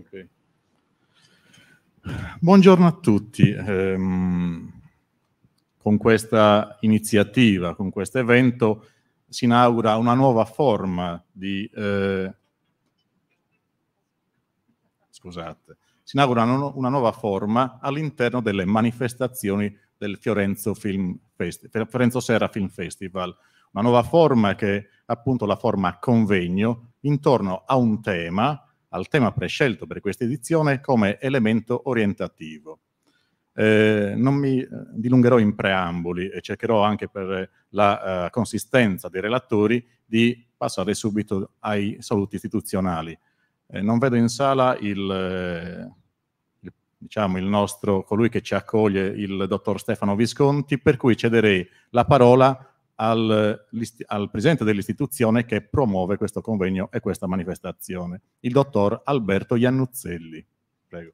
Okay. Buongiorno a tutti. Eh, con questa iniziativa, con questo evento, si inaugura una nuova forma di... Eh, scusate, si inaugura una nuova forma all'interno delle manifestazioni del Fiorenzo, Film Festi- Fiorenzo Sera Film Festival, una nuova forma che è appunto la forma convegno intorno a un tema al tema prescelto per questa edizione come elemento orientativo. Eh, non mi eh, dilungherò in preamboli e cercherò anche per la uh, consistenza dei relatori di passare subito ai saluti istituzionali. Eh, non vedo in sala il, eh, il, diciamo, il nostro, colui che ci accoglie, il dottor Stefano Visconti, per cui cederei la parola al, al presidente dell'istituzione che promuove questo convegno e questa manifestazione, il dottor Alberto Iannuzzelli. Prego.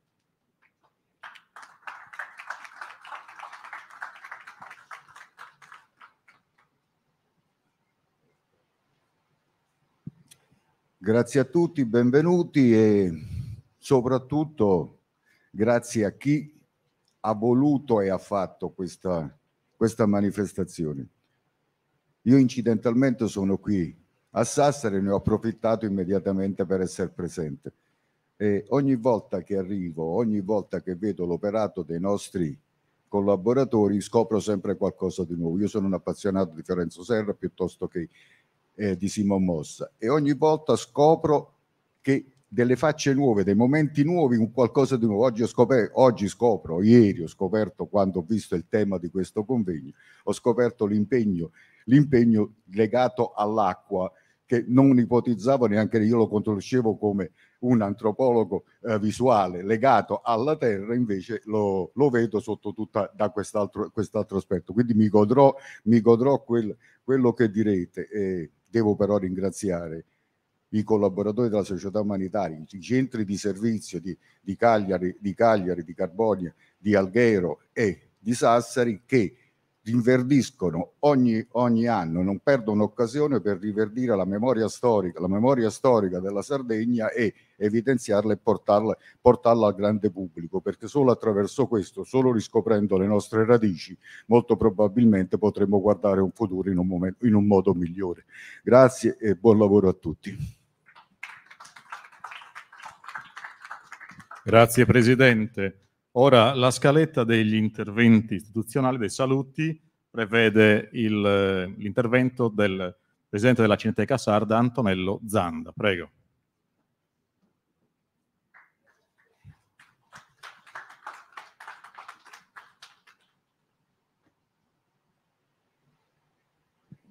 Grazie a tutti, benvenuti e soprattutto grazie a chi ha voluto e ha fatto questa, questa manifestazione. Io incidentalmente sono qui a Sassari e ne ho approfittato immediatamente per essere presente. E ogni volta che arrivo, ogni volta che vedo l'operato dei nostri collaboratori, scopro sempre qualcosa di nuovo. Io sono un appassionato di Fiorenzo Serra piuttosto che eh, di Simon Mossa e ogni volta scopro che delle facce nuove, dei momenti nuovi, un qualcosa di nuovo. Oggi, scoper- oggi scopro, ieri ho scoperto quando ho visto il tema di questo convegno, ho scoperto l'impegno l'impegno legato all'acqua che non ipotizzavo neanche io lo conoscevo come un antropologo eh, visuale legato alla terra, invece lo, lo vedo sotto tutta da quest'altro, quest'altro aspetto. Quindi mi godrò, mi godrò quel, quello che direte. Eh, devo però ringraziare i collaboratori della società umanitaria, i centri di servizio di, di Cagliari, di Cagliari, di Carbonia, di Alghero e di Sassari che rinverdiscono ogni, ogni anno, non perdono occasione per riverdire la memoria storica, la memoria storica della Sardegna e evidenziarla e portarla, portarla al grande pubblico, perché solo attraverso questo, solo riscoprendo le nostre radici, molto probabilmente potremo guardare un futuro in un, momento, in un modo migliore. Grazie e buon lavoro a tutti. Grazie Presidente. Ora, la scaletta degli interventi istituzionali, dei saluti, prevede l'intervento del Presidente della Cineteca Sarda, Antonello Zanda. Prego.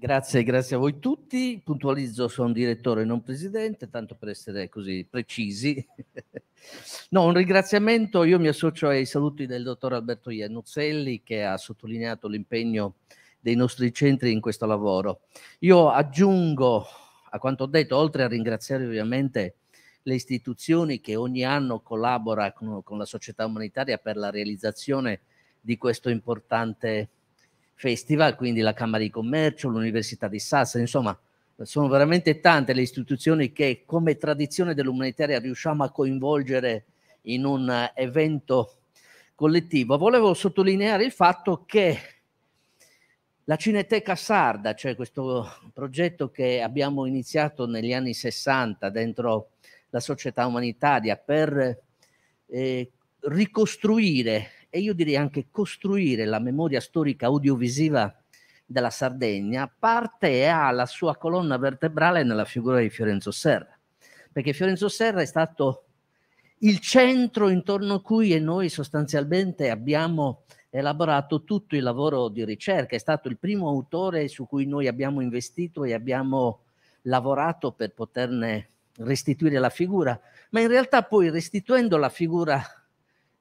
Grazie, grazie a voi tutti. Puntualizzo, sono direttore e non presidente, tanto per essere così precisi. no, un ringraziamento, io mi associo ai saluti del dottor Alberto Iannuzzelli che ha sottolineato l'impegno dei nostri centri in questo lavoro. Io aggiungo a quanto ho detto, oltre a ringraziare ovviamente le istituzioni che ogni anno collaborano con la società umanitaria per la realizzazione di questo importante festival, quindi la Camera di Commercio, l'Università di Sassari, insomma sono veramente tante le istituzioni che come tradizione dell'umanitaria riusciamo a coinvolgere in un eh, evento collettivo. Volevo sottolineare il fatto che la Cineteca Sarda, cioè questo progetto che abbiamo iniziato negli anni 60 dentro la società umanitaria per eh, ricostruire e io direi anche costruire la memoria storica audiovisiva della Sardegna parte e ha la sua colonna vertebrale nella figura di Fiorenzo Serra, perché Fiorenzo Serra è stato il centro intorno a cui noi sostanzialmente abbiamo elaborato tutto il lavoro di ricerca, è stato il primo autore su cui noi abbiamo investito e abbiamo lavorato per poterne restituire la figura, ma in realtà poi restituendo la figura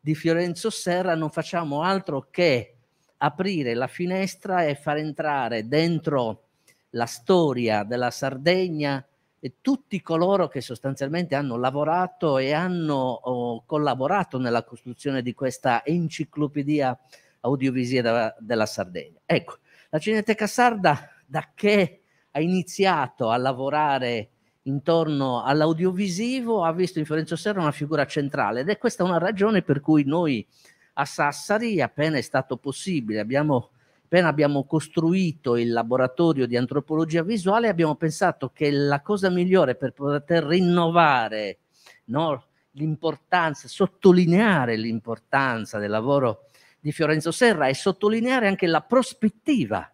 di Fiorenzo Serra non facciamo altro che aprire la finestra e far entrare dentro la storia della Sardegna e tutti coloro che sostanzialmente hanno lavorato e hanno collaborato nella costruzione di questa enciclopedia audiovisiva della Sardegna. Ecco, la Cineteca Sarda da che ha iniziato a lavorare intorno all'audiovisivo ha visto in Fiorenzo Serra una figura centrale ed è questa una ragione per cui noi a Sassari, appena è stato possibile, abbiamo, appena abbiamo costruito il laboratorio di antropologia visuale, abbiamo pensato che la cosa migliore per poter rinnovare no, l'importanza, sottolineare l'importanza del lavoro di Fiorenzo Serra e sottolineare anche la prospettiva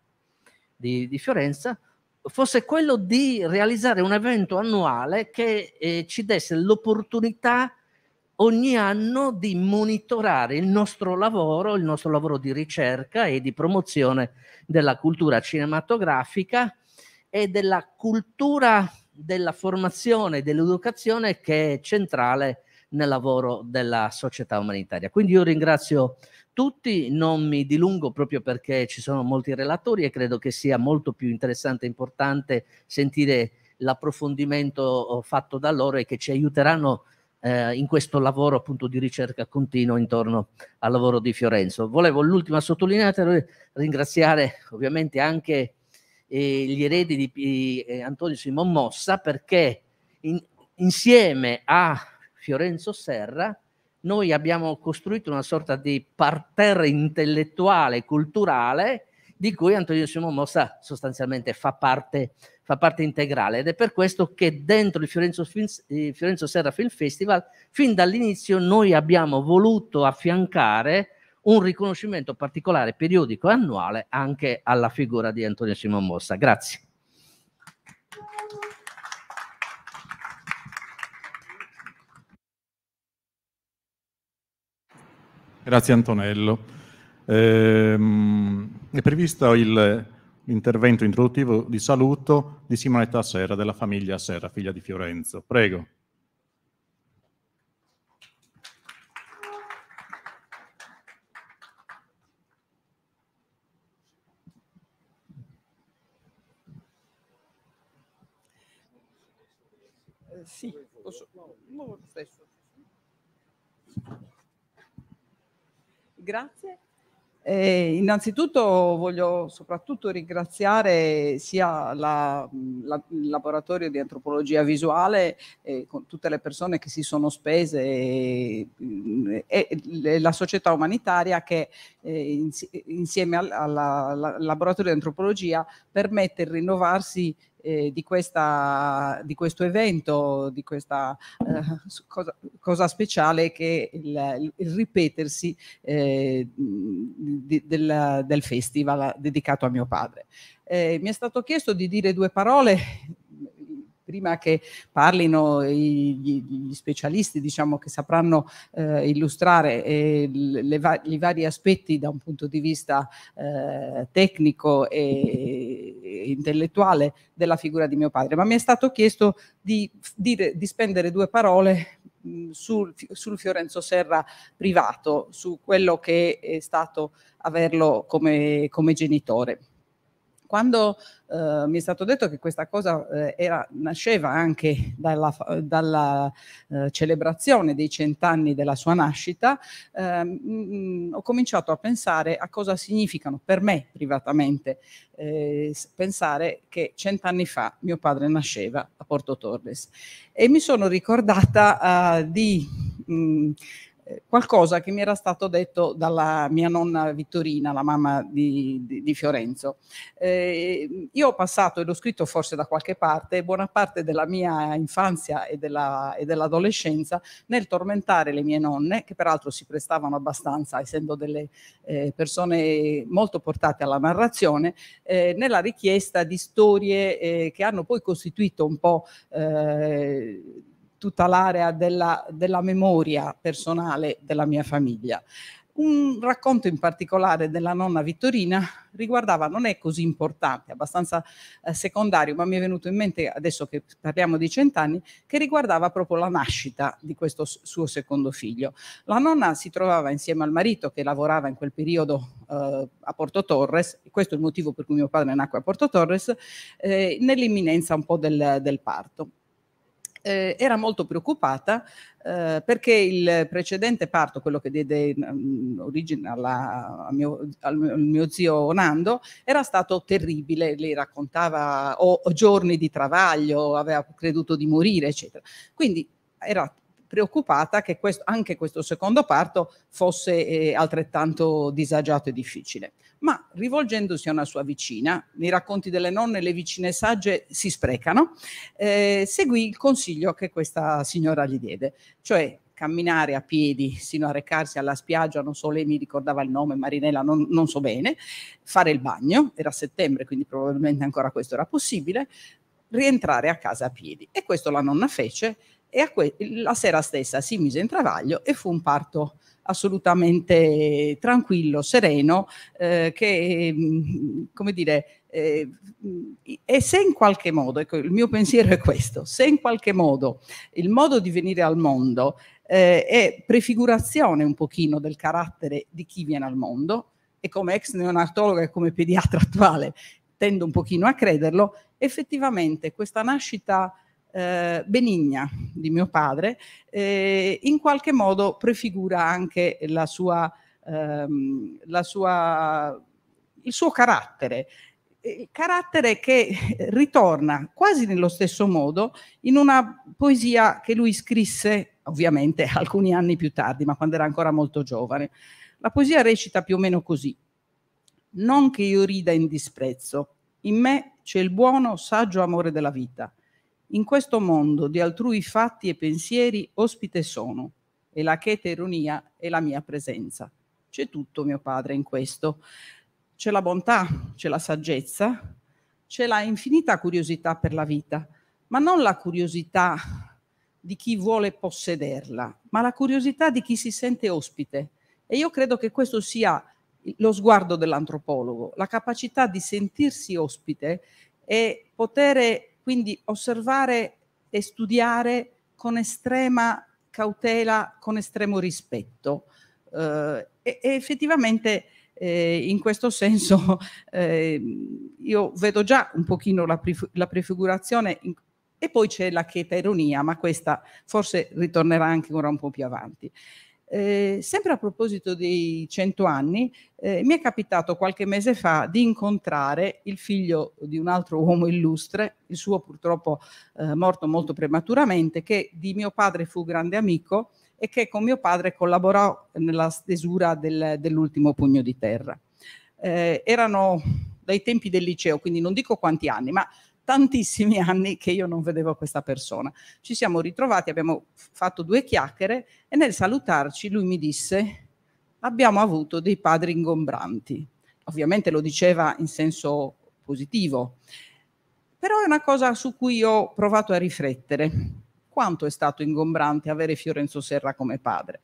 di, di Fiorenza, fosse quello di realizzare un evento annuale che eh, ci desse l'opportunità ogni anno di monitorare il nostro lavoro, il nostro lavoro di ricerca e di promozione della cultura cinematografica e della cultura della formazione e dell'educazione che è centrale nel lavoro della società umanitaria. Quindi io ringrazio tutti, non mi dilungo proprio perché ci sono molti relatori e credo che sia molto più interessante e importante sentire l'approfondimento oh, fatto da loro e che ci aiuteranno eh, in questo lavoro appunto di ricerca continua intorno al lavoro di Fiorenzo. Volevo l'ultima sottolineata, eh, ringraziare ovviamente anche eh, gli eredi di eh, Antonio Simon Mossa perché in, insieme a Fiorenzo Serra noi abbiamo costruito una sorta di parterre intellettuale, culturale, di cui Antonio Simon Mossa sostanzialmente fa parte, fa parte, integrale ed è per questo che dentro il Fiorenzo, il Fiorenzo Serra Film Festival fin dall'inizio noi abbiamo voluto affiancare un riconoscimento particolare periodico e annuale anche alla figura di Antonio Simon Mossa. Grazie. Grazie Antonello. Ehm, è previsto il, l'intervento introduttivo di saluto di Simonetta Serra, della famiglia Serra, figlia di Fiorenzo. Prego. Eh, sì, posso... No, lo stesso. grazie. Eh, innanzitutto voglio soprattutto ringraziare sia la, la, il laboratorio di antropologia visuale eh, con tutte le persone che si sono spese eh, e, e la società umanitaria che eh, insieme al, alla, al laboratorio di antropologia permette il rinnovarsi eh, di, questa, di, questo evento, di questa eh, cosa, cosa, speciale che è il, il ripetersi eh, di, del, del, festival dedicato a mio padre. Eh, mi è stato chiesto di dire due parole prima che parlino i, gli, specialisti, diciamo, che sapranno eh, illustrare eh, le va- i vari aspetti da un punto di vista eh, tecnico e, e intellettuale della figura di mio padre. Ma mi è stato chiesto di, di, di spendere due parole sul, sul Fiorenzo Serra privato, su quello che è stato averlo come, come genitore. Quando eh, mi è stato detto che questa cosa eh, era, nasceva anche dalla, dalla eh, celebrazione dei cent'anni della sua nascita, mh, ehm, mm, ho cominciato a pensare a cosa significano per me privatamente eh, pensare che cent'anni fa mio padre nasceva a Porto Torres e mi sono ricordata eh, di mh, mm, qualcosa che mi era stato detto dalla mia nonna Vittorina, la mamma di, di, di Fiorenzo. Eh, io ho passato, e l'ho scritto forse da qualche parte, buona parte della mia infanzia e, della, e dell'adolescenza nel tormentare le mie nonne, che peraltro si prestavano abbastanza, essendo delle eh, persone molto portate alla narrazione, eh, nella richiesta di storie eh, che hanno poi costituito un po' eh, tutta l'area della, della memoria personale della mia famiglia. Un racconto in particolare della nonna Vittorina riguardava, non è così importante, abbastanza eh, secondario, ma mi è venuto in mente adesso che parliamo di cent'anni, che riguardava proprio la nascita di questo suo secondo figlio. La nonna si trovava insieme al marito che lavorava in quel periodo eh, a Porto Torres, questo è il motivo per cui mio padre nacque a Porto Torres, eh, nell'imminenza un po' del, del parto eh, era molto preoccupata eh, perché il precedente parto, quello che diede um, origine alla, mio, al, mio, zio Nando, era stato terribile, le raccontava o, o giorni di travaglio, aveva creduto di morire, eccetera. Quindi era preoccupata che questo, anche questo secondo parto fosse eh, altrettanto disagiato e difficile ma rivolgendosi a una sua vicina, nei racconti delle nonne le vicine sagge si sprecano, eh, seguì il consiglio che questa signora gli diede, cioè camminare a piedi sino a recarsi alla spiaggia, non so, lei mi ricordava il nome, Marinella, non, non so bene, fare il bagno, era settembre, quindi probabilmente ancora questo era possibile, rientrare a casa a piedi. E questo la nonna fece e la sera stessa si mise in travaglio e fu un parto assolutamente tranquillo, sereno, eh, che, mm, come dire, eh, e se in qualche modo, ecco, il mio pensiero è questo, se in qualche modo il modo di venire al mondo eh, è prefigurazione un pochino del carattere di chi viene al mondo, e come ex neonatologa e come pediatra attuale tendo un pochino a crederlo, effettivamente questa nascita eh, benigna di mio padre, eh, in qualche modo prefigura anche la sua, ehm, la sua, il suo carattere, eh, carattere che ritorna quasi nello stesso modo in una poesia che lui scrisse ovviamente alcuni anni più tardi, ma quando era ancora molto giovane. La poesia recita più o meno così. Non che io rida in disprezzo, in me c'è il buono, saggio amore della vita in questo mondo di altrui fatti e pensieri ospite sono, e la cheta ironia è la mia presenza. C'è tutto mio padre in questo. C'è la bontà, c'è la saggezza, c'è la infinita curiosità per la vita, ma non la curiosità di chi vuole possederla, ma la curiosità di chi si sente ospite. E io credo che questo sia lo sguardo dell'antropologo, la capacità di sentirsi ospite e poter quindi osservare e studiare con estrema cautela, con estremo rispetto. Eh, e, e, effettivamente eh, in questo senso eh, io vedo già un pochino la, la prefigurazione in, e poi c'è la cheta ironia, ma questa forse ritornerà anche ancora un po' più avanti. Ehm, sempre a proposito dei 100 anni, eh, mi è capitato qualche mese fa di incontrare il figlio di un altro uomo illustre, il suo purtroppo eh, morto molto prematuramente, che di mio padre fu grande amico e che con mio padre collaborò nella stesura del, dell'ultimo pugno di terra. Eh, erano dai tempi del liceo, quindi non dico quanti anni, ma tantissimi anni che io non vedevo questa persona. Ci siamo ritrovati, abbiamo fatto due chiacchiere e nel salutarci lui mi disse abbiamo avuto dei padri ingombranti. Ovviamente lo diceva in senso positivo, però è una cosa su cui io ho provato a riflettere. Quanto è stato ingombrante avere Fiorenzo Serra come padre?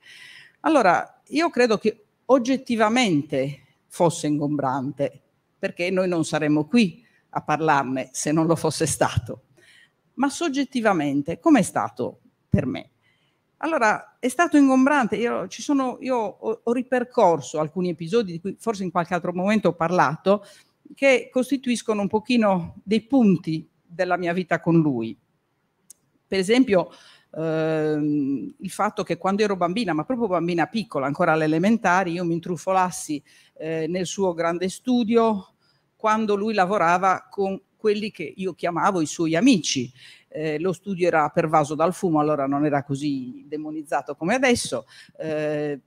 Allora, io credo che oggettivamente fosse ingombrante, perché noi non saremmo qui a parlarne se non lo fosse stato. Ma soggettivamente, come è stato per me? Allora, è stato ingombrante, io, ci sono, io ho, ho, ripercorso alcuni episodi di cui forse in qualche altro momento ho parlato, che costituiscono un pochino dei punti della mia vita con lui. Per esempio, ehm, il fatto che quando ero bambina, ma proprio bambina piccola, ancora alle elementari, io mi intrufolassi eh, nel suo grande studio, quando lui lavorava con quelli che io chiamavo i suoi amici. Eh, lo studio era pervaso dal fumo, allora non era così demonizzato come adesso. Eh,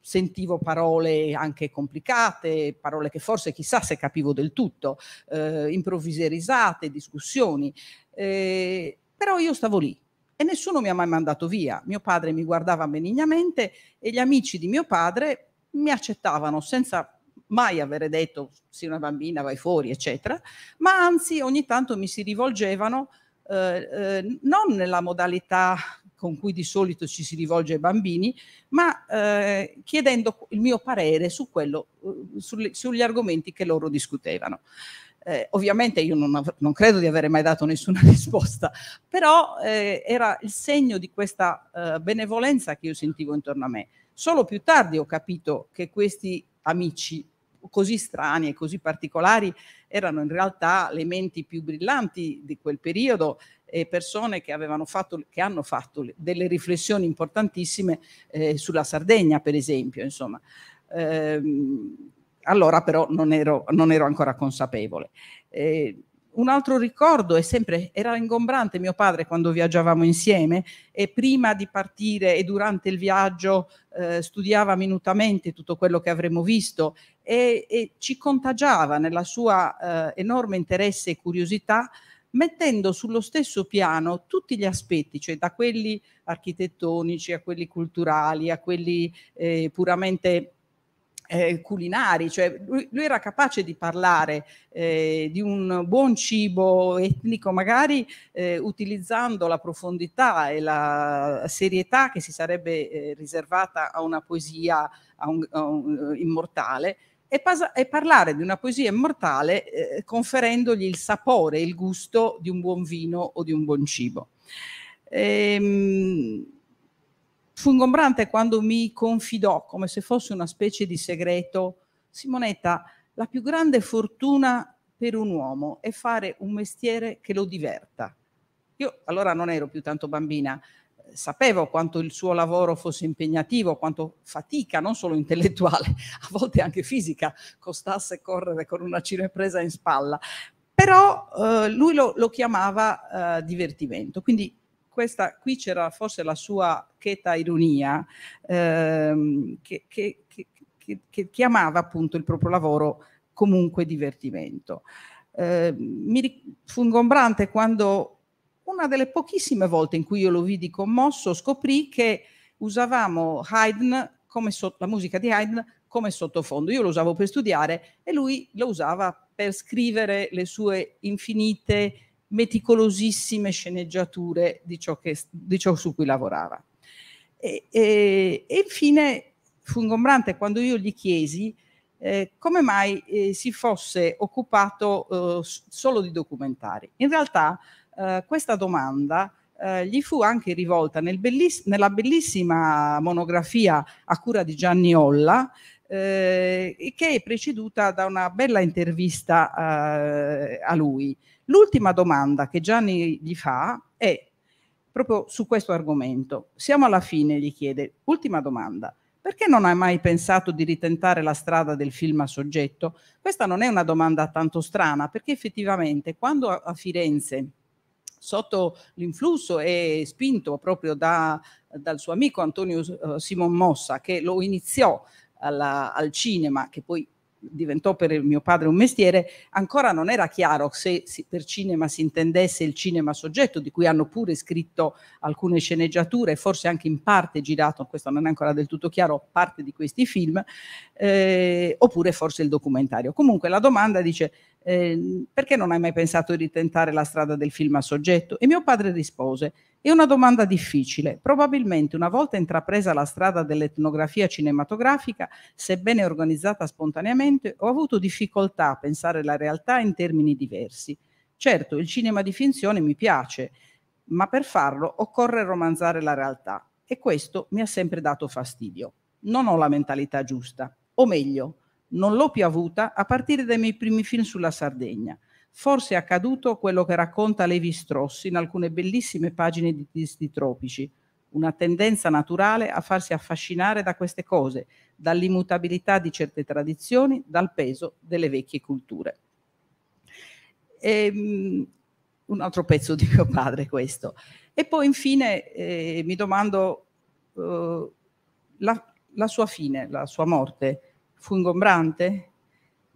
sentivo parole anche complicate, parole che forse chissà se capivo del tutto, eh, improvvise risate, discussioni. Eh, però io stavo lì e nessuno mi ha mai mandato via. Mio padre mi guardava benignamente e gli amici di mio padre mi accettavano senza mai avere detto sì una bambina vai fuori eccetera, ma anzi ogni tanto mi si rivolgevano eh, eh, non nella modalità con cui di solito ci si rivolge ai bambini, ma eh, chiedendo il mio parere su quello, eh, sulle, sugli argomenti che loro discutevano. Eh, ovviamente io non, av- non, credo di avere mai dato nessuna risposta, però eh, era il segno di questa eh, benevolenza che io sentivo intorno a me. Solo più tardi ho capito che questi amici così strani e così particolari erano in realtà le menti più brillanti di quel periodo e persone che, fatto, che hanno fatto delle riflessioni importantissime eh, sulla Sardegna, per esempio. Insomma. Ehm, allora però non ero, non ero ancora consapevole. Eh, un altro ricordo è sempre, era ingombrante mio padre quando viaggiavamo insieme e prima di partire e durante il viaggio eh, studiava minutamente tutto quello che avremmo visto e, e ci contagiava nella sua eh, enorme interesse e curiosità mettendo sullo stesso piano tutti gli aspetti, cioè da quelli architettonici a quelli culturali, a quelli eh, puramente eh, culinari, cioè lui, lui, era capace di parlare eh, di un buon cibo etnico, magari eh, utilizzando la profondità e la serietà che si sarebbe eh, riservata a una poesia a un, a un, eh, immortale, e, pas- e parlare di una poesia immortale eh, conferendogli il sapore, il gusto di un buon vino o di un buon cibo. Ehm, fu ingombrante quando mi confidò, come se fosse una specie di segreto, Simonetta, la più grande fortuna per un uomo è fare un mestiere che lo diverta. Io allora non ero più tanto bambina, sapevo quanto il suo lavoro fosse impegnativo, quanto fatica, non solo intellettuale, a volte anche fisica, costasse correre con una cinepresa in spalla. Però eh, lui lo, lo chiamava eh, divertimento, quindi questa, qui c'era forse la sua cheta ironia ehm, che, che, che, che, chiamava appunto il proprio lavoro comunque divertimento. Eh, mi fu ingombrante quando una delle pochissime volte in cui io lo vidi commosso, scoprì che usavamo Haydn so- la musica di Haydn come sottofondo. Io lo usavo per studiare e lui lo usava per scrivere le sue infinite, meticolosissime sceneggiature di ciò, che, di ciò su cui lavorava. E, e, e, infine fu ingombrante quando io gli chiesi eh, come mai eh, si fosse occupato eh, solo di documentari. In realtà eh, questa domanda eh, gli fu anche rivolta nel belliss- nella bellissima monografia a cura di Gianni Olla, eh, che è preceduta da una bella intervista eh, a lui. L'ultima domanda che Gianni gli fa è proprio su questo argomento. Siamo alla fine, gli chiede, ultima domanda. Perché non hai mai pensato di ritentare la strada del film a soggetto? Questa non è una domanda tanto strana, perché effettivamente quando a Firenze sotto l'influsso e spinto proprio da, dal suo amico Antonio eh, Simon Mossa che lo iniziò alla, al cinema, che poi diventò per mio padre un mestiere, ancora non era chiaro se per cinema si intendesse il cinema soggetto, di cui hanno pure scritto alcune sceneggiature, forse anche in parte girato, questo non è ancora del tutto chiaro, parte di questi film, eh, oppure forse il documentario. Comunque la domanda dice, Ehm, perché non hai mai pensato di tentare la strada del film a soggetto? E mio padre rispose, è una domanda difficile. Probabilmente una volta intrapresa la strada dell'etnografia cinematografica, sebbene organizzata spontaneamente, ho avuto difficoltà a pensare la realtà in termini diversi. Certo, il cinema di finzione mi piace, ma per farlo occorre romanzare la realtà e questo mi ha sempre dato fastidio. Non ho la mentalità giusta, o meglio, non l'ho più avuta a partire dai miei primi film sulla Sardegna. Forse è accaduto quello che racconta Levi Strauss in alcune bellissime pagine di Disdi Tropici, una tendenza naturale a farsi affascinare da queste cose, dall'immutabilità di certe tradizioni, dal peso delle vecchie culture. E, ehm, un altro pezzo di mio padre questo. E poi infine eh, mi domando uh, la, la, sua fine, la sua morte fu ingombrante?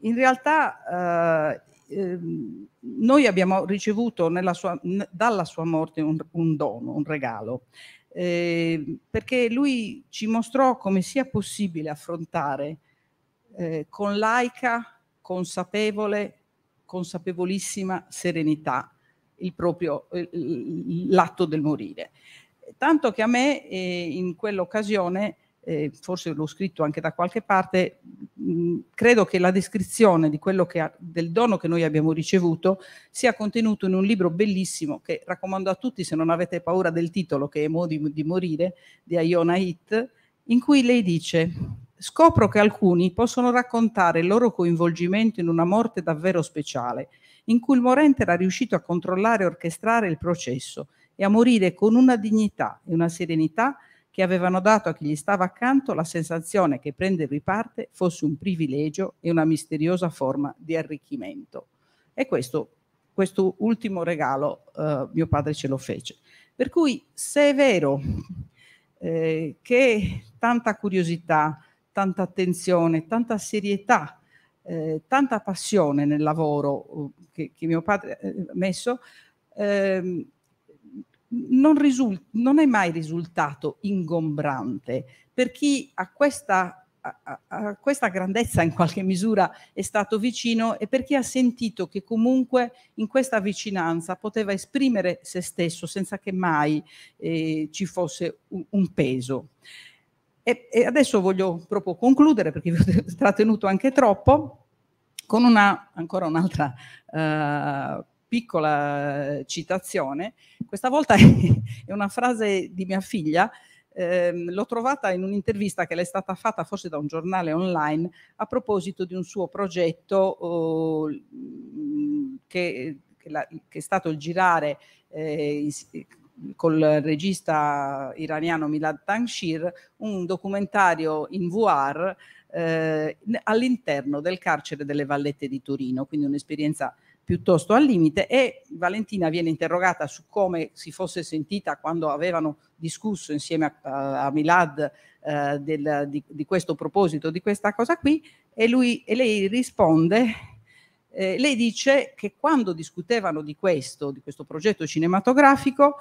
In realtà eh, ehm, noi abbiamo ricevuto sua, dalla sua morte un, un dono, un regalo, eh, perché lui ci mostrò come sia possibile affrontare eh, con laica, consapevole, consapevolissima serenità il proprio l'atto del morire. Tanto che a me eh, in quell'occasione eh, forse l'ho scritto anche da qualche parte, mh, mm, credo che la descrizione che ha, del dono che noi abbiamo ricevuto sia contenuto in un libro bellissimo che raccomando a tutti se non avete paura del titolo, che è Modi di morire, di Iona Hit, in cui lei dice scopro che alcuni possono raccontare il loro coinvolgimento in una morte davvero speciale, in cui il morente era riuscito a controllare e orchestrare il processo e a morire con una dignità e una serenità che avevano dato a chi gli stava accanto la sensazione che prendervi parte fosse un privilegio e una misteriosa forma di arricchimento. E questo, questo ultimo regalo eh, mio padre ce lo fece. Per cui se è vero eh, che tanta curiosità, tanta attenzione, tanta serietà eh, tanta passione nel lavoro eh, che, che mio padre eh, ha messo, ehm, non, risul- non è mai risultato ingombrante per chi a questa a, a, questa grandezza in qualche misura è stato vicino e per chi ha sentito che comunque in questa vicinanza poteva esprimere se stesso senza che mai eh, ci fosse un, un peso. E, e, adesso voglio proprio concludere perché vi ho trattenuto anche troppo con una, ancora un'altra eh, piccola eh, citazione, questa volta è una frase di mia figlia, eh, l'ho trovata in un'intervista che le è stata fatta forse da un giornale online a proposito di un suo progetto oh, che, che, la, che, è stato il girare eh, col regista iraniano Milad Tanshir un documentario in VR eh, all'interno del carcere delle Vallette di Torino, quindi un'esperienza piuttosto al limite e Valentina viene interrogata su come si fosse sentita quando avevano discusso insieme a, a Milad eh, del, di, di, questo proposito, di questa cosa qui e, lui, e lei risponde, eh, lei dice che quando discutevano di questo, di questo progetto cinematografico,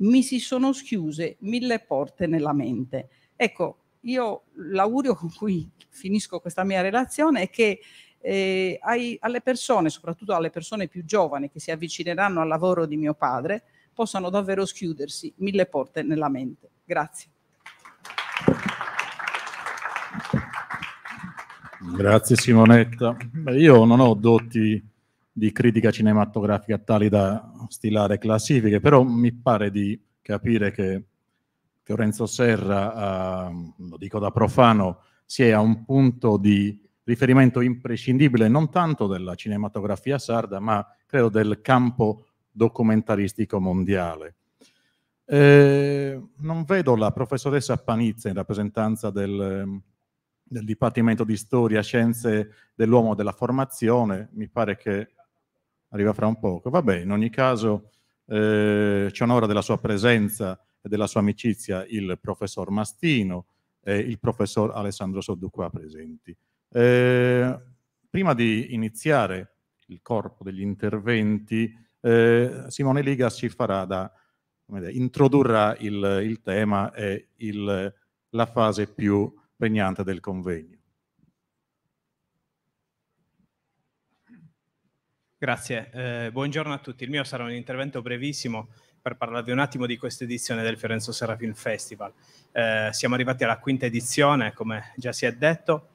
mi si sono schiuse mille porte nella mente. Ecco, io l'augurio con cui finisco questa mia relazione è che eh, ai, alle persone, soprattutto alle persone più giovani che si avvicineranno al lavoro di mio padre, possano davvero schiudersi mille porte nella mente. Grazie. Grazie Simonetta. Beh, io non ho dotti di critica cinematografica tali da stilare classifiche, però mi pare di capire che, che Lorenzo Serra, eh, lo dico da profano, si è a un punto di riferimento imprescindibile non tanto della cinematografia sarda, ma credo del campo documentaristico mondiale. Eh, non vedo la professoressa Panizza in rappresentanza del, del Dipartimento di Storia, Scienze dell'Uomo e della Formazione, mi pare che arriva fra un poco. Vabbè, in ogni caso eh, ci onora della sua presenza e della sua amicizia il professor Mastino e il professor Alessandro Soddu qua presenti. Eh, prima di iniziare il corpo degli interventi, eh, Simone Ligas ci farà da, dire, introdurrà il, il, tema e il, la fase più pregnante del convegno. Grazie, eh, buongiorno a tutti. Il mio sarà un intervento brevissimo per parlarvi un attimo di questa edizione del Fiorenzo Serafin Festival. Eh, siamo arrivati alla quinta edizione, come già si è detto,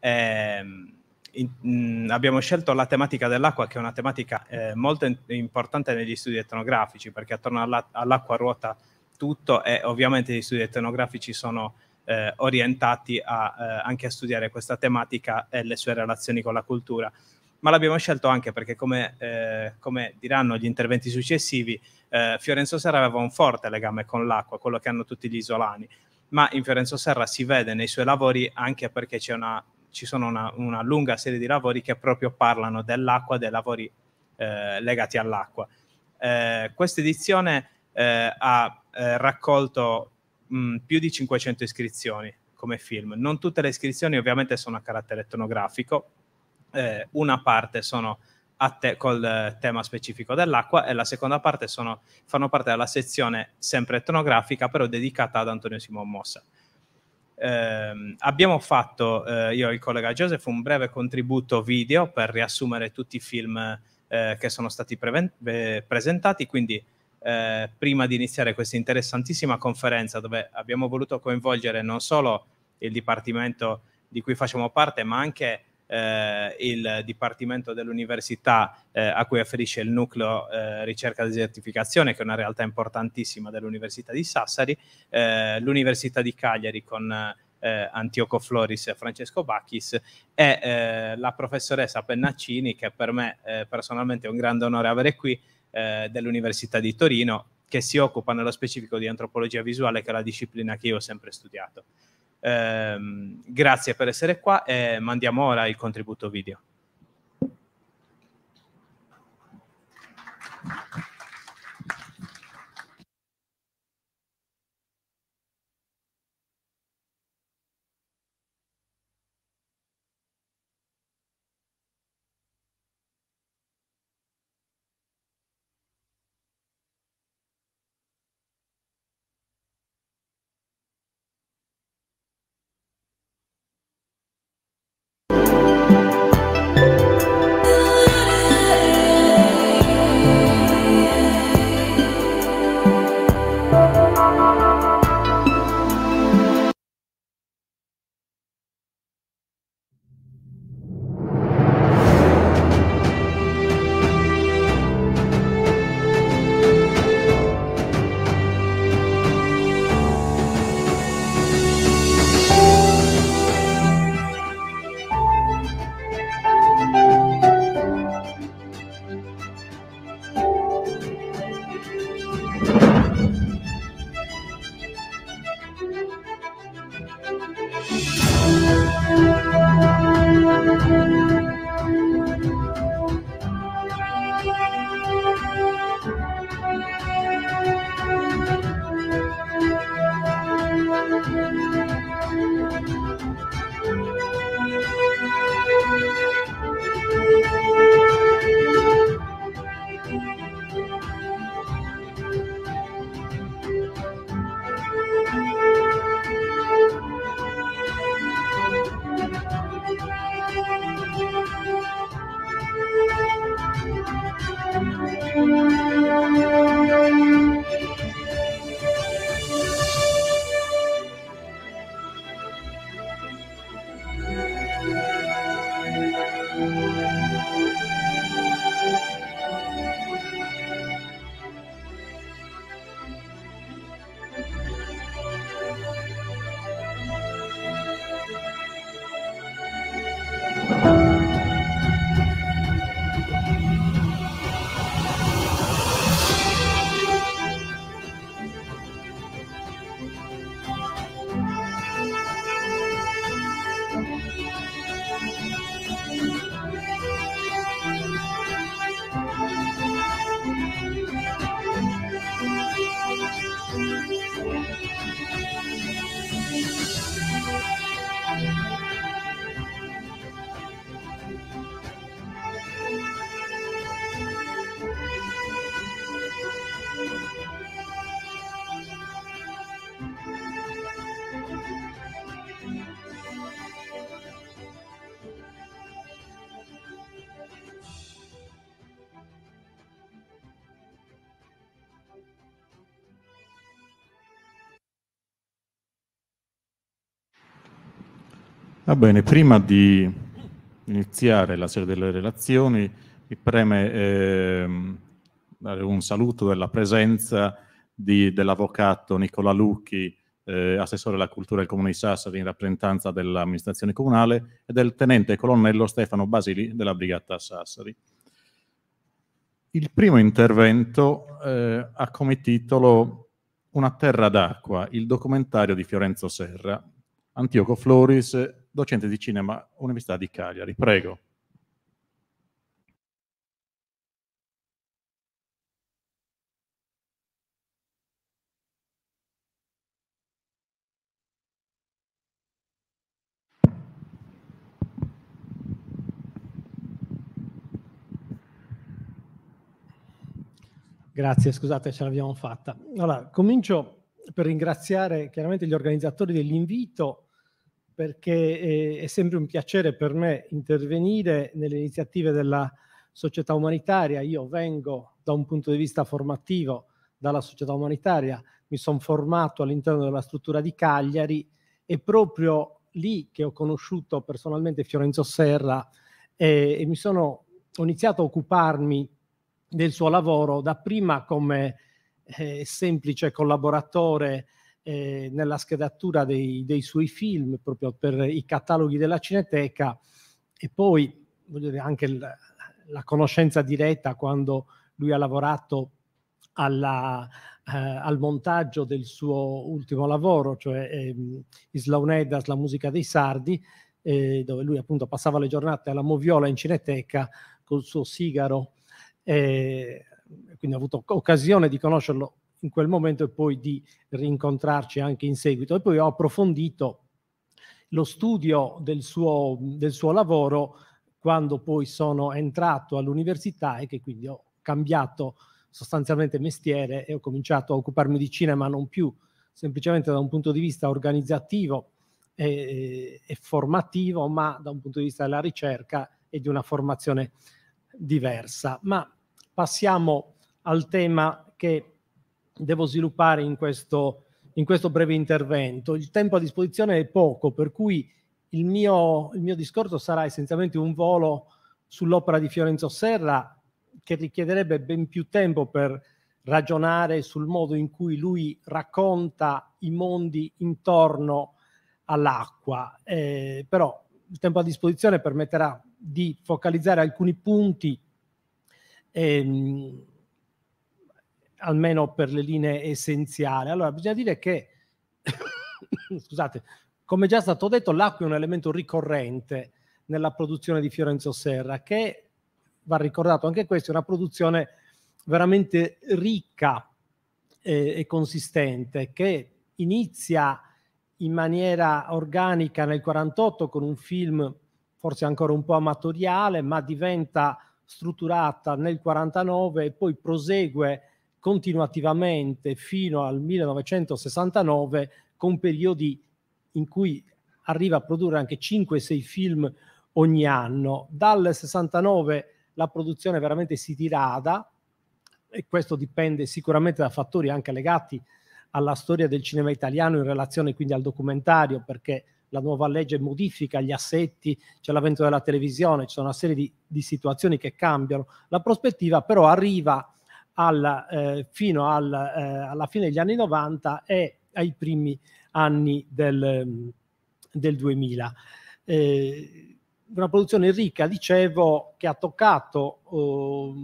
Ehm, in, abbiamo scelto la tematica dell'acqua, che è una tematica eh, molto in, importante negli studi etnografici, perché attorno alla, all'acqua ruota tutto e ovviamente gli studi etnografici sono eh, orientati a, eh, anche a studiare questa tematica e le sue relazioni con la cultura. Ma l'abbiamo scelto anche perché, come, eh, come diranno gli interventi successivi, eh, Fiorenzo Serra aveva un forte legame con l'acqua, quello che hanno tutti gli isolani. Ma in Fiorenzo Serra si vede nei suoi lavori anche perché c'è una ci sono una, una, lunga serie di lavori che proprio parlano dell'acqua, dei lavori eh, legati all'acqua. Eh, Questa edizione eh, ha eh, raccolto mh, mm, più di 500 iscrizioni come film. Non tutte le iscrizioni ovviamente sono a carattere etnografico, eh, una parte sono a te- col tema specifico dell'acqua e la seconda parte sono, fanno parte della sezione sempre etnografica però dedicata ad Antonio Simon Mossa. Eh, abbiamo fatto, eh, io e il collega Joseph, un breve contributo video per riassumere tutti i film eh, che sono stati pre- eh, presentati, quindi eh, prima di iniziare questa interessantissima conferenza dove abbiamo voluto coinvolgere non solo il dipartimento di cui facciamo parte, ma anche eh, il Dipartimento dell'Università eh, a cui afferisce il nucleo eh, ricerca e desertificazione, che è una realtà importantissima dell'Università di Sassari, eh, l'Università di Cagliari con eh, Antioco Floris e Francesco Bacchis e eh, la professoressa Pennaccini, che per me personalmente è un grande onore avere qui, dell'Università di Torino, che si occupa nello specifico di antropologia visuale, che è la disciplina che io ho sempre studiato. Ehm, grazie per essere qua e mandiamo ora il contributo video. Va bene, prima di iniziare la serie delle relazioni, mi preme eh, dare un saluto della presenza di, dell'avvocato Nicola Lucchi, eh, assessore della cultura del Comune di Sassari in rappresentanza dell'amministrazione comunale, e del tenente colonnello Stefano Basili della Brigata Sassari. Il primo intervento eh, ha come titolo Una terra d'acqua, il documentario di Fiorenzo Serra, Antioco Floris docente di cinema, Università di Cagliari. Prego. Grazie, scusate, ce l'abbiamo fatta. Allora, comincio per ringraziare chiaramente gli organizzatori dell'invito perché eh, è sempre un piacere per me intervenire nelle iniziative della società umanitaria. Io vengo da un punto di vista formativo dalla società umanitaria, mi sono formato all'interno della struttura di Cagliari e proprio lì che ho conosciuto personalmente Fiorenzo Serra eh, e mi sono ho iniziato a occuparmi del suo lavoro dapprima come eh, semplice collaboratore eh, nella schedatura dei, dei, suoi film, proprio per i cataloghi della Cineteca e poi voglio dire, anche la, la conoscenza diretta quando lui ha lavorato alla, eh, al montaggio del suo ultimo lavoro, cioè ehm, Islaunedas, la musica dei sardi, eh, dove lui appunto passava le giornate alla Moviola in Cineteca col suo sigaro, eh, quindi ha avuto occasione di conoscerlo in quel momento e poi di rincontrarci anche in seguito. E poi ho approfondito lo studio del suo, del suo lavoro quando poi sono entrato all'università e che quindi ho cambiato sostanzialmente mestiere e ho cominciato a occuparmi di cinema non più semplicemente da un punto di vista organizzativo e, e, formativo, ma da un punto di vista della ricerca e di una formazione diversa. Ma passiamo al tema che devo sviluppare in questo, in questo breve intervento. Il tempo a disposizione è poco, per cui il mio, il mio discorso sarà essenzialmente un volo sull'opera di Fiorenzo Serra che richiederebbe ben più tempo per ragionare sul modo in cui lui racconta i mondi intorno all'acqua. Eh, però il tempo a disposizione permetterà di focalizzare alcuni punti ehm, almeno per le linee essenziali. Allora, bisogna dire che, scusate, come già stato detto, l'acqua è un elemento ricorrente nella produzione di Fiorenzo Serra, che va ricordato anche questo, è una produzione veramente ricca eh, e consistente, che inizia in maniera organica nel 48 con un film forse ancora un po' amatoriale, ma diventa strutturata nel 49 e poi prosegue continuativamente fino al 1969 con periodi in cui arriva a produrre anche 5-6 film ogni anno. Dal 69 la produzione veramente si dirada e questo dipende sicuramente da fattori anche legati alla storia del cinema italiano in relazione quindi al documentario perché la nuova legge modifica gli assetti, c'è l'avvento della televisione, ci sono una serie di, di situazioni che cambiano la prospettiva, però arriva alla, eh, fino al, eh, alla fine degli anni 90 e ai primi anni del, del 2000. Eh, una produzione ricca, dicevo, che ha toccato oh,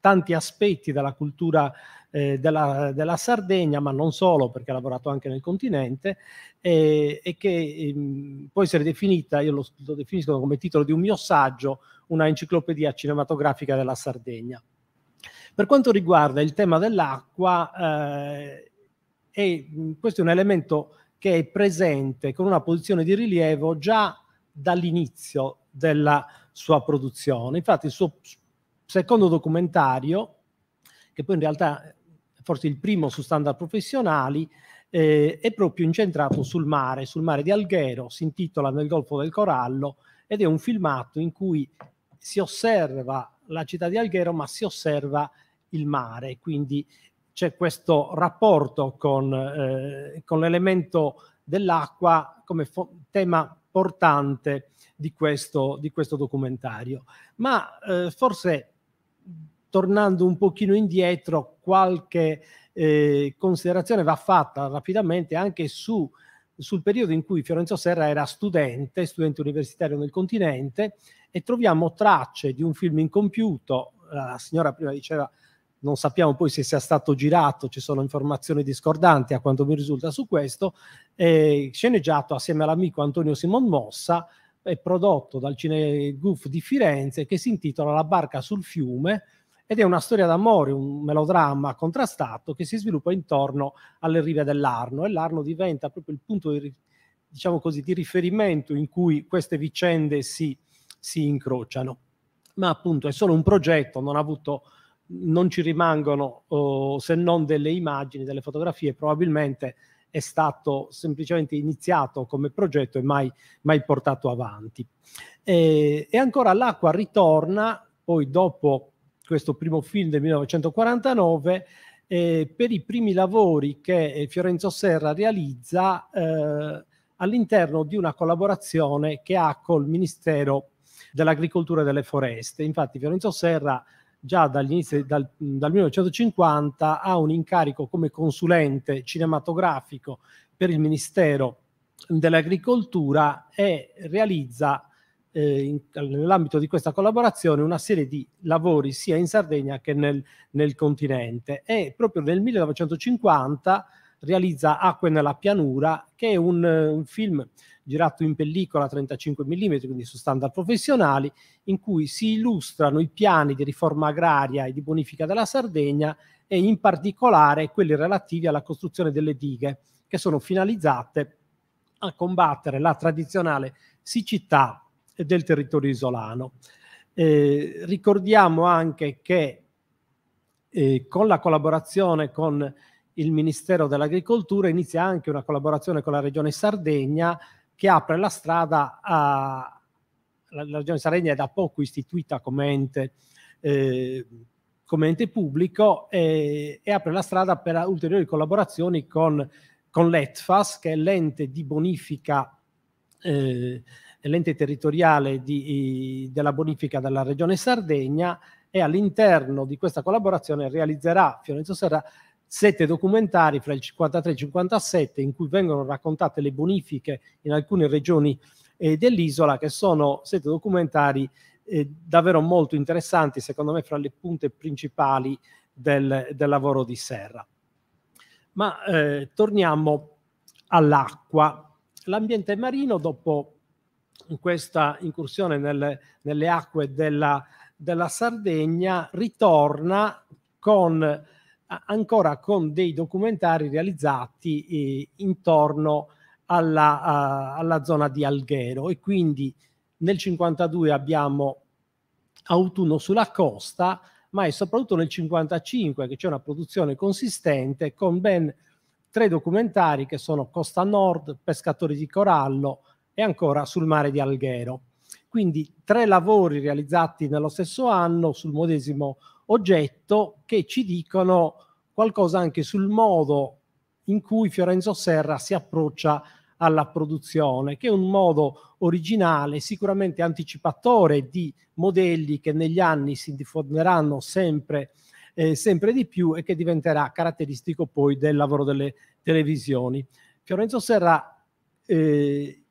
tanti aspetti della cultura eh, della, della, Sardegna, ma non solo, perché ha lavorato anche nel continente, eh, e che eh, può essere definita, io lo, lo definisco come titolo di un mio saggio, una enciclopedia cinematografica della Sardegna. Per quanto riguarda il tema dell'acqua, eh, è, questo è un elemento che è presente con una posizione di rilievo già dall'inizio della sua produzione. Infatti il suo secondo documentario, che poi in realtà forse il primo su standard professionali, eh, è proprio incentrato sul mare, sul mare di Alghero, si intitola Nel Golfo del Corallo ed è un filmato in cui si osserva la città di Alghero, ma si osserva il mare, quindi c'è questo rapporto con, eh, con l'elemento dell'acqua come tema portante di questo, di questo documentario. Ma eh, forse tornando un pochino indietro, qualche eh, considerazione va fatta rapidamente anche su, sul periodo in cui Fiorenzo Serra era studente, studente universitario nel continente, e troviamo tracce di un film incompiuto, la signora prima diceva non sappiamo poi se sia stato girato, ci sono informazioni discordanti a quanto mi risulta su questo, è sceneggiato assieme all'amico Antonio Simon Mossa e prodotto dal Cineguff di Firenze che si intitola La barca sul fiume ed è una storia d'amore, un melodramma contrastato che si sviluppa intorno alle rive dell'Arno e l'Arno diventa proprio il punto di, diciamo così, di riferimento in cui queste vicende si, si incrociano. Ma appunto è solo un progetto, non ha avuto non ci rimangono oh, se non delle immagini, delle fotografie, probabilmente è stato semplicemente iniziato come progetto e mai, mai portato avanti. E, e ancora l'acqua ritorna, poi dopo questo primo film del 1949, eh, per i primi lavori che eh, Fiorenzo Serra realizza eh, all'interno di una collaborazione che ha col Ministero dell'Agricoltura e delle Foreste. Infatti Fiorenzo Serra già dal, dal 1950 ha un incarico come consulente cinematografico per il Ministero dell'Agricoltura e realizza eh, nell'ambito di questa collaborazione una serie di lavori sia in Sardegna che nel, nel continente e proprio nel 1950 realizza Acque nella pianura che è un, un film girato in pellicola 35 mm, quindi su standard professionali, in cui si illustrano i piani di riforma agraria e di bonifica della Sardegna e in particolare quelli relativi alla costruzione delle dighe, che sono finalizzate a combattere la tradizionale siccità del territorio isolano. Eh, ricordiamo anche che eh, con la collaborazione con il Ministero dell'Agricoltura inizia anche una collaborazione con la Regione Sardegna che apre la strada alla Regione Sardegna è da poco istituita come ente, eh, come ente pubblico e, e, apre la strada per ulteriori collaborazioni con, con l'ETFAS, che è l'ente di bonifica eh, l'ente territoriale di, della bonifica della regione Sardegna e all'interno di questa collaborazione realizzerà Fiorenzo Serra sette documentari fra il 53 e il 57 in cui vengono raccontate le bonifiche in alcune regioni eh, dell'isola, che sono sette documentari eh, davvero molto interessanti, secondo me fra le punte principali del, del lavoro di Serra. Ma eh, torniamo all'acqua. L'ambiente marino, dopo questa incursione nel, nelle acque della, della Sardegna, ritorna con ancora con dei documentari realizzati eh, intorno alla, uh, alla, zona di Alghero e quindi nel 52 abbiamo autunno sulla costa, ma è soprattutto nel 55 che c'è una produzione consistente con ben tre documentari che sono Costa Nord, Pescatori di Corallo e ancora sul mare di Alghero. Quindi tre lavori realizzati nello stesso anno sul modesimo oggetto che ci dicono qualcosa anche sul modo in cui Fiorenzo Serra si approccia alla produzione, che è un modo originale, sicuramente anticipatore di modelli che negli anni si diffonderanno sempre, eh, sempre di più e che diventerà caratteristico poi del lavoro delle televisioni. Fiorenzo Serra, eh,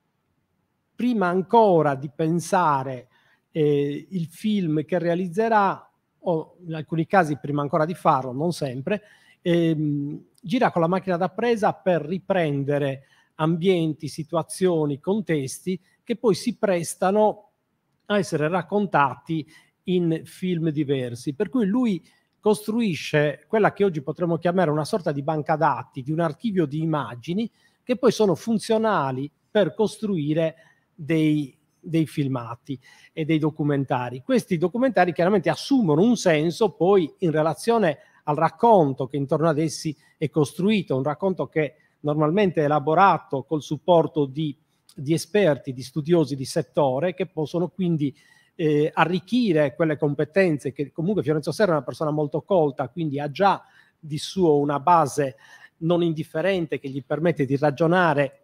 prima ancora di pensare eh, il film che realizzerà, o in alcuni casi prima ancora di farlo, non sempre, ehm, gira con la macchina da presa per riprendere ambienti, situazioni, contesti che poi si prestano a essere raccontati in film diversi. Per cui lui costruisce quella che oggi potremmo chiamare una sorta di banca dati, di un archivio di immagini che poi sono funzionali per costruire dei dei filmati e dei documentari. Questi documentari chiaramente assumono un senso poi in relazione al racconto che intorno ad essi è costruito, un racconto che normalmente è elaborato col supporto di, di esperti, di studiosi di settore che possono quindi eh, arricchire quelle competenze che comunque Fiorenzo Serra è una persona molto colta, quindi ha già di suo una base non indifferente che gli permette di ragionare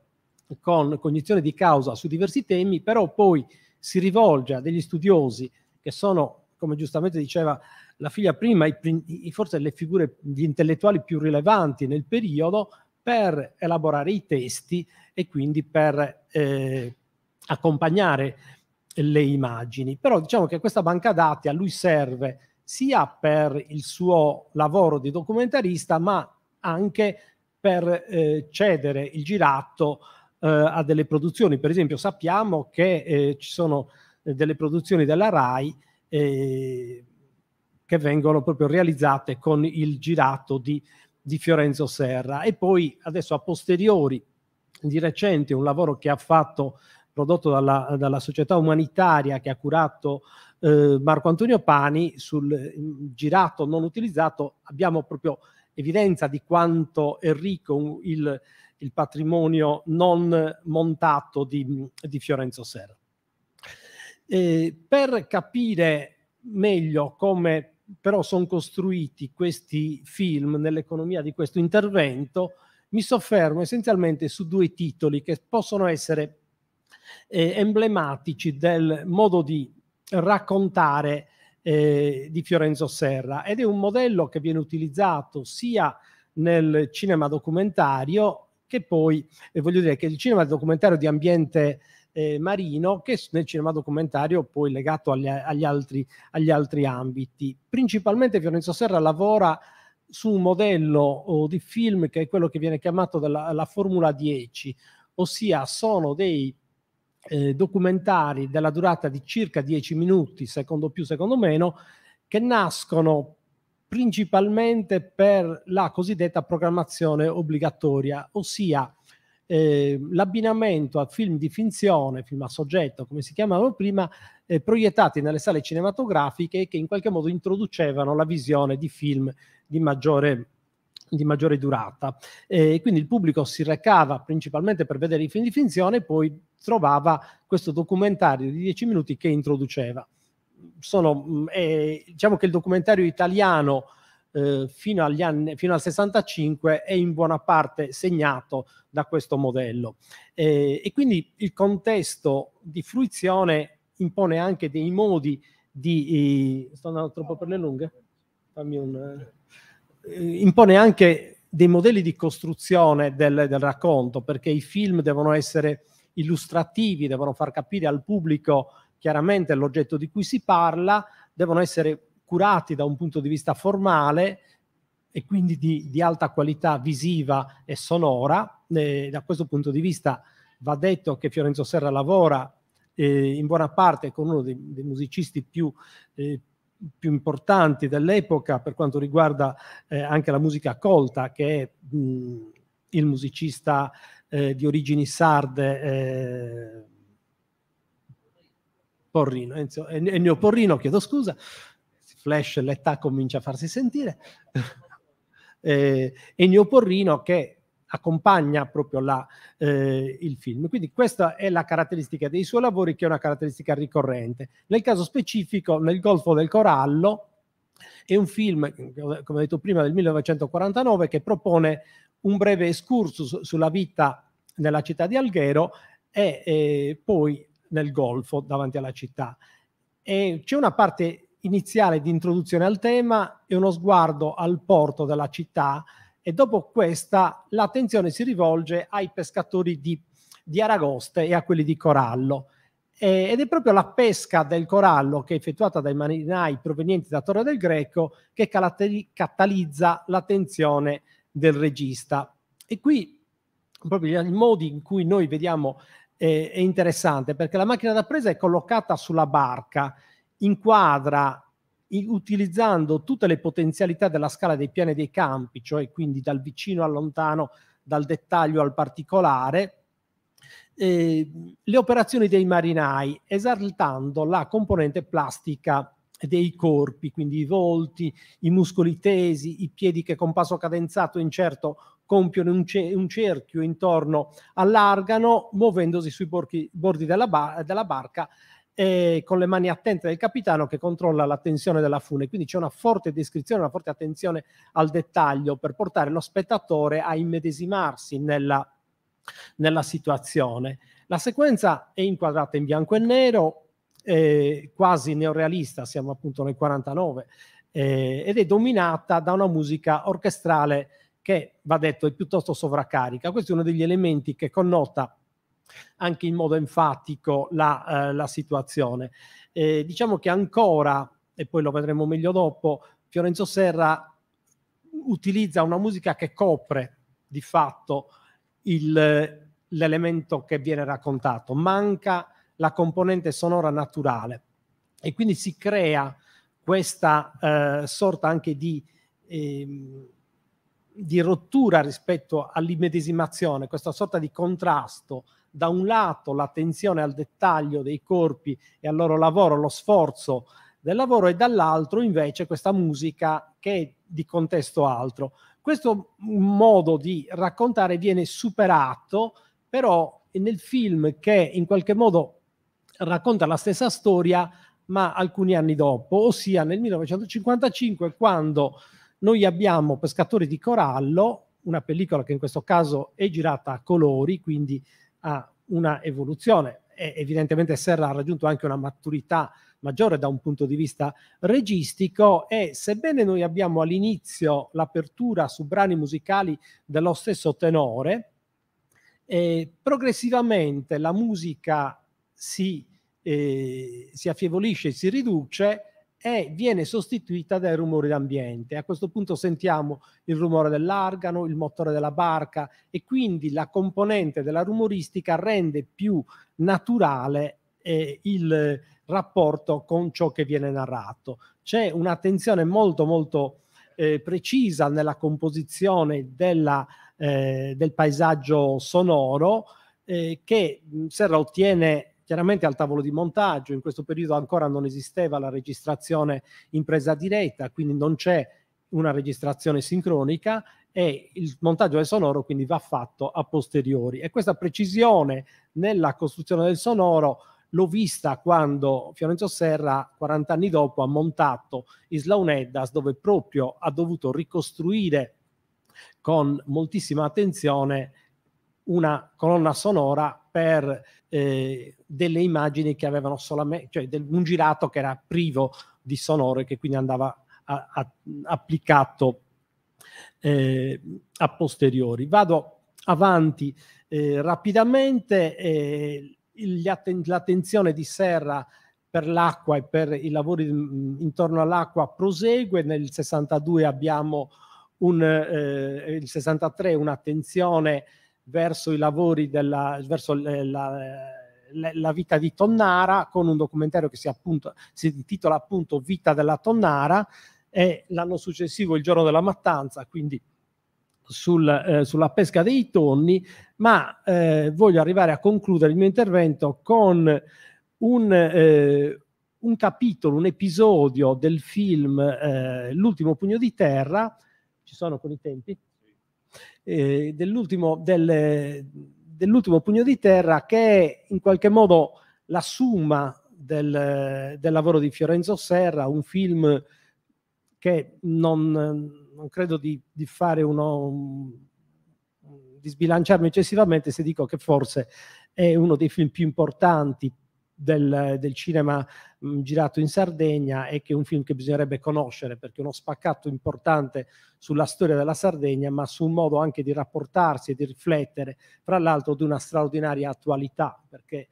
con cognizione di causa su diversi temi, però poi si rivolge a degli studiosi che sono, come giustamente diceva la figlia prima, i, forse le figure, gli intellettuali più rilevanti nel periodo per elaborare i testi e quindi per eh, accompagnare le immagini. Però diciamo che questa banca dati a lui serve sia per il suo lavoro di documentarista, ma anche per eh, cedere il giratto eh, a delle produzioni. Per esempio sappiamo che eh, ci sono eh, delle produzioni della RAI che vengono proprio realizzate con il girato di, di Fiorenzo Serra. E poi adesso a posteriori, di recente, un lavoro che ha fatto prodotto dalla, dalla, società umanitaria che ha curato eh, Marco Antonio Pani sul mm, girato non utilizzato abbiamo proprio evidenza di quanto è ricco il, il patrimonio non montato di, di Fiorenzo Serra. Eh, per capire meglio come però sono costruiti questi film nell'economia di questo intervento, mi soffermo essenzialmente su due titoli che possono essere eh, emblematici del modo di raccontare eh, di Fiorenzo Serra ed è un modello che viene utilizzato sia nel cinema documentario che poi, eh, voglio dire, che il cinema documentario di ambiente eh, marino, che nel cinema documentario poi legato agli, agli, altri, agli altri ambiti. Principalmente Fiorenzo Serra lavora su un modello oh, di film che è quello che viene chiamato della, la Formula 10, ossia sono dei eh, documentari della durata di circa 10 minuti, secondo più, secondo meno, che nascono principalmente per la cosiddetta programmazione obbligatoria, ossia eh, l'abbinamento a film di finzione, film a soggetto, come si chiamavano prima, eh, proiettati nelle sale cinematografiche che in qualche modo introducevano la visione di film di maggiore di maggiore durata. Eh, quindi il pubblico si recava principalmente per vedere i film di finzione e poi trovava questo documentario di 10 minuti che introduceva sono, eh, diciamo che il documentario italiano eh, fino, agli anni, fino al 65 è in buona parte segnato da questo modello. Eh, e quindi il contesto di fruizione impone anche dei modi di... Eh, sto andando troppo per le lunghe? Un, eh, impone anche dei modelli di costruzione del, del racconto, perché i film devono essere illustrativi, devono far capire al pubblico chiaramente l'oggetto di cui si parla, devono essere curati da un punto di vista formale e quindi di, di alta qualità visiva e sonora. E eh, da questo punto di vista va detto che Fiorenzo Serra lavora eh, in buona parte con uno dei, dei musicisti più, eh, più importanti dell'epoca per quanto riguarda eh, anche la musica colta, che è mh, il musicista eh, di origini sarde eh, Porrino, Enzo, Ennio Porrino, chiedo scusa, Flash l'età comincia a farsi sentire, eh, Ennio Porrino che accompagna proprio la, eh, il film. Quindi questa è la caratteristica dei suoi lavori che è una caratteristica ricorrente. Nel caso specifico, nel Golfo del Corallo, è un film, come ho detto prima, del 1949 che propone un breve excursus sulla vita nella città di Alghero e eh, poi nel golfo davanti alla città. E c'è una parte iniziale di introduzione al tema e uno sguardo al porto della città e dopo questa l'attenzione si rivolge ai pescatori di, di Aragoste e a quelli di Corallo. E, ed è proprio la pesca del corallo che è effettuata dai marinai provenienti da Torre del Greco che catalizza l'attenzione del regista. E qui proprio i modi in cui noi vediamo è, è interessante perché la macchina da presa è collocata sulla barca, inquadra utilizzando tutte le potenzialità della scala dei piani dei campi, cioè quindi dal vicino al lontano, dal dettaglio al particolare, eh, le operazioni dei marinai, esaltando la componente plastica dei corpi, quindi i volti, i muscoli tesi, i piedi che con passo cadenzato incerto compiono un, ce- un cerchio intorno all'argano muovendosi sui borchi- bordi della, ba- della barca E con le mani attente del capitano che controlla la tensione della fune. Quindi c'è una forte descrizione, una forte attenzione al dettaglio per portare lo spettatore a immedesimarsi nella, nella situazione. La sequenza è inquadrata in bianco e nero, eh, quasi neorealista, siamo appunto nel 49, eh, ed è dominata da una musica orchestrale che va detto è piuttosto sovraccarica. Questo è uno degli elementi che connota anche in modo enfatico la, eh, la situazione. Eh, diciamo che ancora, e poi lo vedremo meglio dopo, Fiorenzo Serra utilizza una musica che copre di fatto il, l'elemento che viene raccontato, manca la componente sonora naturale e quindi si crea questa eh, sorta anche di... Ehm, di rottura rispetto all'immedesimazione, questa sorta di contrasto da un lato l'attenzione al dettaglio dei corpi e al loro lavoro, lo sforzo del lavoro e dall'altro invece questa musica che è di contesto altro. Questo modo di raccontare viene superato però nel film che in qualche modo racconta la stessa storia ma alcuni anni dopo, ossia nel 1955 quando noi abbiamo Pescatori di Corallo, una pellicola che in questo caso è girata a colori, quindi ha una evoluzione. E evidentemente Serra ha raggiunto anche una maturità maggiore da un punto di vista registico e sebbene noi abbiamo all'inizio l'apertura su brani musicali dello stesso tenore, eh, progressivamente la musica si, eh, si affievolisce, si riduce e viene sostituita dai rumori d'ambiente. A questo punto sentiamo il rumore dell'argano, il motore della barca e quindi la componente della rumoristica rende più naturale eh, il rapporto con ciò che viene narrato. C'è un'attenzione molto molto eh, precisa nella composizione della, eh, del paesaggio sonoro eh, che Serra ottiene chiaramente al tavolo di montaggio. In questo periodo ancora non esisteva la registrazione in presa diretta, quindi non c'è una registrazione sincronica e il montaggio del sonoro quindi va fatto a posteriori. E questa precisione nella costruzione del sonoro l'ho vista quando Fiorenzo Serra, 40 anni dopo, ha montato Isla Uneddas, dove proprio ha dovuto ricostruire con moltissima attenzione una colonna sonora per eh, delle immagini che avevano solamente, cioè del, un girato che era privo di sonore, che quindi andava a, a, applicato eh, a posteriori. Vado avanti eh, rapidamente, eh, atten- l'attenzione di Serra per l'acqua e per i lavori mh, mm, intorno all'acqua prosegue, nel 62 abbiamo un, eh, il 63 un'attenzione verso i lavori della, verso la, la vita di Tonnara con un documentario che si, appunto, si intitola appunto Vita della Tonnara e l'anno successivo il giorno della mattanza, quindi sul, eh, sulla pesca dei tonni, ma eh, voglio arrivare a concludere il mio intervento con un, eh, un capitolo, un episodio del film eh, L'ultimo pugno di terra, ci sono con i tempi? Eh, dell'ultimo, del, dell'ultimo pugno di terra che è in qualche modo la summa del, del lavoro di Fiorenzo Serra, un film che non, non credo di, di fare uno, di sbilanciarmi eccessivamente se dico che forse è uno dei film più importanti del, del cinema mh, mm, girato in Sardegna e che è un film che bisognerebbe conoscere perché è uno spaccato importante sulla storia della Sardegna, ma su un modo anche di rapportarsi e di riflettere, fra l'altro di una straordinaria attualità, perché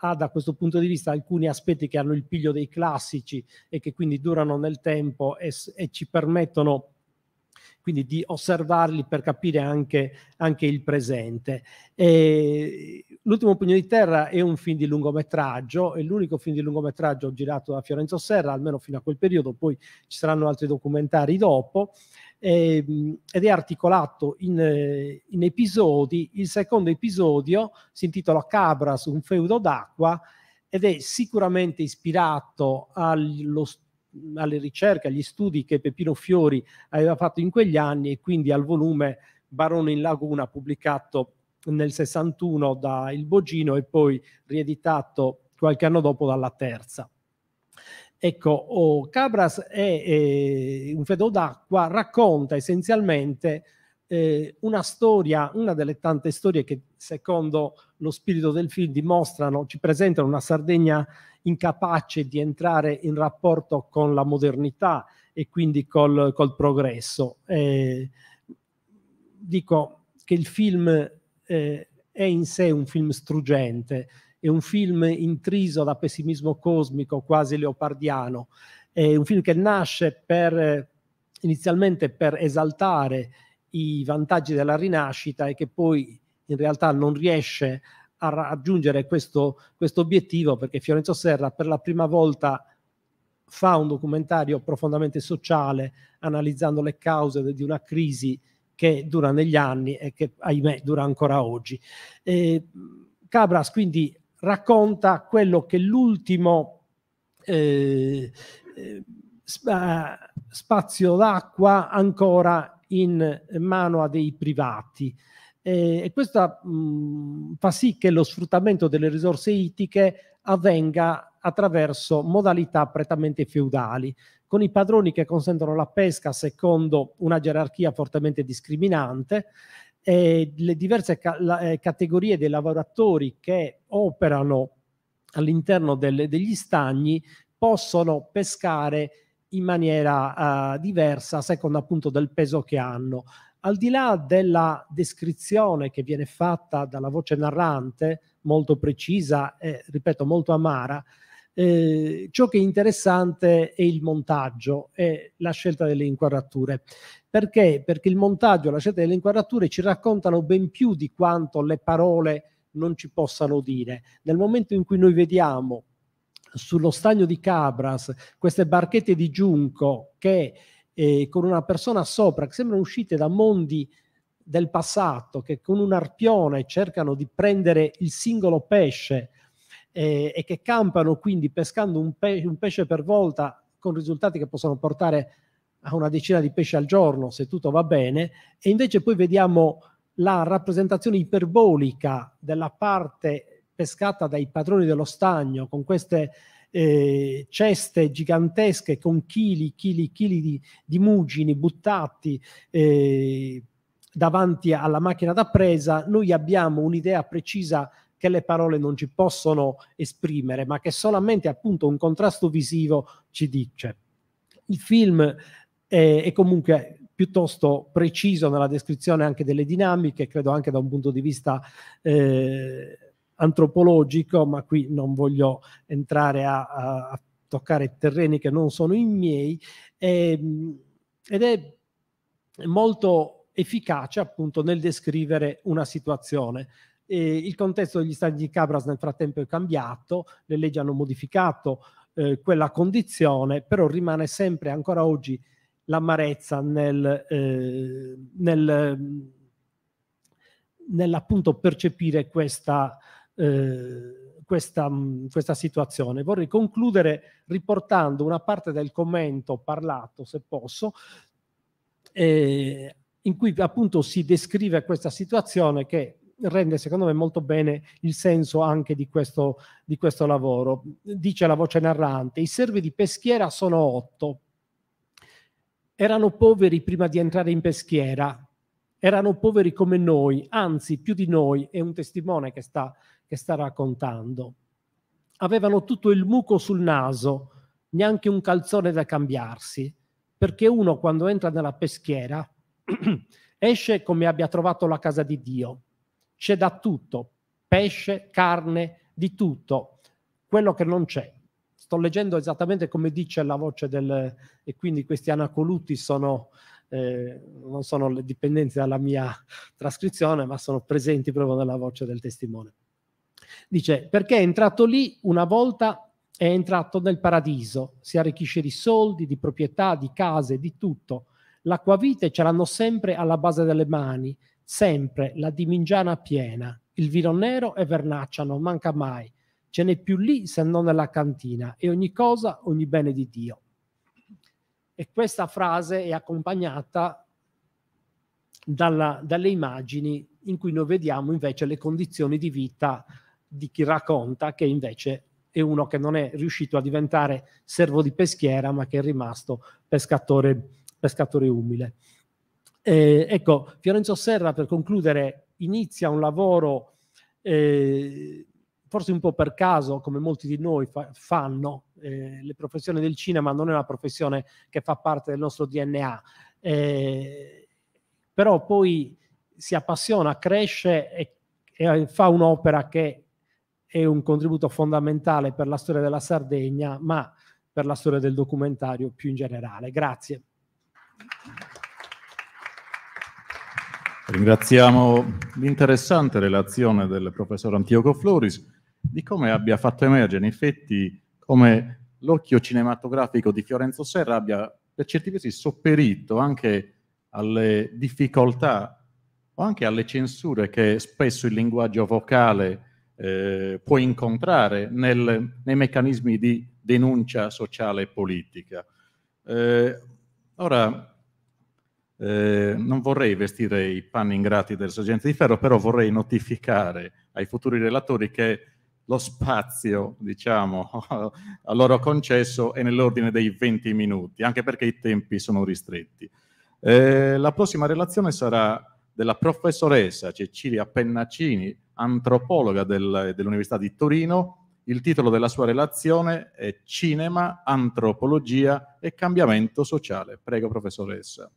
ha da questo punto di vista alcuni aspetti che hanno il piglio dei classici e che quindi durano nel tempo e, e ci permettono quindi di osservarli per capire anche, anche il presente. E L'ultimo pugno di terra è un film di lungometraggio, è l'unico film di lungometraggio girato da Fiorenzo Serra, almeno fino a quel periodo, poi ci saranno altri documentari dopo, e, ehm, ed è articolato in, in episodi. Il secondo episodio si intitola Cabras, un feudo d'acqua, ed è sicuramente ispirato allo studio alle ricerche, agli studi che Pepino Fiori aveva fatto in quegli anni e quindi al volume Barone in Laguna pubblicato nel 61 da Il Bogino e poi rieditato qualche anno dopo dalla Terza. Ecco, oh, Cabras è, è eh, un fedo d'acqua, racconta essenzialmente eh, una storia, una delle tante storie che secondo lo spirito del film dimostrano, ci presentano una Sardegna incapace di entrare in rapporto con la modernità e quindi col, col progresso. Eh, dico che il film eh, è in sé un film struggente, è un film intriso da pessimismo cosmico, quasi leopardiano, è un film che nasce per, inizialmente per esaltare i vantaggi della rinascita e che poi in realtà non riesce a raggiungere questo, questo obiettivo perché Fiorenzo Serra per la prima volta fa un documentario profondamente sociale analizzando le cause di una crisi che dura negli anni e che ahimè dura ancora oggi. Eh, Cabras quindi racconta quello che l'ultimo eh, eh spazio d'acqua ancora in mano a dei privati. e questo mm, fa sì che lo sfruttamento delle risorse ittiche avvenga attraverso modalità prettamente feudali, con i padroni che consentono la pesca secondo una gerarchia fortemente discriminante, e le diverse ca- la, eh, categorie dei lavoratori che operano all'interno delle, degli stagni possono pescare in maniera uh, diversa a seconda appunto del peso che hanno. Al di là della descrizione che viene fatta dalla voce narrante, molto precisa e, ripeto, molto amara, eh, ciò che è interessante è il montaggio e la scelta delle inquadrature. Perché? Perché il montaggio e la scelta delle inquadrature ci raccontano ben più di quanto le parole non ci possano dire. Nel momento in cui noi vediamo sullo stagno di Cabras, queste barchette di giunco che eh, con una persona sopra, che sembrano uscite da mondi del passato, che con un arpione cercano di prendere il singolo pesce eh, e che campano quindi pescando un, pe- un pesce per volta con risultati che possono portare a una decina di pesci al giorno, se tutto va bene, e invece poi vediamo la rappresentazione iperbolica della parte pescata dai padroni dello stagno con queste eh, ceste gigantesche con chili, chili, chili di, di mugini buttati eh, davanti alla macchina da presa, noi abbiamo un'idea precisa che le parole non ci possono esprimere, ma che solamente appunto un contrasto visivo ci dice. Il film è, è comunque piuttosto preciso nella descrizione anche delle dinamiche, credo anche da un punto di vista eh, antropologico, ma qui non voglio entrare a, a, a toccare terreni che non sono i miei, ehm, ed è molto efficace appunto nel descrivere una situazione. Eh, il contesto degli stati di Cabras nel frattempo è cambiato, le leggi hanno modificato eh, quella condizione, però rimane sempre ancora oggi l'amarezza nel, eh, nel, nell'appunto percepire questa, eh, questa, mm, questa situazione. Vorrei concludere riportando una parte del commento parlato, se posso, eh, in cui appunto si descrive questa situazione che rende secondo me molto bene il senso anche di questo, di questo lavoro. Dice la voce narrante, i servi di peschiera sono otto, erano poveri prima di entrare in peschiera, erano poveri come noi, anzi più di noi, è un testimone che sta che sta raccontando. Avevano tutto il muco sul naso, neanche un calzone da cambiarsi, perché uno quando entra nella peschiera esce come abbia trovato la casa di Dio. C'è da tutto, pesce, carne, di tutto, quello che non c'è. Sto leggendo esattamente come dice la voce del... e quindi questi anacoluti sono... Eh, non sono dipendenti dalla mia trascrizione, ma sono presenti proprio nella voce del testimone. Dice, perché è entrato lì una volta è entrato nel paradiso, si arricchisce di soldi, di proprietà, di case, di tutto. L'acquavite ce l'hanno sempre alla base delle mani, sempre la dimingiana piena. Il vino nero e vernaccia non manca mai. Ce n'è più lì se non nella cantina e ogni cosa, ogni bene di Dio. E questa frase è accompagnata dalla, dalle immagini in cui noi vediamo invece le condizioni di vita di chi racconta che invece è uno che non è riuscito a diventare servo di peschiera ma che è rimasto pescatore, pescatore umile. Eh, ecco, Fiorenzo Serra per concludere inizia un lavoro eh, forse un po' per caso, come molti di noi fa, fanno, eh, le professioni del cinema non è una professione che fa parte del nostro DNA, eh, però poi si appassiona, cresce e, e fa un'opera che è un contributo fondamentale per la storia della Sardegna, ma per la storia del documentario più in generale. Grazie. Ringraziamo l'interessante relazione del professor Antioco Floris di come abbia fatto emergere in effetti come l'occhio cinematografico di Fiorenzo Serra abbia per certi versi sopperito anche alle difficoltà o anche alle censure che spesso il linguaggio vocale eh, può incontrare nel, nei meccanismi di denuncia sociale e politica. Eh, ora, eh, non vorrei vestire i panni ingrati del sergente di ferro, però vorrei notificare ai futuri relatori che lo spazio, diciamo, a loro concesso è nell'ordine dei 20 minuti, anche perché i tempi sono ristretti. Eh, la prossima relazione sarà della professoressa Cecilia Pennacini, antropologa del, dell'Università di Torino. Il titolo della sua relazione è Cinema, antropologia e cambiamento sociale. Prego, professoressa.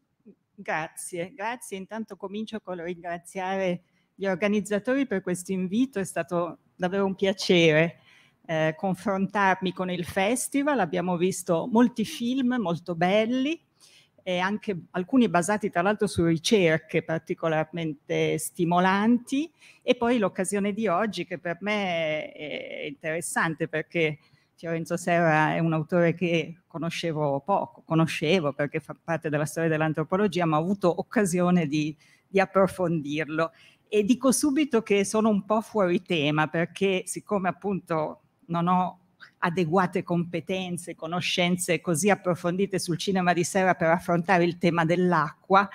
Grazie, grazie. Intanto comincio con ringraziare gli organizzatori per questo invito, è stato davvero un piacere eh, confrontarmi con il festival, abbiamo visto molti film molto belli, e anche alcuni basati tra l'altro su ricerche particolarmente stimolanti e poi l'occasione di oggi che per me è interessante perché Fiorenzo Serra è un autore che conoscevo poco, conoscevo perché fa parte della storia dell'antropologia, ma ho avuto occasione di, di approfondirlo. E dico subito che sono un po' fuori tema perché siccome appunto non ho adeguate competenze, conoscenze così approfondite sul cinema di sera per affrontare il tema dell'acqua,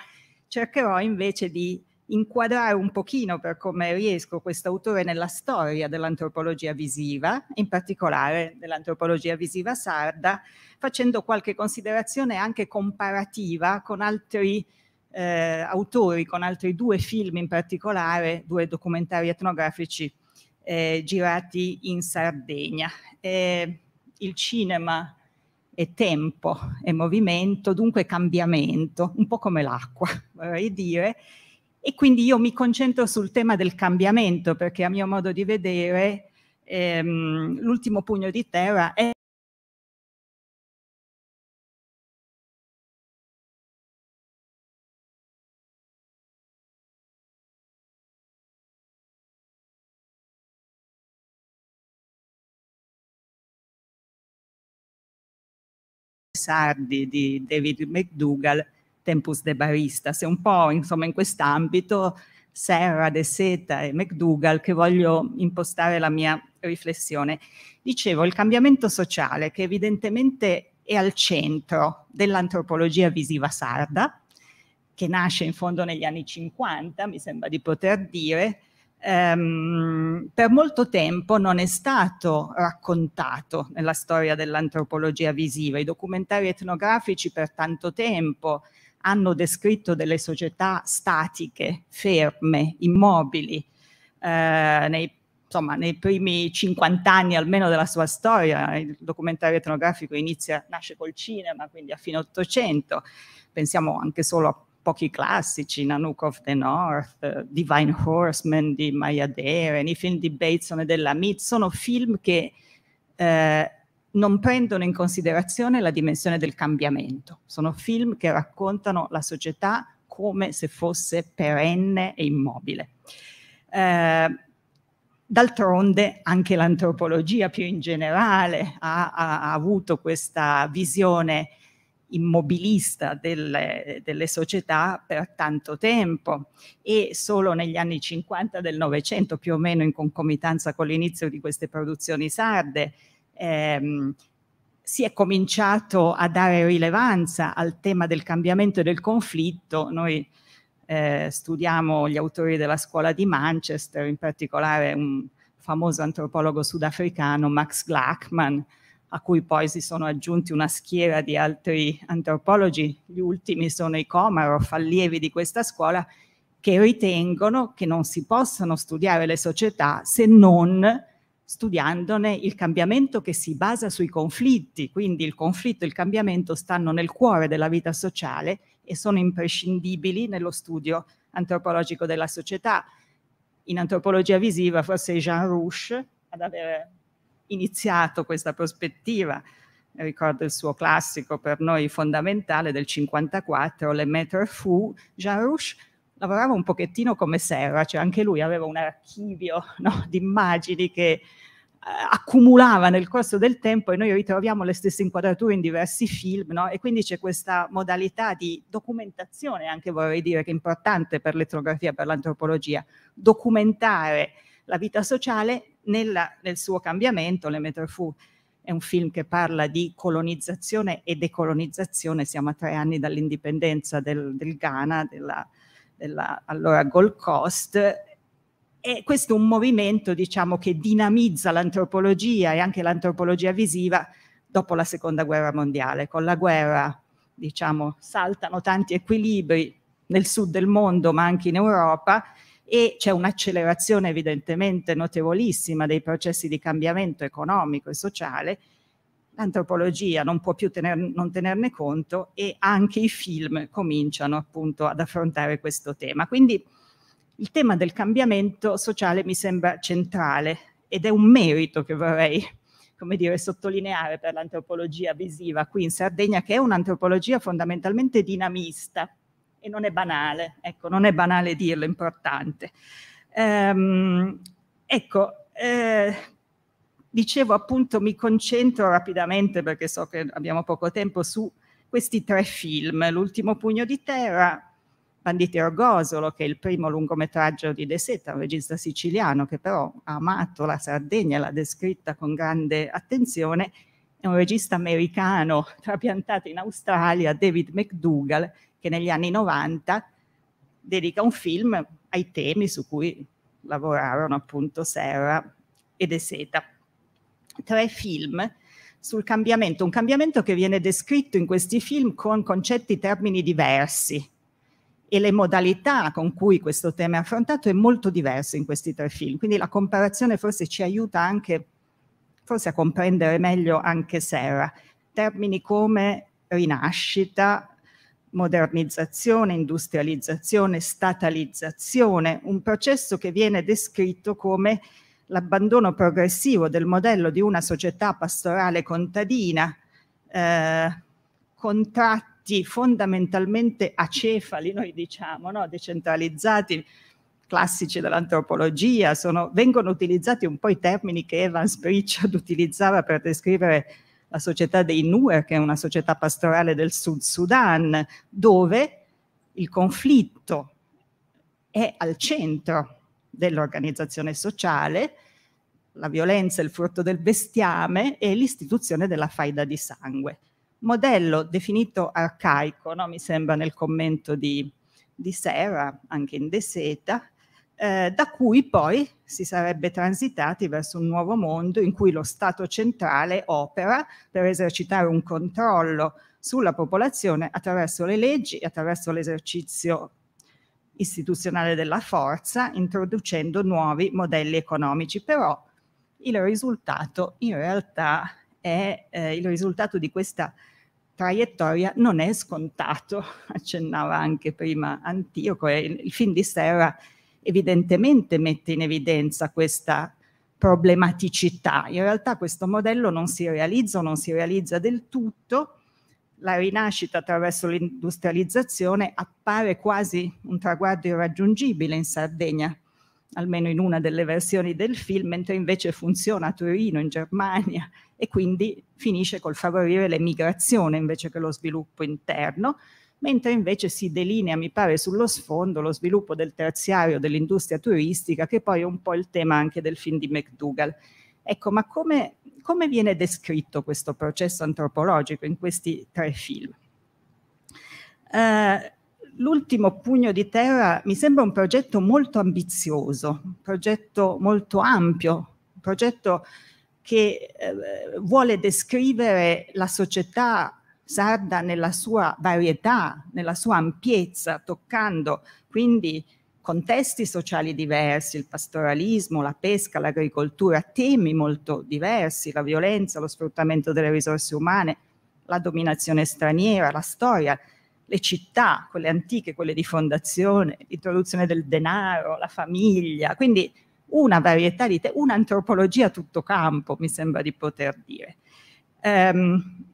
cercherò invece di inquadrare un pochino per come riesco questo autore nella storia dell'antropologia visiva, in particolare dell'antropologia visiva sarda, facendo qualche considerazione anche comparativa con altri eh, autori, con altri due film in particolare, due documentari etnografici eh, girati in Sardegna. Eh, il cinema è tempo, è movimento, dunque cambiamento, un po' come l'acqua, vorrei dire. E quindi io mi concentro sul tema del cambiamento, perché a mio modo di vedere ehm, l'ultimo pugno di terra è sardi di David McDougall, Tempus de Barista. Se un po' insomma in quest'ambito Serra, De Seta e McDougall che voglio impostare la mia riflessione. Dicevo, il cambiamento sociale che evidentemente è al centro dell'antropologia visiva sarda, che nasce in fondo negli anni 50, mi sembra di poter dire, ehm, per molto tempo non è stato raccontato nella storia dell'antropologia visiva. I documentari etnografici per tanto tempo hanno descritto delle società statiche, ferme, immobili. Eh, nei, insomma, nei primi 50 anni almeno della sua storia, il documentario etnografico inizia, nasce col cinema, quindi a fine Ottocento, pensiamo anche solo pochi classici, Nanook of the North, uh, Divine Horseman di Maya Deren, i film di Bateson e della Mead, sono film che eh, non prendono in considerazione la dimensione del cambiamento, sono film che raccontano la società come se fosse perenne e immobile. Eh, D'altronde anche l'antropologia più in generale ha, ha, ha avuto questa visione immobilista delle, delle società per tanto tempo e solo negli anni 50 del Novecento, più o meno in concomitanza con l'inizio di queste produzioni sarde, ehm, si è cominciato a dare rilevanza al tema del cambiamento e del conflitto. Noi eh, studiamo gli autori della scuola di Manchester, in particolare un famoso antropologo sudafricano, Max Glackman, a cui poi si sono aggiunti una schiera di altri antropologi, gli ultimi sono i Komarov, allievi di questa scuola, che ritengono che non si possano studiare le società se non studiandone il cambiamento che si basa sui conflitti, quindi il conflitto e il cambiamento stanno nel cuore della vita sociale e sono imprescindibili nello studio antropologico della società. In antropologia visiva forse è Jean Rouche ad avere iniziato questa prospettiva. Ricordo il suo classico per noi fondamentale del 54, Le Maître Fou, Jean Rouch lavorava un pochettino come Serra, cioè anche lui aveva un archivio no, di immagini che eh, accumulava nel corso del tempo e noi ritroviamo le stesse inquadrature in diversi film no? e quindi c'è questa modalità di documentazione anche vorrei dire che è importante per l'etnografia, per l'antropologia, documentare la vita sociale nella, nel suo cambiamento, Le Fu è un film che parla di colonizzazione e decolonizzazione, siamo a tre anni dall'indipendenza del, del Ghana, della, della allora Gold Coast, e questo è un movimento diciamo, che dinamizza l'antropologia e anche l'antropologia visiva dopo la seconda guerra mondiale. Con la guerra diciamo, saltano tanti equilibri nel sud del mondo ma anche in Europa e c'è un'accelerazione evidentemente notevolissima dei processi di cambiamento economico e sociale, l'antropologia non può più tener, non tenerne conto e anche i film cominciano appunto ad affrontare questo tema. Quindi il tema del cambiamento sociale mi sembra centrale ed è un merito che vorrei come dire, sottolineare per l'antropologia visiva qui in Sardegna, che è un'antropologia fondamentalmente dinamista, e non è banale, ecco, non è banale dirlo, è importante. Ehm, ecco, eh, dicevo appunto, mi concentro rapidamente perché so che abbiamo poco tempo su questi tre film, L'ultimo pugno di terra, Banditi Orgosolo, che è il primo lungometraggio di De Setta, un regista siciliano che però ha amato la Sardegna, l'ha descritta con grande attenzione, è un regista americano trapiantato in Australia, David McDougall, che negli anni 90 dedica un film ai temi su cui lavorarono appunto Serra e De Seta. Tre film sul cambiamento, un cambiamento che viene descritto in questi film con concetti e termini diversi e le modalità con cui questo tema è affrontato è molto diverso in questi tre film, quindi la comparazione forse ci aiuta anche forse a comprendere meglio anche Serra. Termini come rinascita, modernizzazione, industrializzazione, statalizzazione, un processo che viene descritto come l'abbandono progressivo del modello di una società pastorale contadina, eh, contratti fondamentalmente acefali, noi diciamo, no? decentralizzati, classici dell'antropologia, sono, vengono utilizzati un po' i termini che Evans Pritchard utilizzava per descrivere la società dei Nuer, che è una società pastorale del Sud Sudan, dove il conflitto è al centro dell'organizzazione sociale, la violenza, è il frutto del bestiame e l'istituzione della faida di sangue. Modello definito arcaico, no? mi sembra nel commento di, di Sera, anche in De Seta, eh, da cui poi si sarebbe transitati verso un nuovo mondo in cui lo Stato centrale opera per esercitare un controllo sulla popolazione attraverso le leggi e attraverso l'esercizio istituzionale della forza, introducendo nuovi modelli economici. Però il risultato in realtà è eh, il risultato di questa traiettoria non è scontato, accennava anche prima Antioco, il film di Serra evidentemente mette in evidenza questa problematicità. In realtà questo modello non si realizza o non si realizza del tutto, la rinascita attraverso l'industrializzazione appare quasi un traguardo irraggiungibile in Sardegna, almeno in una delle versioni del film, mentre invece funziona a Torino, in Germania, e quindi finisce col favorire l'emigrazione invece che lo sviluppo interno mentre invece si delinea, mi pare, sullo sfondo lo sviluppo del terziario dell'industria turistica, che poi è un po' il tema anche del film di McDougall. Ecco, ma come, come viene descritto questo processo antropologico in questi tre film? Uh, L'ultimo pugno di terra mi sembra un progetto molto ambizioso, un progetto molto ampio, un progetto che eh, vuole descrivere la società sarda nella sua varietà, nella sua ampiezza, toccando quindi contesti sociali diversi, il pastoralismo, la pesca, l'agricoltura, temi molto diversi, la violenza, lo sfruttamento delle risorse umane, la dominazione straniera, la storia, le città, quelle antiche, quelle di fondazione, l'introduzione del denaro, la famiglia, quindi una varietà di temi, un'antropologia a tutto campo, mi sembra di poter dire. Um,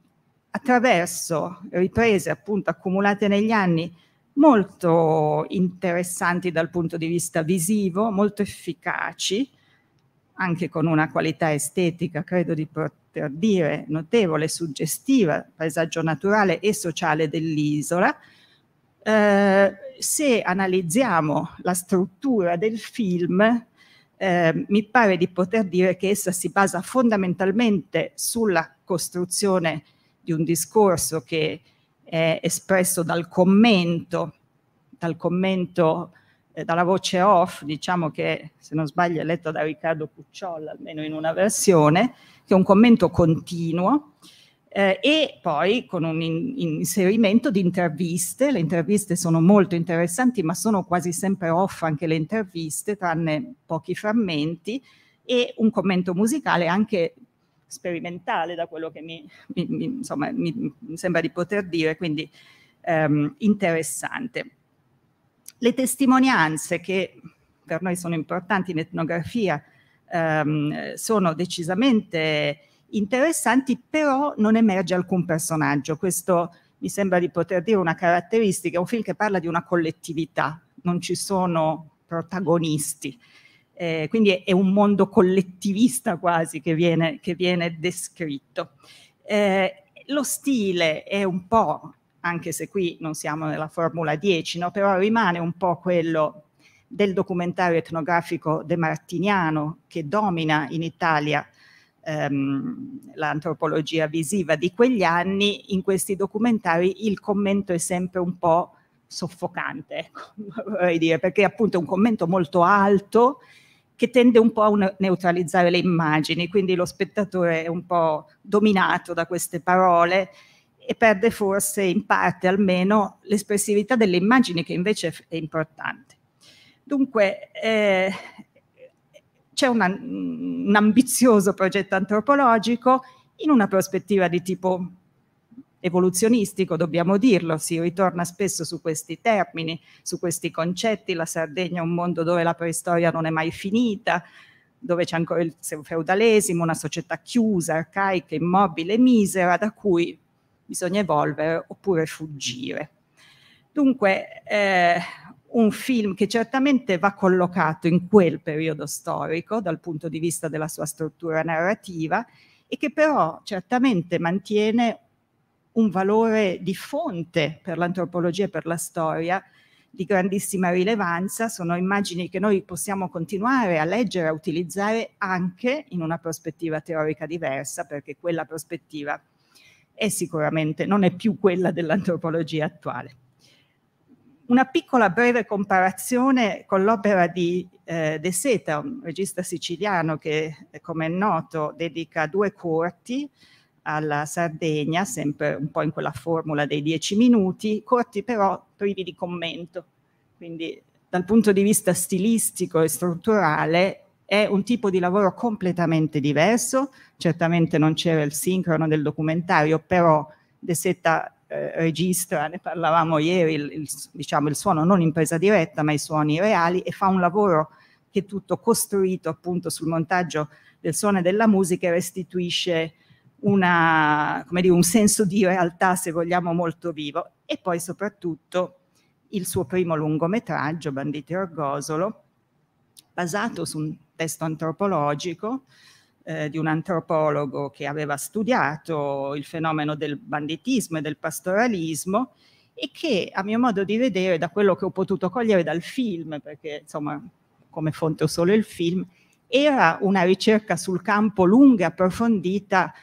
attraverso riprese appunto accumulate negli anni molto interessanti dal punto di vista visivo, molto efficaci, anche con una qualità estetica, credo di poter dire, notevole, suggestiva, paesaggio naturale e sociale dell'isola. Eh, se analizziamo la struttura del film, eh, mi pare di poter dire che essa si basa fondamentalmente sulla costruzione di un discorso che è espresso dal commento, dal commento eh, dalla voce off, diciamo che se non sbaglio è letto da Riccardo Cucciolla, almeno in una versione, che è un commento continuo, eh, e poi con un in inserimento di interviste, le interviste sono molto interessanti, ma sono quasi sempre off anche le interviste, tranne pochi frammenti, e un commento musicale anche sperimentale da quello che mi, mi, mi, insomma, mi sembra di poter dire, quindi ehm, interessante. Le testimonianze che per noi sono importanti in etnografia ehm, sono decisamente interessanti, però non emerge alcun personaggio. Questo mi sembra di poter dire una caratteristica, è un film che parla di una collettività, non ci sono protagonisti eh, quindi è un mondo collettivista quasi che viene, che viene descritto. Eh, lo stile è un po', anche se qui non siamo nella Formula 10, no? però rimane un po' quello del documentario etnografico De Martiniano che domina in Italia ehm, l'antropologia visiva di quegli anni, in questi documentari il commento è sempre un po' soffocante, ecco, vorrei dire, perché appunto è un commento molto alto che tende un po' a neutralizzare le immagini, quindi lo spettatore è un po' dominato da queste parole e perde forse in parte almeno l'espressività delle immagini che invece è importante. Dunque eh, c'è una, un ambizioso progetto antropologico in una prospettiva di tipo evoluzionistico, dobbiamo dirlo, si ritorna spesso su questi termini, su questi concetti, la Sardegna è un mondo dove la preistoria non è mai finita, dove c'è ancora il feudalesimo, una società chiusa, arcaica, immobile, misera, da cui bisogna evolvere oppure fuggire. Dunque, eh, un film che certamente va collocato in quel periodo storico dal punto di vista della sua struttura narrativa e che però certamente mantiene un valore di fonte per l'antropologia e per la storia di grandissima rilevanza, sono immagini che noi possiamo continuare a leggere, a utilizzare anche in una prospettiva teorica diversa, perché quella prospettiva è sicuramente, non è più quella dell'antropologia attuale. Una piccola breve comparazione con l'opera di eh, De Seta, un regista siciliano che, eh, come è noto, dedica due corti, alla Sardegna, sempre un po' in quella formula dei dieci minuti, corti però privi di commento. Quindi dal punto di vista stilistico e strutturale è un tipo di lavoro completamente diverso, certamente non c'era il sincrono del documentario, però De Setta eh, registra, ne parlavamo ieri, il, il, diciamo, il suono non in presa diretta, ma i suoni reali e fa un lavoro che è tutto costruito appunto sul montaggio del suono e della musica e restituisce una, dire, un senso di realtà, se vogliamo, molto vivo. E poi soprattutto il suo primo lungometraggio, Banditi Orgosolo, basato su un testo antropologico eh, di un antropologo che aveva studiato il fenomeno del banditismo e del pastoralismo e che a mio modo di vedere, da quello che ho potuto cogliere dal film, perché insomma come fonte ho solo il film, era una ricerca sul campo lunga e approfondita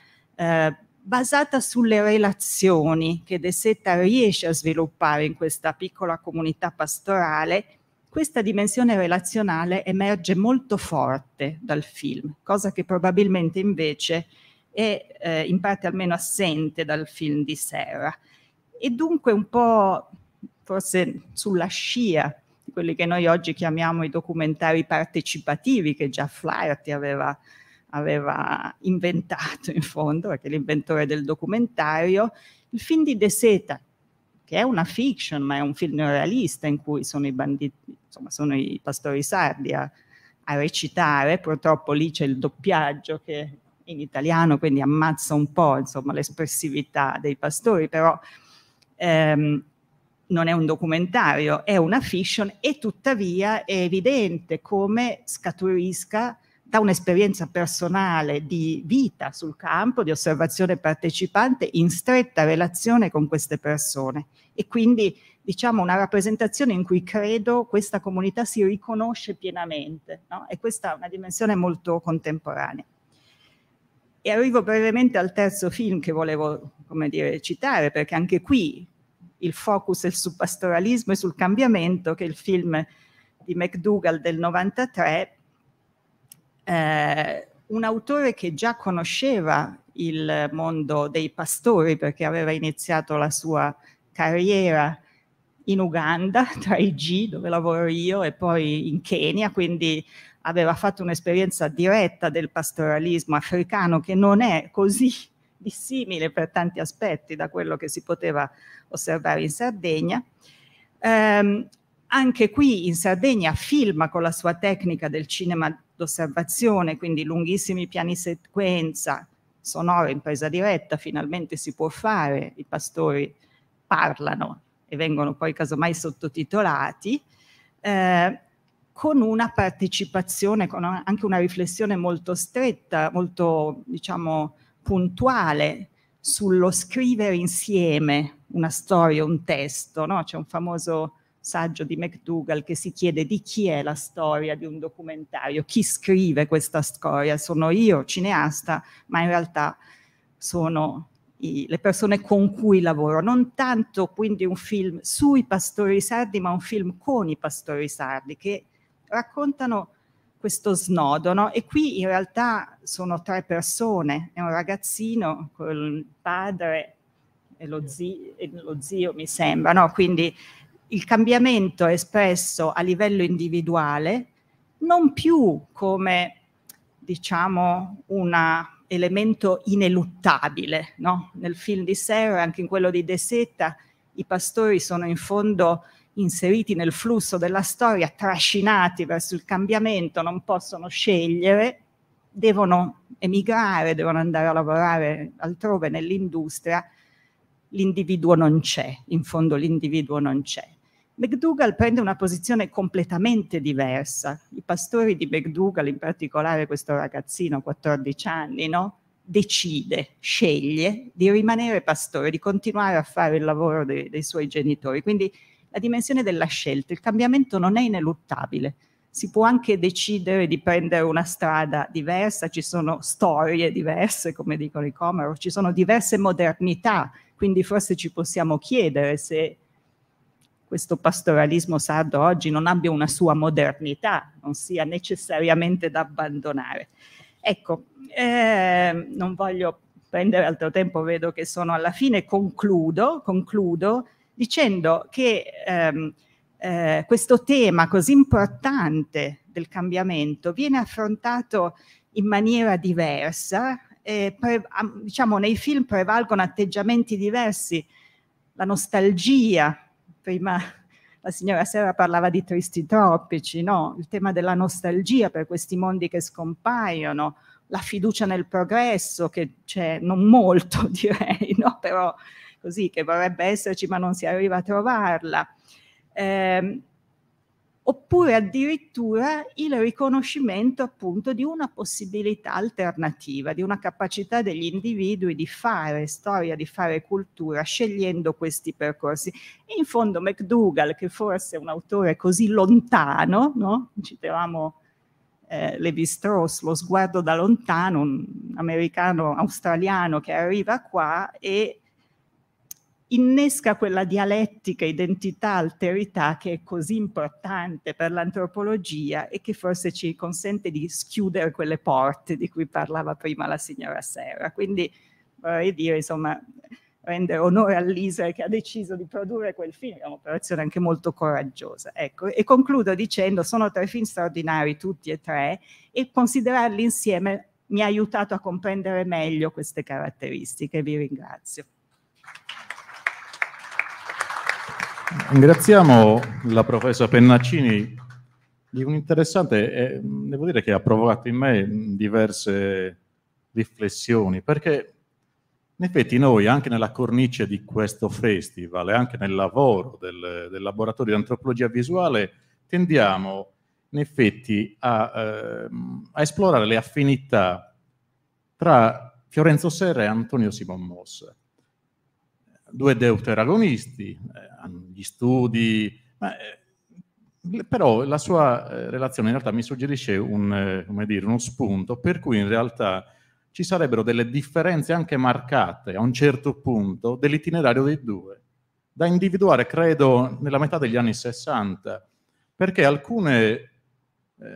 eh, basata sulle relazioni che De Setta riesce a sviluppare in questa piccola comunità pastorale, questa dimensione relazionale emerge molto forte dal film, cosa che probabilmente invece è eh, in parte almeno assente dal film di Serra. E dunque un po' forse sulla scia di quelli che noi oggi chiamiamo i documentari partecipativi che già Flaherty aveva aveva inventato in fondo, perché è l'inventore del documentario, il film di De Seta, che è una fiction, ma è un film realista in cui sono i banditi, insomma, sono i pastori sardi a, a recitare, purtroppo lì c'è il doppiaggio che in italiano quindi ammazza un po' insomma, l'espressività dei pastori, però ehm, non è un documentario, è una fiction e tuttavia è evidente come scaturisca da un'esperienza personale di vita sul campo, di osservazione partecipante in stretta relazione con queste persone e quindi diciamo una rappresentazione in cui credo questa comunità si riconosce pienamente no? e questa è una dimensione molto contemporanea. E arrivo brevemente al terzo film che volevo dire, citare perché anche qui il focus è sul pastoralismo e sul cambiamento che è il film di McDougall del 93 eh, un autore che già conosceva il mondo dei pastori perché aveva iniziato la sua carriera in Uganda, tra i G, dove lavoro io, e poi in Kenya, quindi aveva fatto un'esperienza diretta del pastoralismo africano che non è così dissimile per tanti aspetti da quello che si poteva osservare in Sardegna. Ehm, anche qui in Sardegna filma con la sua tecnica del cinema d'osservazione, quindi lunghissimi piani sequenza sonoro in presa diretta, finalmente si può fare, i pastori parlano e vengono poi casomai sottotitolati, eh, con una partecipazione, con anche una riflessione molto stretta, molto diciamo puntuale sullo scrivere insieme una storia, un testo. No? C'è un famoso saggio di McDougall che si chiede di chi è la storia di un documentario, chi scrive questa storia, sono io cineasta, ma in realtà sono i, le persone con cui lavoro, non tanto quindi un film sui pastori sardi, ma un film con i pastori sardi che raccontano questo snodo, no? E qui in realtà sono tre persone, è un ragazzino, con il padre e lo zio, e lo zio mi sembra, no? Quindi il cambiamento è espresso a livello individuale, non più come diciamo un elemento ineluttabile. No? Nel film di Serra, anche in quello di De Setta, i pastori sono in fondo inseriti nel flusso della storia, trascinati verso il cambiamento, non possono scegliere, devono emigrare, devono andare a lavorare altrove nell'industria, l'individuo non c'è, in fondo l'individuo non c'è. McDougall prende una posizione completamente diversa. I pastori di McDougall, in particolare questo ragazzino, 14 anni, no? decide, sceglie di rimanere pastore, di continuare a fare il lavoro dei, dei suoi genitori. Quindi la dimensione della scelta, il cambiamento non è ineluttabile. Si può anche decidere di prendere una strada diversa, ci sono storie diverse, come dicono i Comaro, ci sono diverse modernità, quindi forse ci possiamo chiedere se questo pastoralismo sardo oggi non abbia una sua modernità, non sia necessariamente da abbandonare. Ecco, eh, non voglio prendere altro tempo, vedo che sono alla fine, concludo, concludo dicendo che ehm, eh, questo tema così importante del cambiamento viene affrontato in maniera diversa, eh, pre, diciamo nei film prevalgono atteggiamenti diversi, la nostalgia prima la signora Sera parlava di tristi tropici, no? il tema della nostalgia per questi mondi che scompaiono, la fiducia nel progresso che c'è, non molto direi, no? però così che vorrebbe esserci ma non si arriva a trovarla. Eh, oppure addirittura il riconoscimento appunto di una possibilità alternativa, di una capacità degli individui di fare storia, di fare cultura, scegliendo questi percorsi. E in fondo McDougall, che forse è un autore così lontano, no? citavamo eh, Levi Strauss, lo sguardo da lontano, un americano australiano che arriva qua e innesca quella dialettica identità-alterità che è così importante per l'antropologia e che forse ci consente di schiudere quelle porte di cui parlava prima la signora Serra. Quindi vorrei dire, insomma, rendere onore all'Israele che ha deciso di produrre quel film, è un'operazione anche molto coraggiosa. Ecco, e concludo dicendo, sono tre film straordinari tutti e tre, e considerarli insieme mi ha aiutato a comprendere meglio queste caratteristiche. Vi ringrazio. Ringraziamo la professa Pennaccini di un interessante, eh, devo dire che ha provocato in me diverse riflessioni, perché in effetti noi anche nella cornice di questo festival e anche nel lavoro del, del, laboratorio di antropologia visuale tendiamo in effetti a, eh, a esplorare le affinità tra Fiorenzo Serra e Antonio Simon Mosse due deuteragonisti, eh, gli studi, ma, eh, però la sua eh, relazione in realtà mi suggerisce un, eh, dire, uno spunto per cui in realtà ci sarebbero delle differenze anche marcate a un certo punto dell'itinerario dei due, da individuare credo nella metà degli anni 60, perché alcune, eh,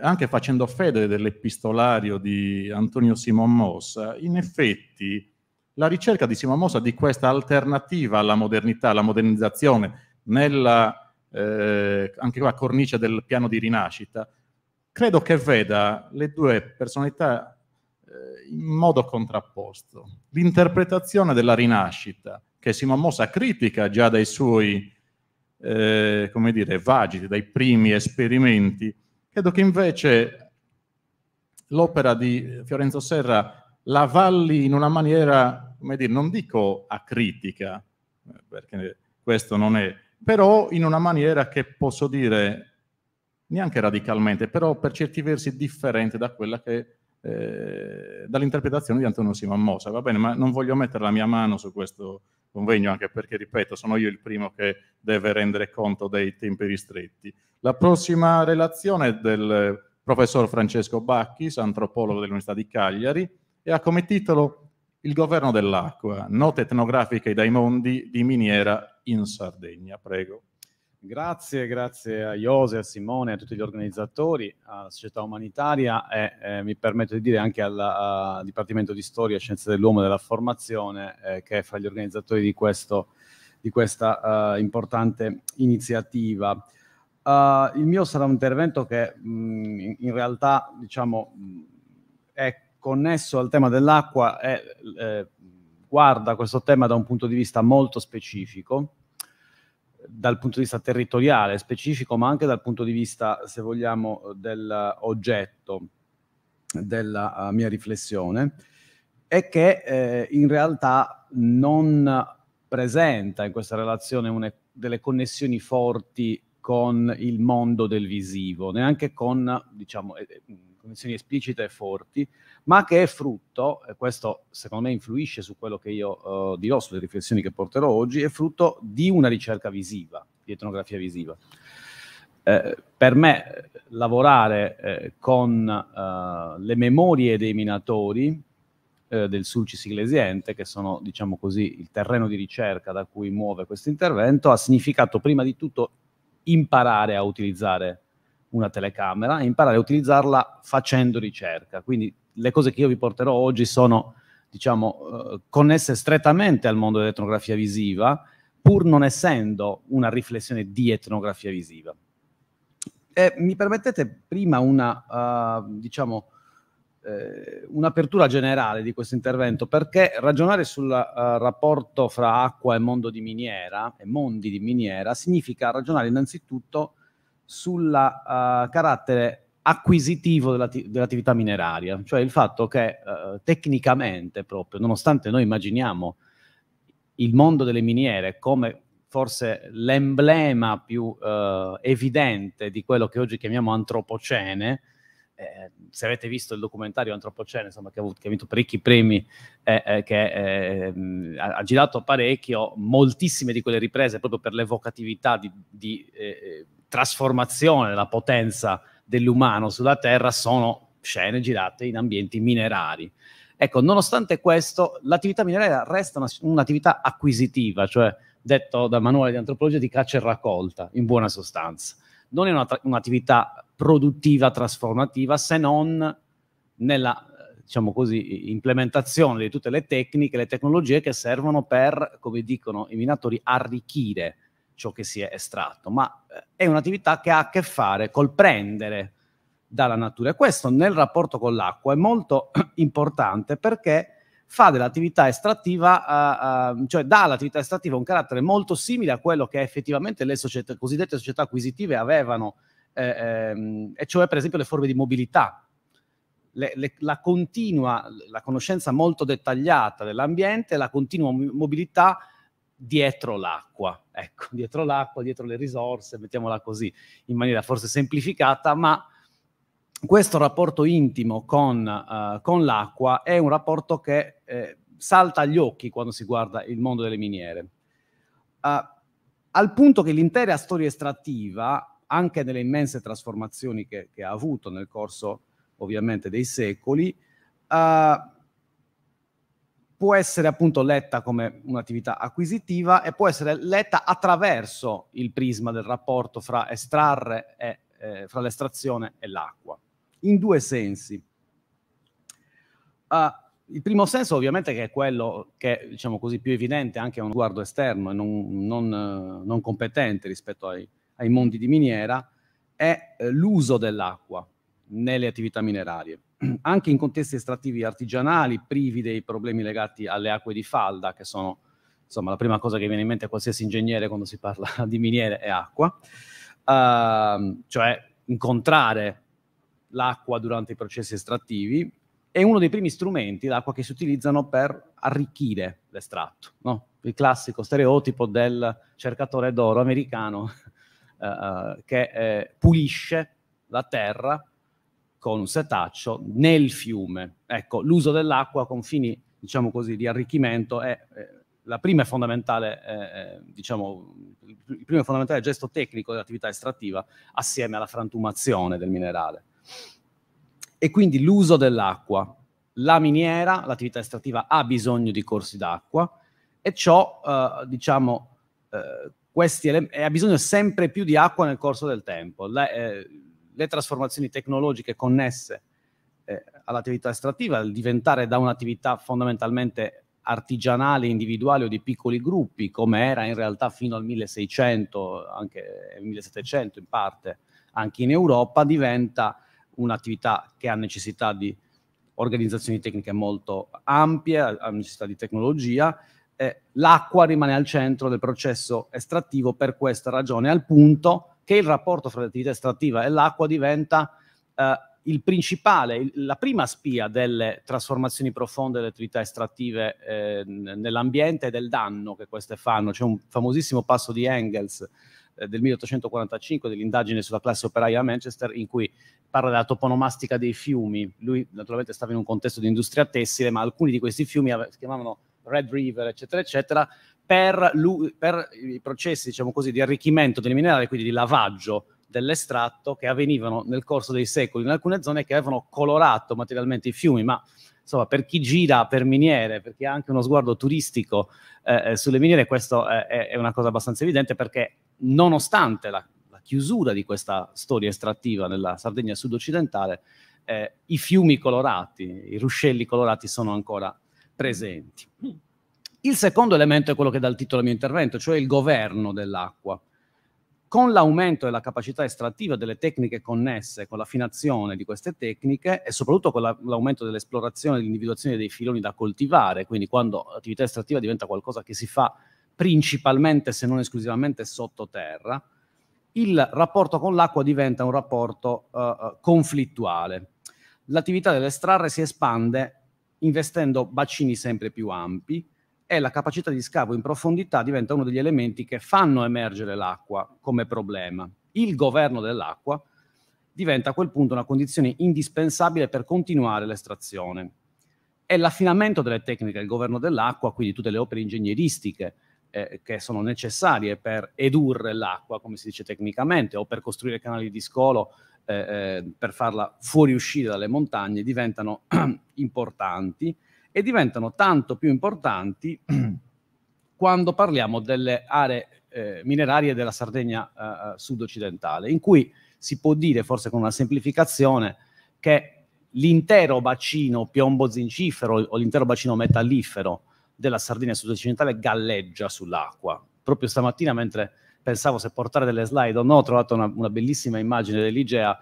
anche facendo fede dell'epistolario di Antonio Simon Mossa, in effetti la ricerca di Simamosa di questa alternativa alla modernità, alla modernizzazione, nella eh, anche qua cornice del piano di rinascita, credo che veda le due personalità eh, in modo contrapposto. L'interpretazione della rinascita, che Simamosa critica già dai suoi eh, come dire, vagiti, dai primi esperimenti, credo che invece l'opera di Fiorenzo Serra la valli in una maniera, come dire, non dico acritica, perché questo non è, però in una maniera che posso dire neanche radicalmente, però per certi versi differente da quella che eh, dall'interpretazione di Antonio Mosa, Va bene, ma non voglio mettere la mia mano su questo convegno, anche perché, ripeto, sono io il primo che deve rendere conto dei tempi ristretti. La prossima relazione è del professor Francesco Bacchis, antropologo dell'Università di Cagliari, e ha come titolo Il governo dell'acqua, note etnografiche dai mondi di miniera in Sardegna. Prego. Grazie, grazie a Iose, a Simone, a tutti gli organizzatori, alla società umanitaria e eh, mi permetto di dire anche al Dipartimento di Storia Scienze dell'Uomo e della Formazione eh, che è fra gli organizzatori di, questo, di questa uh, importante iniziativa. Uh, il mio sarà un intervento che mh, in realtà diciamo, è connesso al tema dell'acqua è, eh, guarda questo tema da un punto di vista molto specifico, dal punto di vista territoriale specifico, ma anche dal punto di vista, se vogliamo, dell'oggetto della eh, mia riflessione, è che eh, in realtà non presenta in questa relazione une, delle connessioni forti con il mondo del visivo, neanche con, diciamo, eh, condizioni esplicite e forti, ma che è frutto, e questo secondo me influisce su quello che io eh, dirò, sulle riflessioni che porterò oggi, è frutto di una ricerca visiva, di etnografia visiva. Eh, per me lavorare eh, con eh, le memorie dei minatori eh, del Sulcis Iglesiente, che sono diciamo così il terreno di ricerca da cui muove questo intervento, ha significato prima di tutto imparare a utilizzare una telecamera e imparare a utilizzarla facendo ricerca. Quindi le cose che io vi porterò oggi sono, diciamo, eh, connesse strettamente al mondo dell'etnografia visiva, pur non essendo una riflessione di etnografia visiva. E mi permettete prima una, uh, diciamo, eh, un'apertura generale di questo intervento, perché ragionare sul uh, rapporto fra acqua e mondo di miniera, e mondi di miniera, significa ragionare innanzitutto sul uh, eh, carattere acquisitivo dell'attività mineraria, cioè il fatto che uh, tecnicamente proprio, nonostante noi immaginiamo il mondo delle miniere come forse l'emblema più uh, evidente di quello che oggi chiamiamo antropocene, eh, se avete visto il documentario Antropocene, insomma, che, ha, vinto parecchi premi, eh, eh, che mm, ha girato parecchio, moltissime di quelle riprese proprio per l'evocatività di, di trasformazione della potenza dell'umano sulla Terra sono scene girate in ambienti minerari. Ecco, nonostante questo, l'attività mineraria resta una, un'attività acquisitiva, cioè detto dal manuale di antropologia di caccia e raccolta, in buona sostanza. Non è una un'attività produttiva, trasformativa, se non nella diciamo così, implementazione di tutte le tecniche, le tecnologie che servono per, come dicono i minatori, arricchire ciò che si è estratto, ma eh, è un'attività che ha a che fare col prendere dalla natura. E questo nel rapporto con l'acqua è molto importante perché fa dell'attività estrattiva, uh, uh, cioè dà all'attività estrattiva un carattere molto simile a quello che effettivamente le società, cosiddette società acquisitive avevano, eh, ehm, e cioè per esempio le forme di mobilità. Le, le, la continua, la conoscenza molto dettagliata dell'ambiente, la continua mobilità dietro l'acqua, ecco, dietro l'acqua, dietro le risorse, mettiamola così, in maniera forse semplificata, ma questo rapporto intimo con, uh, con l'acqua è un rapporto che eh, salta agli occhi quando si guarda il mondo delle miniere, uh, al punto che l'intera storia estrattiva, anche nelle immense trasformazioni che, che ha avuto nel corso ovviamente dei secoli, uh, può essere appunto letta come un'attività acquisitiva e può essere letta attraverso il prisma del rapporto fra estrarre e eh, fra l'estrazione e l'acqua, in due sensi. Uh, il primo senso ovviamente che è quello che è diciamo così, più evidente anche a uno sguardo esterno e non, non, non competente rispetto ai, ai, mondi di miniera, è eh, l'uso dell'acqua nelle attività minerarie, anche in contesti estrattivi artigianali privi dei problemi legati alle acque di falda, che sono insomma la prima cosa che viene in mente a qualsiasi ingegnere quando si parla di miniere è acqua, uh, cioè incontrare l'acqua durante i processi estrattivi è uno dei primi strumenti, d'acqua che si utilizzano per arricchire l'estratto, no? il classico stereotipo del cercatore d'oro americano uh, che eh, pulisce la terra con un setaccio nel fiume. Ecco, l'uso dell'acqua con fini, diciamo così, di arricchimento è, è eh, la prima e fondamentale, eh, eh, diciamo, il primo e fondamentale gesto tecnico dell'attività estrattiva assieme alla frantumazione del minerale. E quindi l'uso dell'acqua. La miniera, l'attività estrattiva, ha bisogno di corsi d'acqua e ciò, eh, diciamo, eh, ha bisogno sempre più di acqua nel corso del tempo. Le, le trasformazioni tecnologiche connesse eh, all'attività estrattiva, al diventare da un'attività fondamentalmente artigianale, individuale o di piccoli gruppi, come era in realtà fino al 1600, anche 1700 in parte, anche in Europa, diventa un'attività che ha necessità di organizzazioni tecniche molto ampie, ha necessità di tecnologia. Eh, l'acqua rimane al centro del processo estrattivo per questa ragione, al punto che il rapporto fra l'attività estrattiva e l'acqua diventa eh, il principale, il, la prima spia delle trasformazioni profonde delle attività estrattive eh, nell'ambiente e del danno che queste fanno. C'è un famosissimo passo di Engels eh, del 1845 dell'indagine sulla classe operaia a Manchester in cui parla della toponomastica dei fiumi. Lui naturalmente stava in un contesto di industria tessile, ma alcuni di questi fiumi si chiamavano Red River, eccetera, eccetera, per, lu- per i processi diciamo così, di arricchimento del minerale, quindi di lavaggio dell'estratto che avvenivano nel corso dei secoli in alcune zone che avevano colorato materialmente i fiumi, ma insomma per chi gira per miniere, per chi ha anche uno sguardo turistico eh, eh sulle miniere, questo è, è, una cosa abbastanza evidente perché nonostante la, la chiusura di questa storia estrattiva nella Sardegna sud-occidentale, eh, i fiumi colorati, i ruscelli colorati sono ancora presenti. Mm. Il secondo elemento è quello che dà il titolo al mio intervento, cioè il governo dell'acqua. Con l'aumento della capacità estrattiva delle tecniche connesse, con l'affinazione di queste tecniche e soprattutto con l'aumento dell'esplorazione e dell'individuazione dei filoni da coltivare, quindi quando l'attività estrattiva diventa qualcosa che si fa principalmente, se non esclusivamente, sottoterra, il rapporto con l'acqua diventa un rapporto uh, conflittuale. L'attività dell'estrarre si espande investendo bacini sempre più ampi, è la capacità di scavo in profondità diventa uno degli elementi che fanno emergere l'acqua come problema. Il governo dell'acqua diventa a quel punto una condizione indispensabile per continuare l'estrazione. È l'affinamento delle tecniche del governo dell'acqua, quindi tutte le opere ingegneristiche eh, che sono necessarie per edurre l'acqua, come si dice tecnicamente, o per costruire canali di scolo eh, eh, per farla fuoriuscire dalle montagne, diventano importanti e diventano tanto più importanti quando parliamo delle aree eh, minerarie della Sardegna eh, eh, sud-occidentale, in cui si può dire, forse con una semplificazione, che l'intero bacino piombo-zincifero o l'intero bacino metallifero della Sardegna sud-occidentale galleggia sull'acqua. Proprio stamattina, mentre pensavo se portare delle slide o no, ho trovato una, una bellissima immagine dell'Igea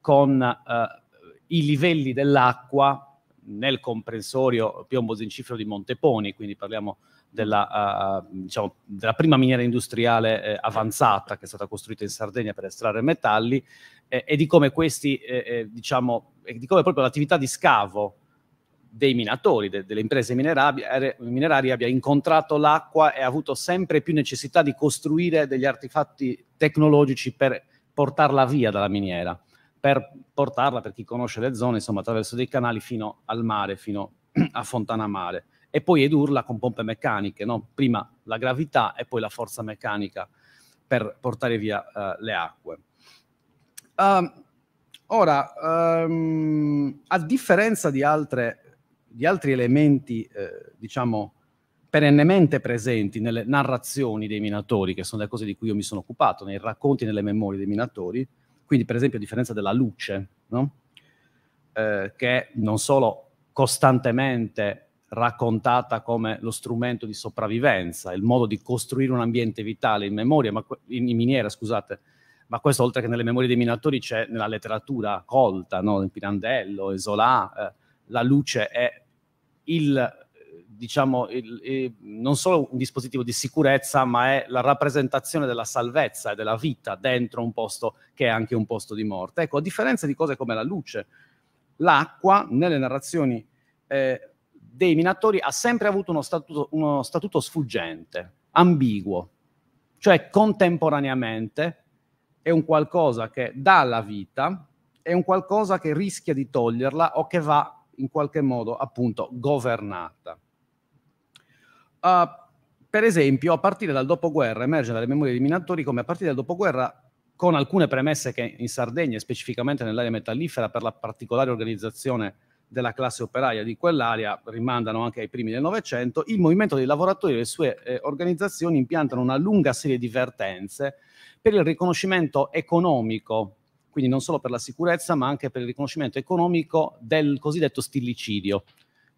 con eh, i livelli dell'acqua nel comprensorio piombo zincifero di Monteponi, quindi parliamo della, uh, diciamo, della prima miniera industriale eh, avanzata che è stata costruita in Sardegna per estrarre metalli eh, e di come questi, eh, eh diciamo, di come proprio l'attività di scavo dei minatori, de, delle imprese minerarie abbia incontrato l'acqua e ha avuto sempre più necessità di costruire degli artefatti tecnologici per portarla via dalla miniera per portarla, per chi conosce le zone, insomma, attraverso dei canali fino al mare, fino a Fontana Mare, E poi edurla con pompe meccaniche, no? prima la gravità e poi la forza meccanica per portare via uh, le acque. Uh, ora, um, a differenza di, altre, di altri elementi, eh, diciamo, perennemente presenti nelle narrazioni dei minatori, che sono le cose di cui io mi sono occupato, nei racconti nelle memorie dei minatori, quindi, per esempio, a differenza della luce, no? eh, che non solo costantemente raccontata come lo strumento di sopravvivenza, il modo di costruire un ambiente vitale in, memoria, ma, in, in miniera, scusate, ma questo oltre che nelle memorie dei minatori c'è nella letteratura colta, no? Pirandello, Isolà, eh, la luce è il diciamo, il, il, non solo un dispositivo di sicurezza, ma è la rappresentazione della salvezza e della vita dentro un posto che è anche un posto di morte. Ecco, a differenza di cose come la luce, l'acqua nelle narrazioni eh, dei minatori ha sempre avuto uno statuto, uno statuto sfuggente, ambiguo, cioè contemporaneamente è un qualcosa che dà la vita, è un qualcosa che rischia di toglierla o che va in qualche modo appunto governata. Uh, per esempio, a partire dal dopoguerra emerge dalle memorie dei minatori come a partire dal dopoguerra con alcune premesse che in Sardegna, specificamente nell'area metallifera, per la particolare organizzazione della classe operaia di quell'area, rimandano anche ai primi del Novecento, il movimento dei lavoratori e le sue eh, organizzazioni impiantano una lunga serie di vertenze per il riconoscimento economico, quindi non solo per la sicurezza, ma anche per il riconoscimento economico del cosiddetto stillicidio,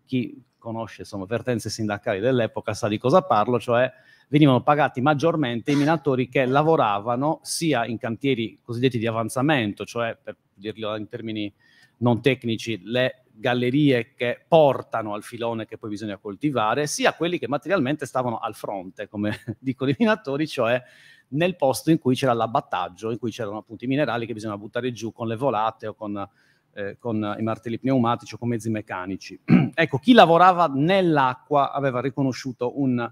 chi conosce insomma, vertenze sindacali dell'epoca sa di cosa parlo, cioè venivano pagati maggiormente i minatori che lavoravano sia in cantieri cosiddetti di avanzamento, cioè per dirlo in termini non tecnici, le gallerie che portano al filone che poi bisogna coltivare, sia quelli che materialmente stavano al fronte, come dicono i minatori, cioè nel posto in cui c'era l'abbattaggio, in cui c'erano appunto i minerali che bisognava buttare giù con le volate o con eh, con i martelli pneumatici o con mezzi meccanici. ecco, chi lavorava nell'acqua aveva riconosciuto un,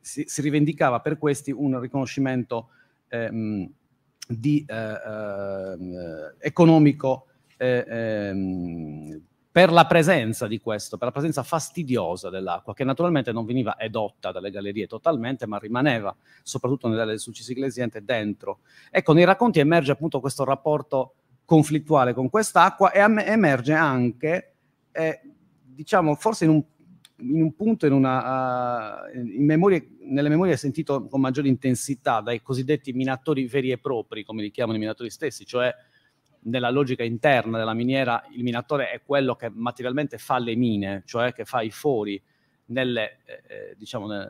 si, si rivendicava per questi un riconoscimento ehm, di, eh, ehm, economico ehm, per la presenza di questo, per la presenza fastidiosa dell'acqua, che naturalmente non veniva edotta dalle gallerie totalmente, ma rimaneva, soprattutto nelle successive iglesiente, dentro. Ecco, nei racconti emerge appunto questo rapporto conflittuale con quest'acqua e emerge anche, eh, diciamo, forse in un, in un punto, in una, uh, in memorie, nelle memorie è sentito con maggiore intensità dai cosiddetti minatori veri e propri, come li chiamano i minatori stessi, cioè nella logica interna della miniera il minatore è quello che materialmente fa le mine, cioè che fa i fori nelle, eh, eh diciamo, ne,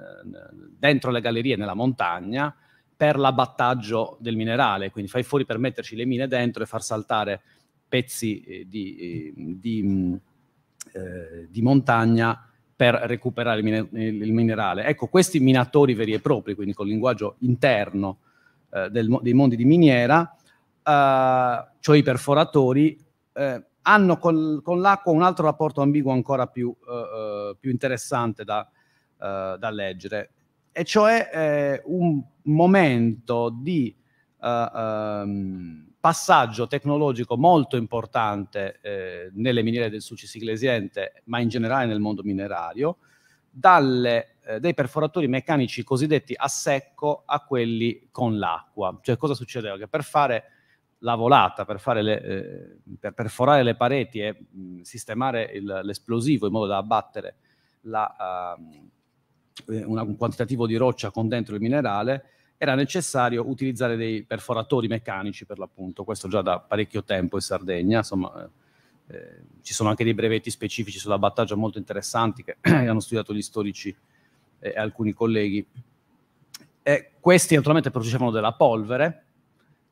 dentro le gallerie, nella montagna, per l'abbattaggio del minerale, quindi fai fuori per metterci le mine dentro e far saltare pezzi eh, di, eh, di, mm, eh, di montagna per recuperare il, minerale. Ecco, questi minatori veri e propri, quindi col linguaggio interno eh, del, dei mondi di miniera, eh, cioè i perforatori, eh, hanno col, con l'acqua un altro rapporto ambiguo ancora più, più interessante da, da leggere e cioè eh, un momento di um, passaggio tecnologico molto importante eh, nelle miniere del Iglesiente, ma in generale nel mondo minerario, dalle, eh, dei perforatori meccanici cosiddetti a secco a quelli con l'acqua. Cioè cosa succedeva? Che per fare la volata, per, le, eh, per perforare le pareti e mh, mm, sistemare il, l'esplosivo in modo da abbattere la, uh, eh, una, un quantitativo di roccia con dentro il minerale, era necessario utilizzare dei perforatori meccanici per l'appunto, questo già da parecchio tempo in Sardegna, insomma eh, eh ci sono anche dei brevetti specifici sulla battaglia molto interessanti che hanno studiato gli storici eh, e eh, alcuni colleghi. E questi naturalmente producevano della polvere,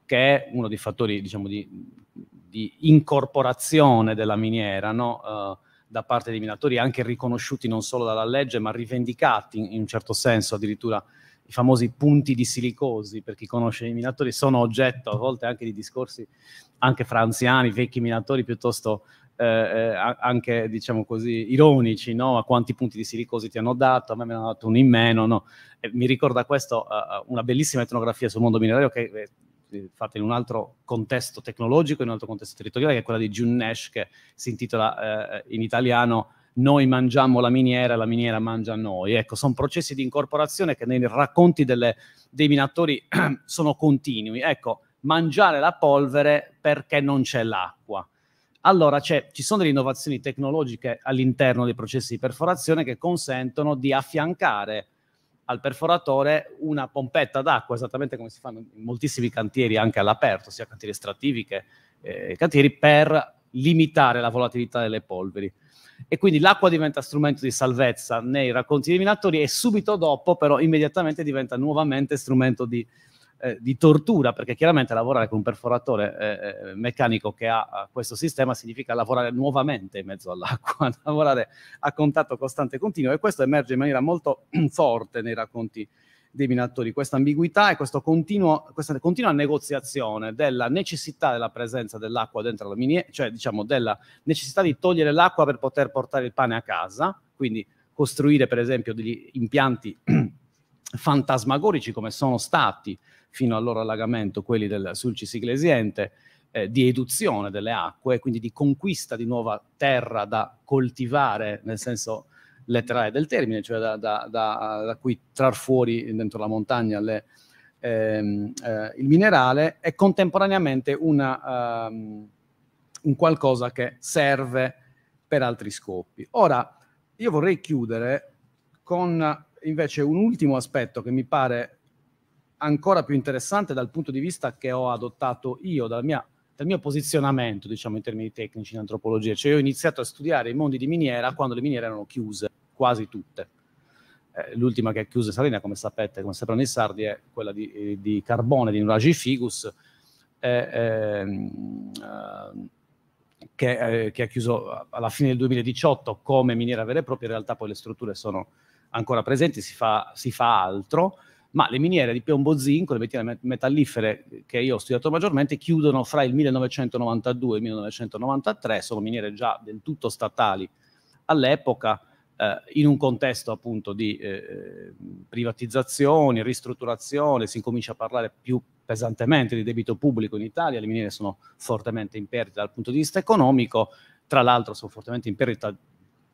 che è uno dei fattori diciamo, di, di incorporazione della miniera, no? da parte dei minatori, anche riconosciuti non solo dalla legge, ma rivendicati in, un certo senso, addirittura i famosi punti di silicosi, per chi conosce i minatori, sono oggetto a volte anche di discorsi anche fra anziani, vecchi minatori, piuttosto eh, eh anche, diciamo così, ironici, no? A quanti punti di silicosi ti hanno dato, a me me ne hanno dato uno in meno, no? E mi ricorda questo uh, una bellissima etnografia sul mondo minerario che fatta in un altro contesto tecnologico, in un altro contesto territoriale, che è quella di June Nash, che si intitola eh, in italiano Noi mangiamo la miniera, la miniera mangia noi. Ecco, sono processi di incorporazione che nei racconti delle, dei minatori sono continui. Ecco, mangiare la polvere perché non c'è l'acqua. Allora ci sono delle innovazioni tecnologiche all'interno dei processi di perforazione che consentono di affiancare al perforatore una pompetta d'acqua, esattamente come si fanno in moltissimi cantieri anche all'aperto, sia cantieri estrattivi che eh, cantieri, per limitare la volatilità delle polveri. E quindi l'acqua diventa strumento di salvezza nei racconti eliminatori e subito dopo, però, immediatamente diventa nuovamente strumento di eh, di tortura, perché chiaramente lavorare con un perforatore eh, eh meccanico che ha eh, questo sistema significa lavorare nuovamente in mezzo all'acqua, lavorare a contatto costante e continuo e questo emerge in maniera molto forte nei racconti dei minatori, questa ambiguità e continuo, questa continua negoziazione della necessità della presenza dell'acqua dentro la miniera, cioè diciamo della necessità di togliere l'acqua per poter portare il pane a casa, quindi costruire per esempio degli impianti fantasmagorici come sono stati fino al loro allagamento quelli del Sulcis Iglesiente, eh, di eduzione delle acque, quindi di conquista di nuova terra da coltivare, nel senso letterale del termine, cioè da, da, da, da cui trar fuori dentro la montagna le, ehm, eh, il minerale, è contemporaneamente una, um, un qualcosa che serve per altri scopi. Ora, io vorrei chiudere con invece un ultimo aspetto che mi pare ancora più interessante dal punto di vista che ho adottato io, dal, mia, dal mio posizionamento, diciamo, in termini tecnici in antropologia. Cioè, io ho iniziato a studiare i mondi di miniera quando le miniere erano chiuse, quasi tutte. Eh, l'ultima che è chiusa in Salina, come sapete, come sapranno i sardi, è quella di, eh, di Carbone, di Nuragi Figus, eh, ehm, eh, che, eh, che ha chiuso alla fine del 2018 come miniera vera e propria. In realtà poi le strutture sono ancora presenti, si fa, si fa altro ma le miniere di piombo zinco, le miniere metallifere che io ho studiato maggiormente, chiudono fra il 1992 e il 1993, sono miniere già del tutto statali all'epoca, eh, in un contesto appunto di eh, privatizzazioni, ristrutturazione, si incomincia a parlare più pesantemente di debito pubblico in Italia, le miniere sono fortemente in perdita dal punto di vista economico, tra l'altro sono fortemente in perdita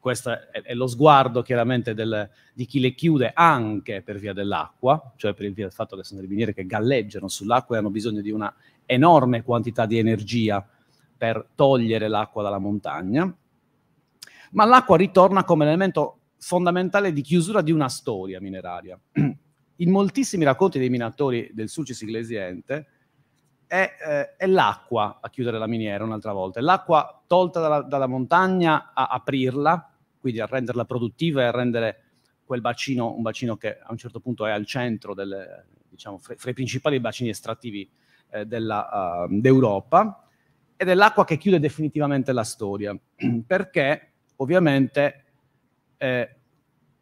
questo è, è lo sguardo chiaramente del, di chi le chiude anche per via dell'acqua, cioè per via del fatto che sono delle miniere che galleggiano sull'acqua e hanno bisogno di una enorme quantità di energia per togliere l'acqua dalla montagna, ma l'acqua ritorna come elemento fondamentale di chiusura di una storia mineraria. In moltissimi racconti dei minatori del Sulcis Iglesiente è, eh, è l'acqua a chiudere la miniera un'altra volta, è l'acqua tolta dalla, dalla montagna a aprirla quindi a renderla produttiva e a rendere quel bacino un bacino che a un certo punto è al centro, delle, diciamo, fra, fra, i principali bacini estrattivi eh, della, uh, d'Europa, ed è l'acqua che chiude definitivamente la storia, perché ovviamente eh,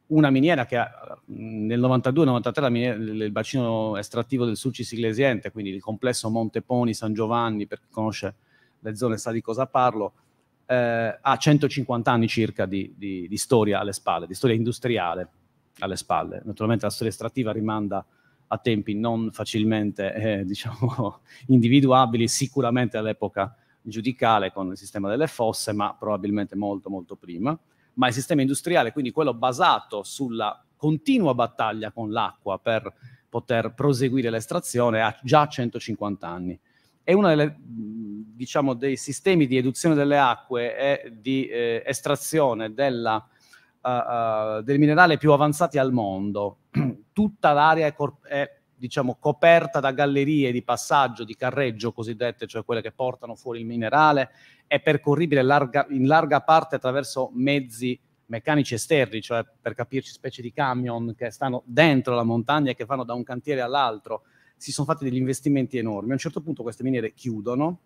una miniera che ha, nel 92-93 il bacino estrattivo del Sulcis Iglesiente, quindi il complesso Monteponi, San Giovanni, per chi conosce le zone sa di cosa parlo, eh, ha 150 anni circa di, di, di, storia alle spalle, di storia industriale alle spalle. Naturalmente la storia estrattiva rimanda a tempi non facilmente eh, diciamo, individuabili, sicuramente all'epoca giudicale con il sistema delle fosse, ma probabilmente molto molto prima. Ma il sistema industriale, quindi quello basato sulla continua battaglia con l'acqua per poter proseguire l'estrazione, ha già 150 anni è uno diciamo, dei sistemi di eduzione delle acque e di eh, estrazione della, uh, uh, del minerale più avanzati al mondo. Tutta l'area è, è diciamo, coperta da gallerie di passaggio, di carreggio cosiddette, cioè quelle che portano fuori il minerale, è percorribile larga, in larga parte attraverso mezzi meccanici esterni, cioè per capirci specie di camion che stanno dentro la montagna e che vanno da un cantiere all'altro si sono fatti degli investimenti enormi. A un certo punto queste miniere chiudono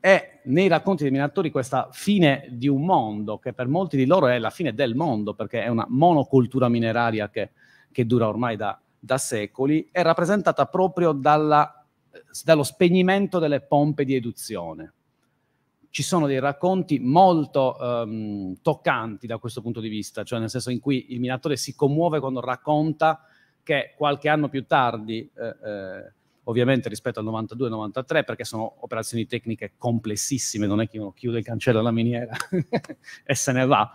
e nei racconti dei minatori questa fine di un mondo, che per molti di loro è la fine del mondo, perché è una monocultura mineraria che, che dura ormai da, da secoli, è rappresentata proprio dalla, dallo spegnimento delle pompe di eduzione ci sono dei racconti molto um, toccanti da questo punto di vista, cioè nel senso in cui il minatore si commuove quando racconta che qualche anno più tardi, eh, eh ovviamente rispetto al 92-93, perché sono operazioni tecniche complessissime, non è che uno chiude e cancella la miniera e se ne va.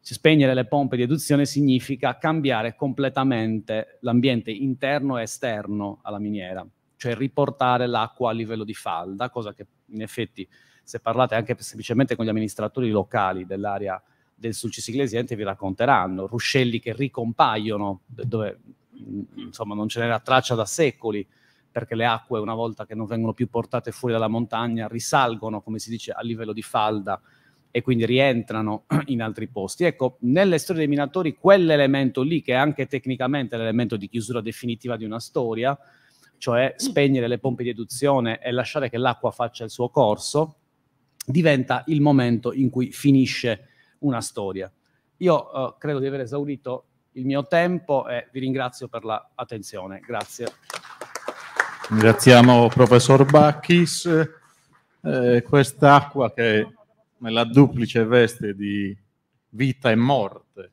Spegnere le pompe di eduzione significa cambiare completamente l'ambiente interno e esterno alla miniera, cioè riportare l'acqua a livello di falda, cosa che in effetti se parlate anche semplicemente con gli amministratori locali dell'area del Sulcis Iglesiente vi racconteranno, ruscelli che ricompaiono dove insomma, non ce n'era traccia da secoli, perché le acque, una volta che non vengono più portate fuori dalla montagna, risalgono, come si dice, a livello di falda e quindi rientrano in altri posti. Ecco, nelle storie dei minatori, quell'elemento lì, che è anche tecnicamente l'elemento di chiusura definitiva di una storia, cioè spegnere le pompe di eduzione e lasciare che l'acqua faccia il suo corso, diventa il momento in cui finisce una storia. Io eh, credo di aver esaurito il mio tempo e vi ringrazio per l'attenzione. Grazie. Ringraziamo professor Bacchis. Eh, quest'acqua che nella duplice veste di vita e morte,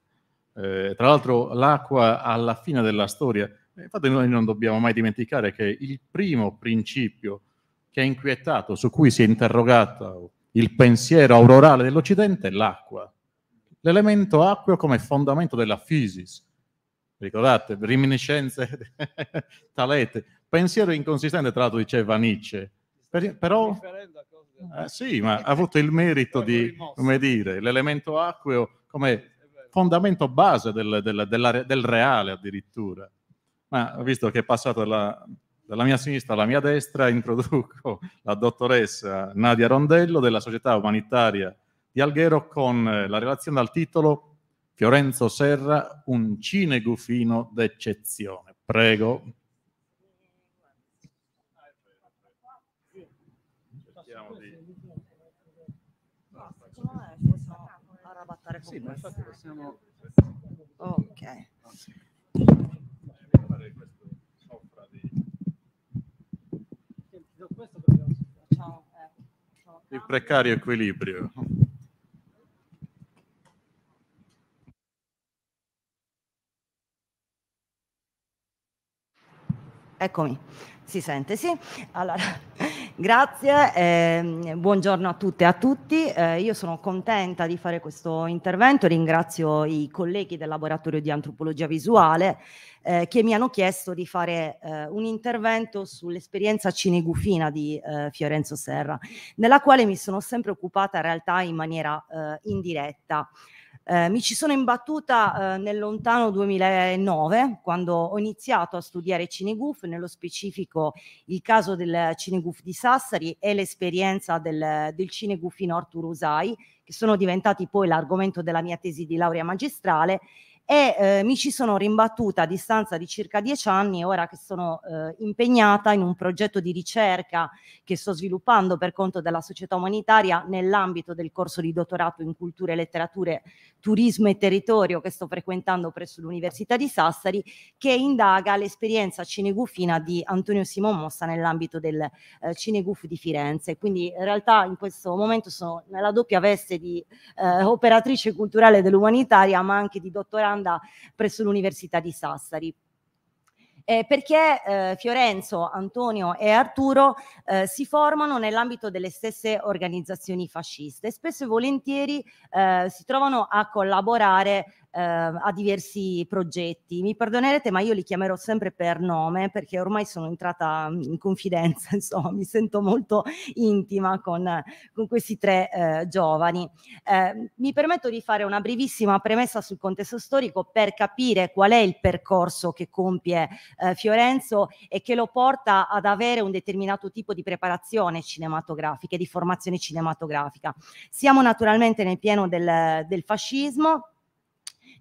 eh, tra l'altro l'acqua alla fine della storia, eh, infatti noi non dobbiamo mai dimenticare che il primo principio che ha inquietato, su cui si è interrogato il pensiero aurorale dell'Occidente è l'acqua l'elemento acqueo come fondamento della physis. Ricordate, riminiscenze, talete. Pensiero inconsistente, tra l'altro, diceva Nietzsche. Per, però, eh, sì, ma ha avuto il merito di, come dire, l'elemento acqueo come fondamento base del, del, del, del reale addirittura. Ma visto che è passato dalla, dalla mia sinistra alla mia destra, introduco la dottoressa Nadia Rondello della Società Umanitaria di Alghero con eh, la relazione dal titolo Fiorenzo Serra, un cinegufino d'eccezione. Prego. Sì, ma possiamo... Ok. Eh, Il precario equilibrio. Eccomi, si sente, sì. Allora, grazie, eh, buongiorno a tutte e a tutti. Eh, io sono contenta di fare questo intervento, ringrazio i colleghi del laboratorio di antropologia visuale eh, che mi hanno chiesto di fare eh, un intervento sull'esperienza cinegufina di eh, Fiorenzo Serra, della quale mi sono sempre occupata in realtà in maniera eh, indiretta. Eh, mi ci sono imbattuta eh, nel lontano 2009, quando ho iniziato a studiare Cineguf, nello specifico il caso del Cineguf di Sassari e l'esperienza del, del Cineguf in Orturusai, che sono diventati poi l'argomento della mia tesi di laurea magistrale e eh, mi ci sono rimbattuta a distanza di circa dieci anni, ora che sono eh, impegnata in un progetto di ricerca che sto sviluppando per conto della società umanitaria nell'ambito del corso di dottorato in culture, letterature, turismo e territorio che sto frequentando presso l'Università di Sassari, che indaga l'esperienza cineguffina di Antonio Simon Mossa nell'ambito del eh, Cineguff di Firenze. Quindi in realtà in questo momento sono nella doppia veste di eh, operatrice culturale dell'umanitaria, ma anche di dottorante domanda presso l'Università di Sassari. Eh, perché eh, Fiorenzo, Antonio e Arturo eh, si formano nell'ambito delle stesse organizzazioni fasciste e spesso e volentieri eh, si trovano a collaborare eh, a diversi progetti. Mi perdonerete, ma io li chiamerò sempre per nome perché ormai sono entrata in confidenza, insomma, mi sento molto intima con, con questi tre eh, giovani. Eh, mi permetto di fare una brevissima premessa sul contesto storico per capire qual è il percorso che compie eh, Fiorenzo e che lo porta ad avere un determinato tipo di preparazione cinematografica e di formazione cinematografica. Siamo naturalmente nel pieno del, del fascismo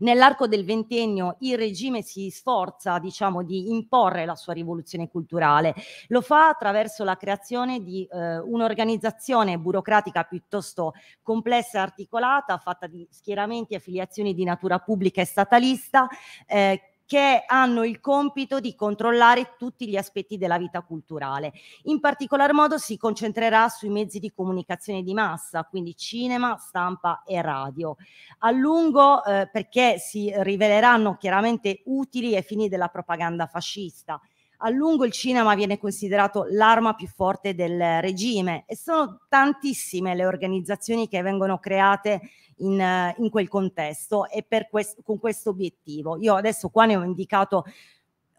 Nell'arco del ventennio il regime si sforza, diciamo, di imporre la sua rivoluzione culturale. Lo fa attraverso la creazione di eh, un'organizzazione burocratica piuttosto complessa e articolata, fatta di schieramenti e affiliazioni di natura pubblica e statalista, eh, che hanno il compito di controllare tutti gli aspetti della vita culturale. In particolar modo si concentrerà sui mezzi di comunicazione di massa, quindi cinema, stampa e radio. A lungo eh, perché si riveleranno chiaramente utili ai fini della propaganda fascista a lungo il cinema viene considerato l'arma più forte del regime e sono tantissime le organizzazioni che vengono create in, in quel contesto e questo, con questo obiettivo. Io adesso qua ne ho indicato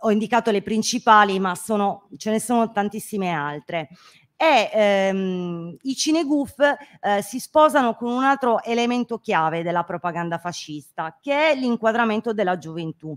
ho indicato le principali, ma sono, ce ne sono tantissime altre e ehm, i cineguff eh, si sposano con un altro elemento chiave della propaganda fascista, che è l'inquadramento della gioventù.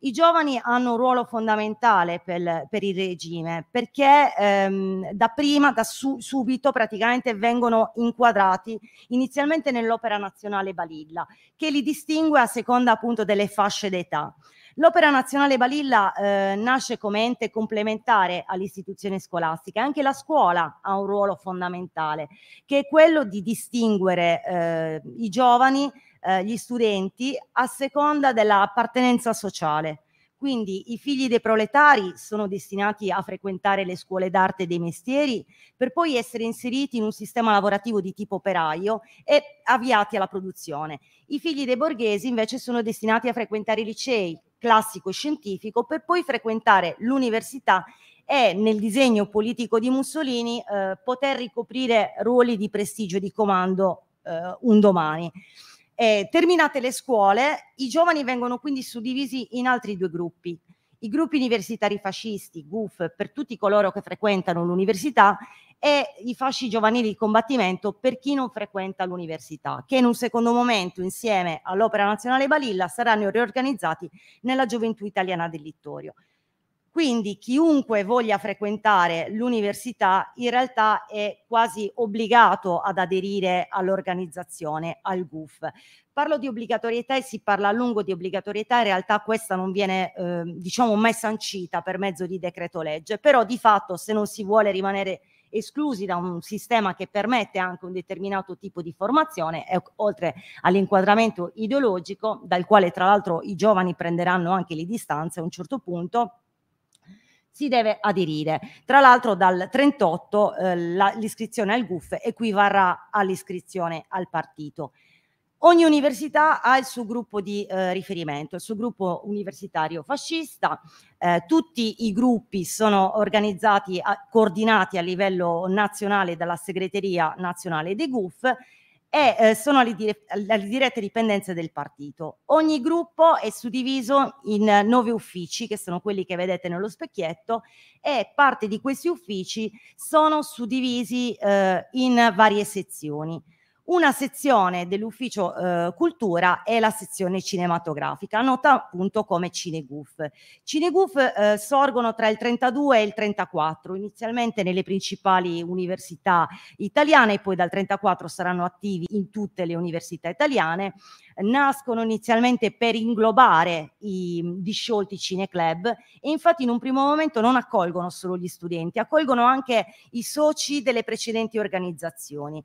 I giovani hanno un ruolo fondamentale per, per il regime perché ehm, da prima, da su, subito praticamente vengono inquadrati inizialmente nell'opera nazionale Balilla, che li distingue a seconda appunto delle fasce d'età. L'Opera Nazionale Balilla eh, nasce come ente complementare all'istituzione scolastica, anche la scuola ha un ruolo fondamentale, che è quello di distinguere eh, i giovani, eh, gli studenti, a seconda dell'appartenenza sociale. Quindi i figli dei proletari sono destinati a frequentare le scuole d'arte e dei mestieri per poi essere inseriti in un sistema lavorativo di tipo operaio e avviati alla produzione. I figli dei borghesi invece sono destinati a frequentare i licei, classico e scientifico per poi frequentare l'università e nel disegno politico di Mussolini eh, poter ricoprire ruoli di prestigio e di comando eh, un domani. Eh, terminate le scuole, i giovani vengono quindi suddivisi in altri due gruppi, i gruppi universitari fascisti, GUF, per tutti coloro che frequentano l'università e i fasci giovanili di combattimento per chi non frequenta l'università, che in un secondo momento, insieme all'Opera Nazionale Balilla, saranno riorganizzati nella Gioventù Italiana del Littorio. Quindi chiunque voglia frequentare l'università in realtà è quasi obbligato ad aderire all'organizzazione, al GUF. Parlo di obbligatorietà e si parla a lungo di obbligatorietà, in realtà questa non viene eh, diciamo mai sancita per mezzo di decreto legge, però di fatto se non si vuole rimanere esclusi da un sistema che permette anche un determinato tipo di formazione, e, oltre all'inquadramento ideologico, dal quale tra l'altro i giovani prenderanno anche le distanze a un certo punto, si deve aderire. Tra l'altro dal 38 eh, la, l'iscrizione al GUF equivarrà all'iscrizione al partito. Ogni università ha il suo gruppo di eh, riferimento, il suo gruppo universitario fascista. Eh, tutti i gruppi sono organizzati, a, coordinati a livello nazionale dalla segreteria nazionale dei GUF e eh, sono alle, dire- alle, dirette dipendenze del partito. Ogni gruppo è suddiviso in nove uffici, che sono quelli che vedete nello specchietto, e parte di questi uffici sono suddivisi eh, in varie sezioni una sezione dell'ufficio eh, cultura e la sezione cinematografica, nota appunto come Cineguff. Cineguff eh, sorgono tra il 32 e il 34, inizialmente nelle principali università italiane poi dal 34 saranno attivi in tutte le università italiane. Nascono inizialmente per inglobare i disciolti cineclub e infatti in un primo momento non accolgono solo gli studenti, accolgono anche i soci delle precedenti organizzazioni.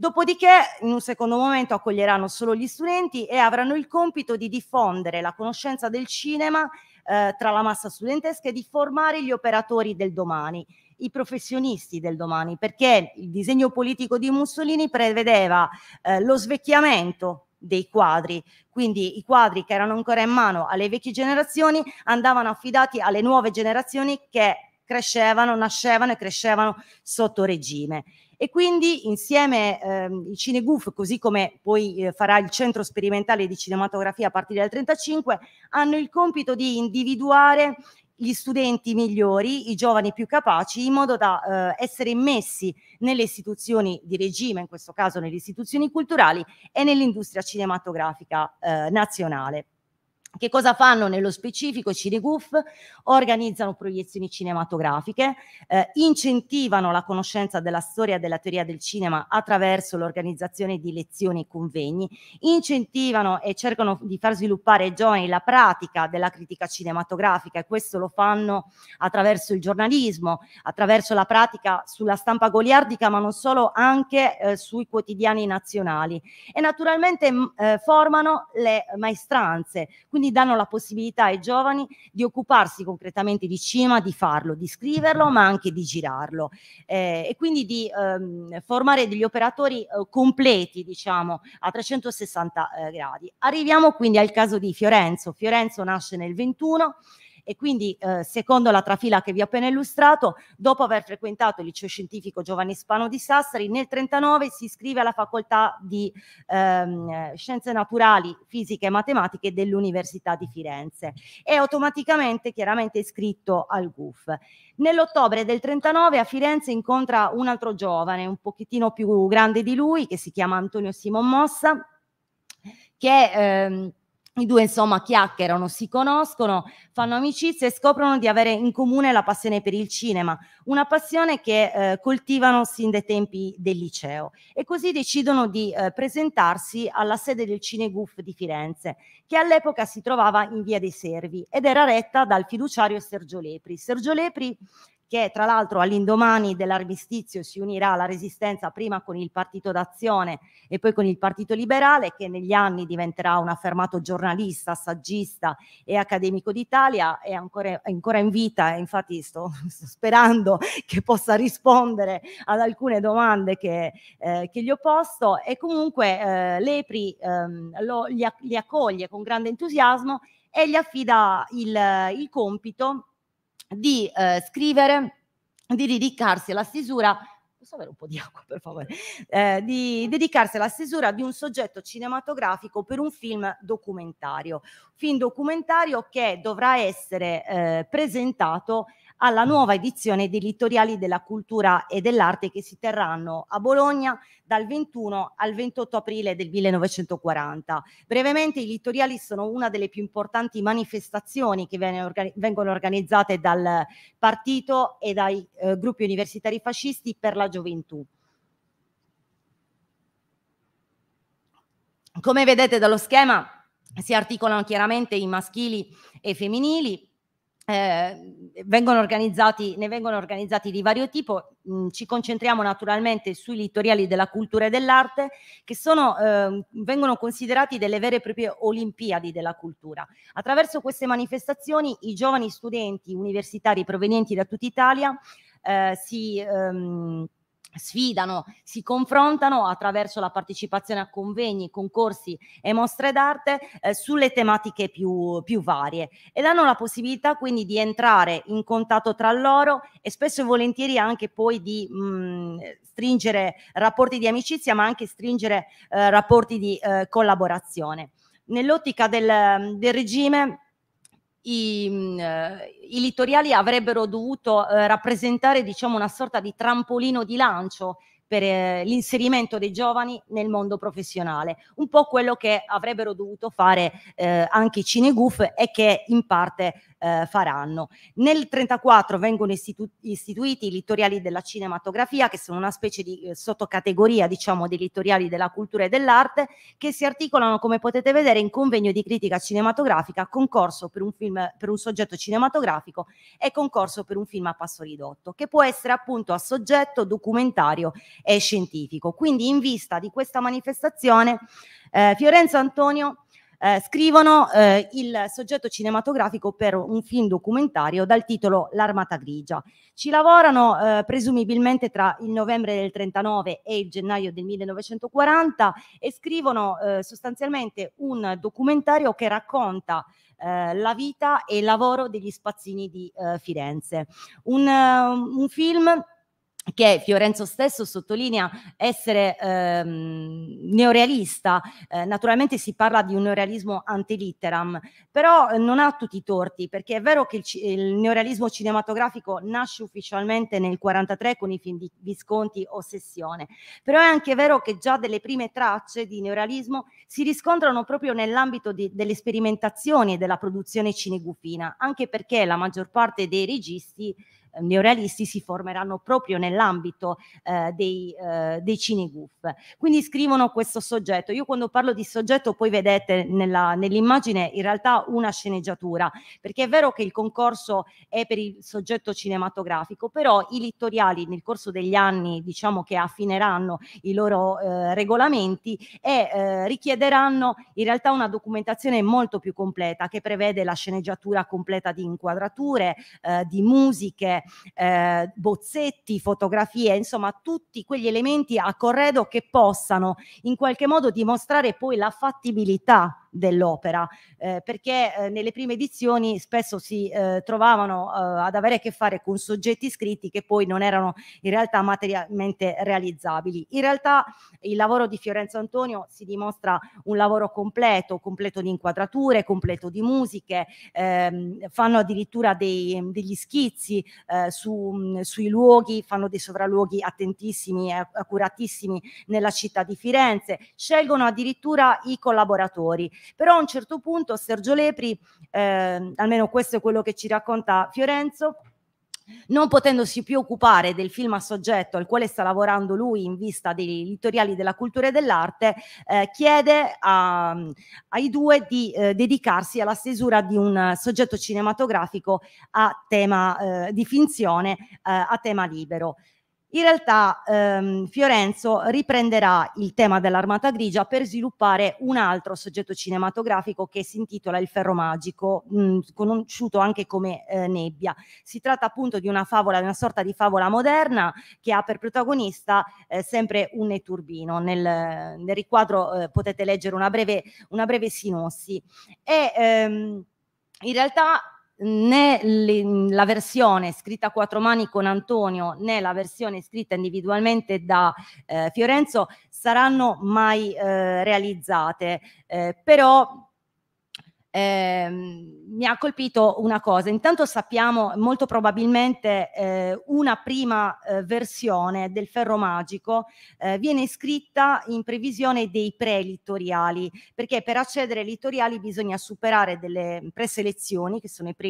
Dopodiché, in un secondo momento, accoglieranno solo gli studenti e avranno il compito di diffondere la conoscenza del cinema eh, tra la massa studentesca e di formare gli operatori del domani, i professionisti del domani, perché il disegno politico di Mussolini prevedeva eh, lo svecchiamento dei quadri. Quindi i quadri che erano ancora in mano alle vecchie generazioni andavano affidati alle nuove generazioni che crescevano, nascevano e crescevano sotto regime e quindi insieme ehm, il Cinegoof, così come poi eh, farà il Centro Sperimentale di Cinematografia a partire dal 35, hanno il compito di individuare gli studenti migliori, i giovani più capaci, in modo da eh, essere immessi nelle istituzioni di regime, in questo caso nelle istituzioni culturali e nell'industria cinematografica eh, nazionale. Che cosa fanno nello specifico Cineguff? Organizzano proiezioni cinematografiche, eh, incentivano la conoscenza della storia e della teoria del cinema attraverso l'organizzazione di lezioni e convegni, incentivano e cercano di far sviluppare ai giovani la pratica della critica cinematografica e questo lo fanno attraverso il giornalismo, attraverso la pratica sulla stampa goliardica, ma non solo, anche eh, sui quotidiani nazionali e naturalmente mm, eh, formano le maestranze. Quindi quindi danno la possibilità ai giovani di occuparsi concretamente di cinema, di farlo, di scriverlo, ma anche di girarlo eh, e quindi di ehm, formare degli operatori eh, completi, diciamo, a 360 eh, gradi. Arriviamo quindi al caso di Fiorenzo. Fiorenzo nasce nel 21 e quindi eh, secondo la trafila che vi ho appena illustrato, dopo aver frequentato il liceo scientifico Giovanni Spano di Sassari, nel 1939 si iscrive alla facoltà di ehm, scienze naturali, fisiche e matematiche dell'Università di Firenze. È automaticamente chiaramente iscritto al GUF. Nell'ottobre del 39 a Firenze incontra un altro giovane, un pochettino più grande di lui, che si chiama Antonio Simon Mossa, che ehm, i due insomma chiacchierano, si conoscono, fanno amicizia e scoprono di avere in comune la passione per il cinema, una passione che eh, coltivano sin dai tempi del liceo e così decidono di eh, presentarsi alla sede del Cineguff di Firenze, che all'epoca si trovava in Via dei Servi ed era retta dal fiduciario Sergio Lepri. Sergio Lepri che tra l'altro all'indomani dell'armistizio si unirà alla resistenza prima con il Partito d'Azione e poi con il Partito Liberale, che negli anni diventerà un affermato giornalista, saggista e accademico d'Italia, è ancora, è ancora in vita e infatti sto, sto, sperando che possa rispondere ad alcune domande che, eh, che gli ho posto e comunque eh, l'EPRI ehm, lo, li, li, accoglie con grande entusiasmo e gli affida il, il compito di eh, scrivere, di dedicarsi alla stesura posso avere un po' di acqua per favore, eh, di dedicarsi alla stesura di un soggetto cinematografico per un film documentario, film documentario che dovrà essere eh, presentato alla mm. nuova edizione dei Littoriali della Cultura e dell'Arte che si terranno a Bologna dal 21 al 28 aprile del 1940. Brevemente, i Littoriali sono una delle più importanti manifestazioni che vengono organizzate dal partito e dai eh, gruppi universitari fascisti per la gioventù. Come vedete dallo schema, si articolano chiaramente i maschili e i femminili, eh, vengono ne vengono organizzati di vario tipo, mh, mm, ci concentriamo naturalmente sui littoriali della cultura e dell'arte che sono, eh, vengono considerati delle vere e proprie olimpiadi della cultura. Attraverso queste manifestazioni i giovani studenti universitari provenienti da tutta Italia eh, si... Ehm, sfidano, si confrontano attraverso la partecipazione a convegni, concorsi e mostre d'arte eh, sulle tematiche più, più, varie ed hanno la possibilità quindi di entrare in contatto tra loro e spesso e volentieri anche poi di mh, mm, stringere rapporti di amicizia ma anche stringere eh, rapporti di eh, collaborazione. Nell'ottica del, del regime i, mm, eh, i littoriali avrebbero dovuto eh, rappresentare diciamo, una sorta di trampolino di lancio per eh, l'inserimento dei giovani nel mondo professionale, un po' quello che avrebbero dovuto fare eh, anche i Cineguf e che in parte eh, faranno. Nel 1934 vengono istitu istituiti i littoriali della cinematografia, che sono una specie di eh, sottocategoria, diciamo, dei littoriali della cultura e dell'arte, che si articolano, come potete vedere, in convegno di critica cinematografica, concorso per un, film, per un soggetto cinematografico e concorso per un film a passo ridotto, che può essere appunto a soggetto documentario e scientifico. Quindi in vista di questa manifestazione, eh, Fiorenzo Antonio eh, scrivono eh, il soggetto cinematografico per un film documentario dal titolo L'armata grigia. Ci lavorano eh, presumibilmente tra il novembre del 39 e il gennaio del 1940 e scrivono eh, sostanzialmente un documentario che racconta eh, la vita e il lavoro degli spazzini di eh, Firenze. Un, un film che Fiorenzo stesso sottolinea essere ehm, neorealista, eh, naturalmente si parla di un neorealismo antelitteram, però eh, non ha tutti i torti, perché è vero che il, il neorealismo cinematografico nasce ufficialmente nel 1943 con i film di Visconti Ossessione, però è anche vero che già delle prime tracce di neorealismo si riscontrano proprio nell'ambito di, delle sperimentazioni e della produzione cinegufina, anche perché la maggior parte dei registi Ehm, neorealisti si formeranno proprio nell'ambito eh, dei, eh, dei cineguff. Quindi scrivono questo soggetto. Io quando parlo di soggetto poi vedete nella, nell'immagine in realtà una sceneggiatura, perché è vero che il concorso è per il soggetto cinematografico, però i littoriali nel corso degli anni diciamo che affineranno i loro eh, regolamenti e eh, richiederanno in realtà una documentazione molto più completa che prevede la sceneggiatura completa di inquadrature, eh, di musiche, scrivere eh, bozzetti, fotografie, insomma tutti quegli elementi a corredo che possano in qualche modo dimostrare poi la fattibilità dell'opera, eh, perché eh, nelle prime edizioni spesso si eh, trovavano eh, ad avere a che fare con soggetti scritti che poi non erano in realtà materialmente realizzabili. In realtà il lavoro di Fiorenzo Antonio si dimostra un lavoro completo, completo di inquadrature, completo di musiche, ehm, fanno addirittura dei, degli schizzi eh, su, sui luoghi, fanno dei sovraluoghi attentissimi e accuratissimi nella città di Firenze, scelgono addirittura i collaboratori, però a un certo punto Sergio Lepri, eh, almeno questo è quello che ci racconta Fiorenzo, non potendosi più occupare del film a soggetto al quale sta lavorando lui in vista dei editoriali della cultura e dell'arte, eh, chiede a, ai due di eh, dedicarsi alla stesura di un soggetto cinematografico a tema eh, di finzione, eh, a tema libero. In realtà ehm, Fiorenzo riprenderà il tema dell'armata grigia per sviluppare un altro soggetto cinematografico che si intitola Il ferro magico, mh, mm, conosciuto anche come eh, Nebbia. Si tratta appunto di una favola, di una sorta di favola moderna che ha per protagonista eh, sempre un Netturbino. Nel, nel riquadro eh, potete leggere una breve, una breve sinossi. E, ehm, in realtà né la versione scritta a quattro mani con Antonio né la versione scritta individualmente da eh, Fiorenzo saranno mai eh, realizzate, eh, però Ehm, mi ha colpito una cosa. Intanto sappiamo molto probabilmente eh, una prima eh, versione del ferro magico eh, viene scritta in previsione dei pre perché per accedere ai littoriali bisogna superare delle preselezioni, che sono i pre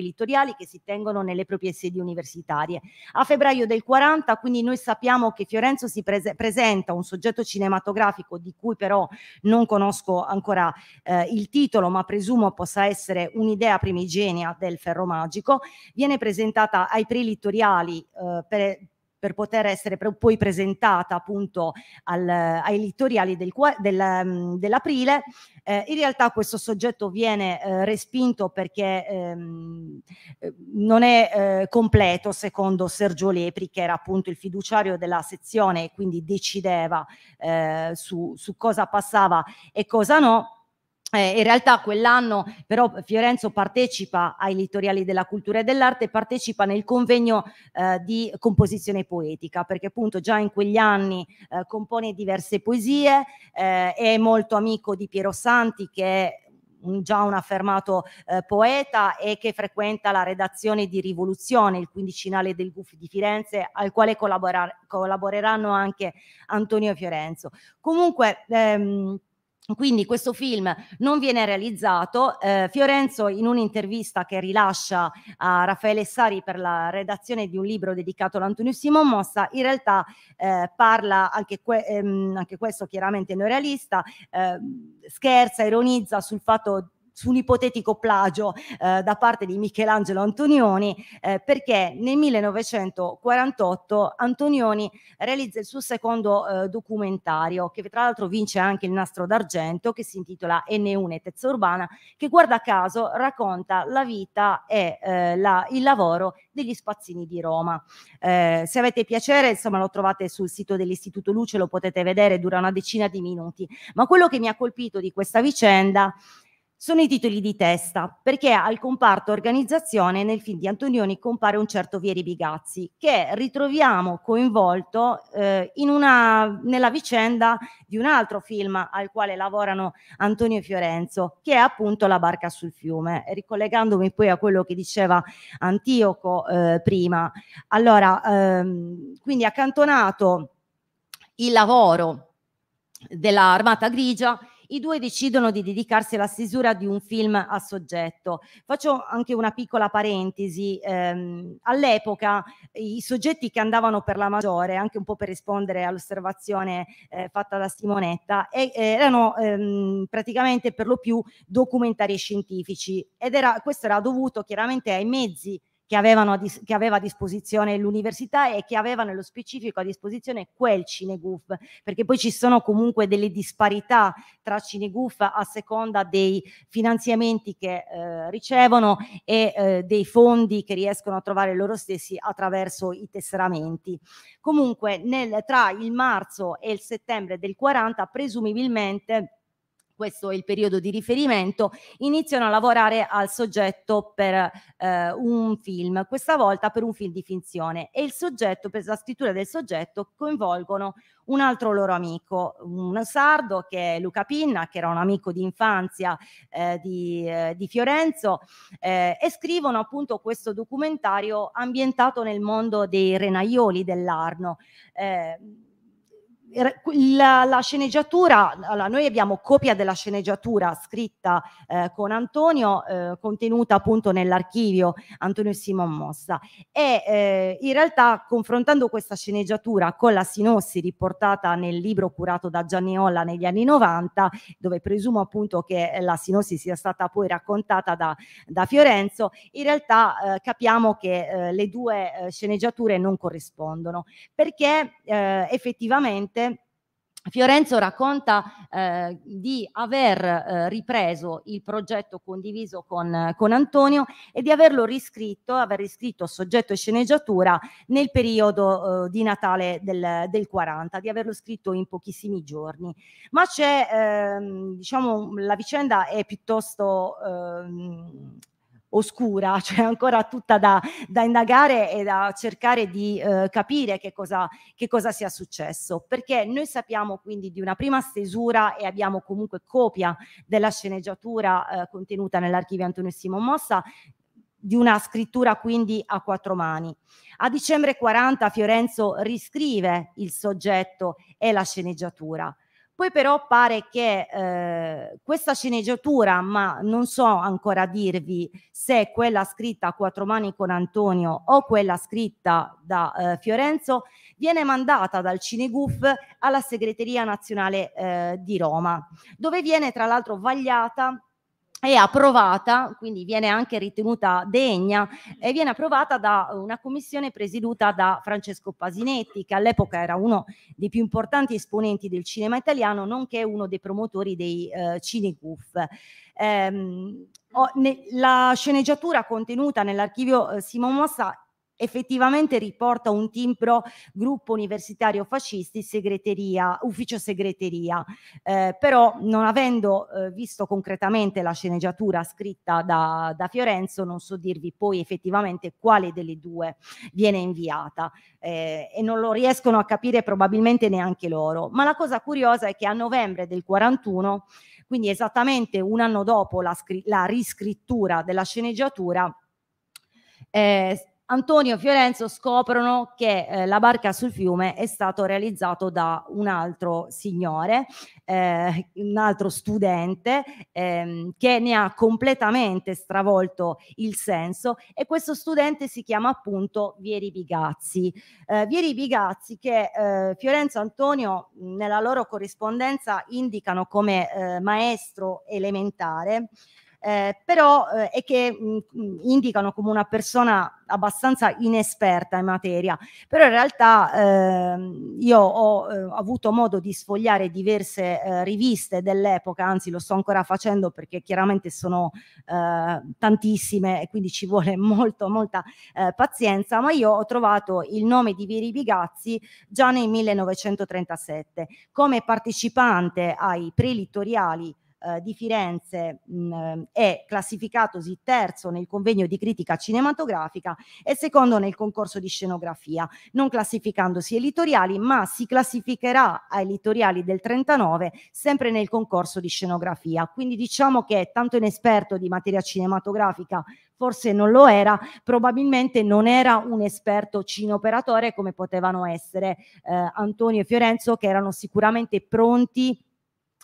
che si tengono nelle proprie sedi universitarie. A febbraio del 40, quindi noi sappiamo che Fiorenzo si prese- presenta un soggetto cinematografico di cui però non conosco ancora eh, il titolo, ma presumo possa possa essere un'idea primigenia del ferro magico, viene presentata ai prelittoriali eh, per, per poter essere poi presentata appunto al, ai littoriali del, del, mm, dell'aprile. Eh, in realtà questo soggetto viene eh, respinto perché ehm, eh, non è eh, completo secondo Sergio Lepri che era appunto il fiduciario della sezione e quindi decideva eh, su, su cosa passava e cosa no eh, in realtà quell'anno però Fiorenzo partecipa ai Littoriali della Cultura e dell'Arte, partecipa nel convegno eh, di composizione poetica, perché appunto già in quegli anni eh, compone diverse poesie, eh, è molto amico di Piero Santi che è un, già un affermato eh, poeta e che frequenta la redazione di Rivoluzione, il quindicinale del Gufi di Firenze, al quale collabora- collaboreranno anche Antonio e Fiorenzo. Comunque... Ehm, quindi questo film non viene realizzato. Eh, Fiorenzo, in un'intervista che rilascia a Raffaele Sari per la redazione di un libro dedicato all'Antonio Simon Mossa, in realtà eh, parla anche, que- ehm, anche questo chiaramente non realista, eh, scherza, ironizza sul fatto su un ipotetico plagio eh, da parte di Michelangelo Antonioni, eh, perché nel 1948 Antonioni realizza il suo secondo eh, documentario, che tra l'altro vince anche il nastro d'argento, che si intitola N1 e Tezza Urbana, che guarda caso racconta la vita e eh, la, il lavoro degli spazzini di Roma. Eh, se avete piacere, insomma, lo trovate sul sito dell'Istituto Luce, lo potete vedere, dura una decina di minuti. Ma quello che mi ha colpito di questa vicenda sono i titoli di testa, perché al comparto organizzazione nel film di Antonioni compare un certo Vieri Bigazzi, che ritroviamo coinvolto eh, in una, nella vicenda di un altro film al quale lavorano Antonio e Fiorenzo, che è appunto La barca sul fiume. Ricollegandomi poi a quello che diceva Antioco eh, prima, allora, ehm, quindi accantonato il lavoro dell'Armata Grigia, i due decidono di dedicarsi alla stesura di un film a soggetto. Faccio anche una piccola parentesi, ehm, all'epoca i soggetti che andavano per la maggiore, anche un po' per rispondere all'osservazione eh, fatta da Simonetta, eh, erano ehm, praticamente per lo più documentari scientifici ed era, questo era dovuto chiaramente ai mezzi che, avevano, che aveva a disposizione l'università e che aveva nello specifico a disposizione quel Cineguf, perché poi ci sono comunque delle disparità tra Cineguf a seconda dei finanziamenti che eh, ricevono e eh, dei fondi che riescono a trovare loro stessi attraverso i tesseramenti. Comunque nel, tra il marzo e il settembre del 40 presumibilmente questo è il periodo di riferimento, iniziano a lavorare al soggetto per eh, un film, questa volta per un film di finzione e il soggetto, per la scrittura del soggetto, coinvolgono un altro loro amico, un sardo che è Luca Pinna, che era un amico di infanzia eh, di, eh, di, Fiorenzo, eh, e scrivono appunto questo documentario ambientato nel mondo dei renaioli dell'Arno. Eh, la, la, sceneggiatura, allora noi abbiamo copia della sceneggiatura scritta eh, con Antonio, eh, contenuta appunto nell'archivio Antonio Simon Mossa e eh, in realtà confrontando questa sceneggiatura con la sinossi riportata nel libro curato da Gianni Olla negli anni 90, dove presumo appunto che la sinossi sia stata poi raccontata da, da Fiorenzo, in realtà eh, capiamo che eh, le due eh, sceneggiature non corrispondono perché effettivamente Fiorenzo racconta eh, di aver eh, ripreso il progetto condiviso con, con, Antonio e di averlo riscritto, aver riscritto soggetto e sceneggiatura nel periodo eh, di Natale del, del, 40, di averlo scritto in pochissimi giorni. Ma c'è, ehm, diciamo, la vicenda è piuttosto... Ehm, oscura, cioè ancora tutta da, da indagare e da cercare di eh, capire che cosa, che cosa sia successo, perché noi sappiamo quindi di una prima stesura e abbiamo comunque copia della sceneggiatura eh, contenuta nell'archivio Antonio Simon Mossa di una scrittura quindi a quattro mani. A dicembre 40 Fiorenzo riscrive il soggetto e la sceneggiatura. Poi però pare che eh, questa sceneggiatura, ma non so ancora dirvi se quella scritta a quattro mani con Antonio o quella scritta da eh, Fiorenzo, viene mandata dal Cineguff alla Segreteria Nazionale eh, di Roma, dove viene tra l'altro vagliata è approvata, quindi viene anche ritenuta degna, e mm. viene approvata da una commissione presieduta da Francesco Pasinetti, che all'epoca era uno dei più importanti esponenti del cinema italiano, nonché uno dei promotori dei eh, Cinecuff. Ehm, la sceneggiatura contenuta nell'archivio eh, Simon Mossa effettivamente riporta un timbro gruppo universitario fascisti, segreteria, ufficio segreteria, eh, però non avendo eh, visto concretamente la sceneggiatura scritta da, da, Fiorenzo non so dirvi poi effettivamente quale delle due viene inviata eh, e non lo riescono a capire probabilmente neanche loro, ma la cosa curiosa è che a novembre del 41, quindi esattamente un anno dopo la, la riscrittura della sceneggiatura, eh, Antonio e Fiorenzo scoprono che eh, la barca sul fiume è stato realizzato da un altro signore, eh, un altro studente ehm, che ne ha completamente stravolto il senso e questo studente si chiama appunto Vieri Bigazzi. Eh, Vieri Bigazzi che eh, Fiorenzo e Antonio nella loro corrispondenza indicano come eh, maestro elementare eh, però eh, e che mh, mm, mm, indicano come una persona abbastanza inesperta in materia. Però in realtà eh, io ho eh, avuto modo di sfogliare diverse eh, riviste dell'epoca, anzi lo sto ancora facendo perché chiaramente sono eh, tantissime e quindi ci vuole molto, molta eh, pazienza, ma io ho trovato il nome di Viri Bigazzi già nel 1937 come partecipante ai prelittoriali eh, di Firenze mh, è classificatosi terzo nel convegno di critica cinematografica e secondo nel concorso di scenografia, non classificandosi editoriali, ma si classificherà a editoriali del 39 sempre nel concorso di scenografia. Quindi diciamo che tanto inesperto di materia cinematografica forse non lo era, probabilmente non era un esperto cineoperatore come potevano essere eh, Antonio e Fiorenzo che erano sicuramente pronti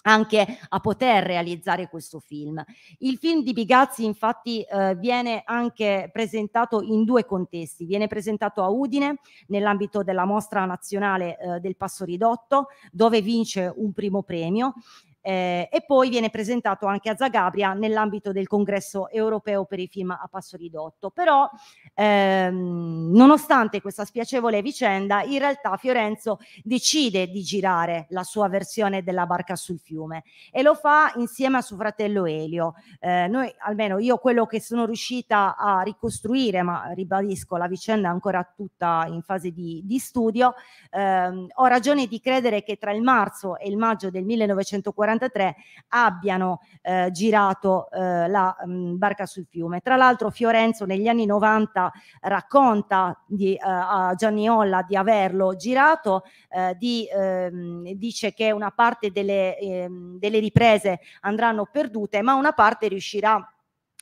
anche a poter realizzare questo film. Il film di Bigazzi infatti eh, viene anche presentato in due contesti, viene presentato a Udine nell'ambito della mostra nazionale eh, del Passo Ridotto dove vince un primo premio eh, e poi viene presentato anche a Zagabria nell'ambito del congresso europeo per i film a passo ridotto. Però, ehm, nonostante questa spiacevole vicenda, in realtà Fiorenzo decide di girare la sua versione della barca sul fiume e lo fa insieme a suo fratello Elio. Eh, noi, almeno io, quello che sono riuscita a ricostruire, ma ribadisco, la vicenda è ancora tutta in fase di, di studio, ehm, ho ragione di credere che tra il marzo e il maggio del 1940 1943 abbiano eh, girato eh, la mh, mm, barca sul fiume. Tra l'altro Fiorenzo negli anni 90 racconta di, eh, a Gianni Olla di averlo girato, eh, di, ehm, dice che una parte delle, ehm, delle riprese andranno perdute, ma una parte riuscirà a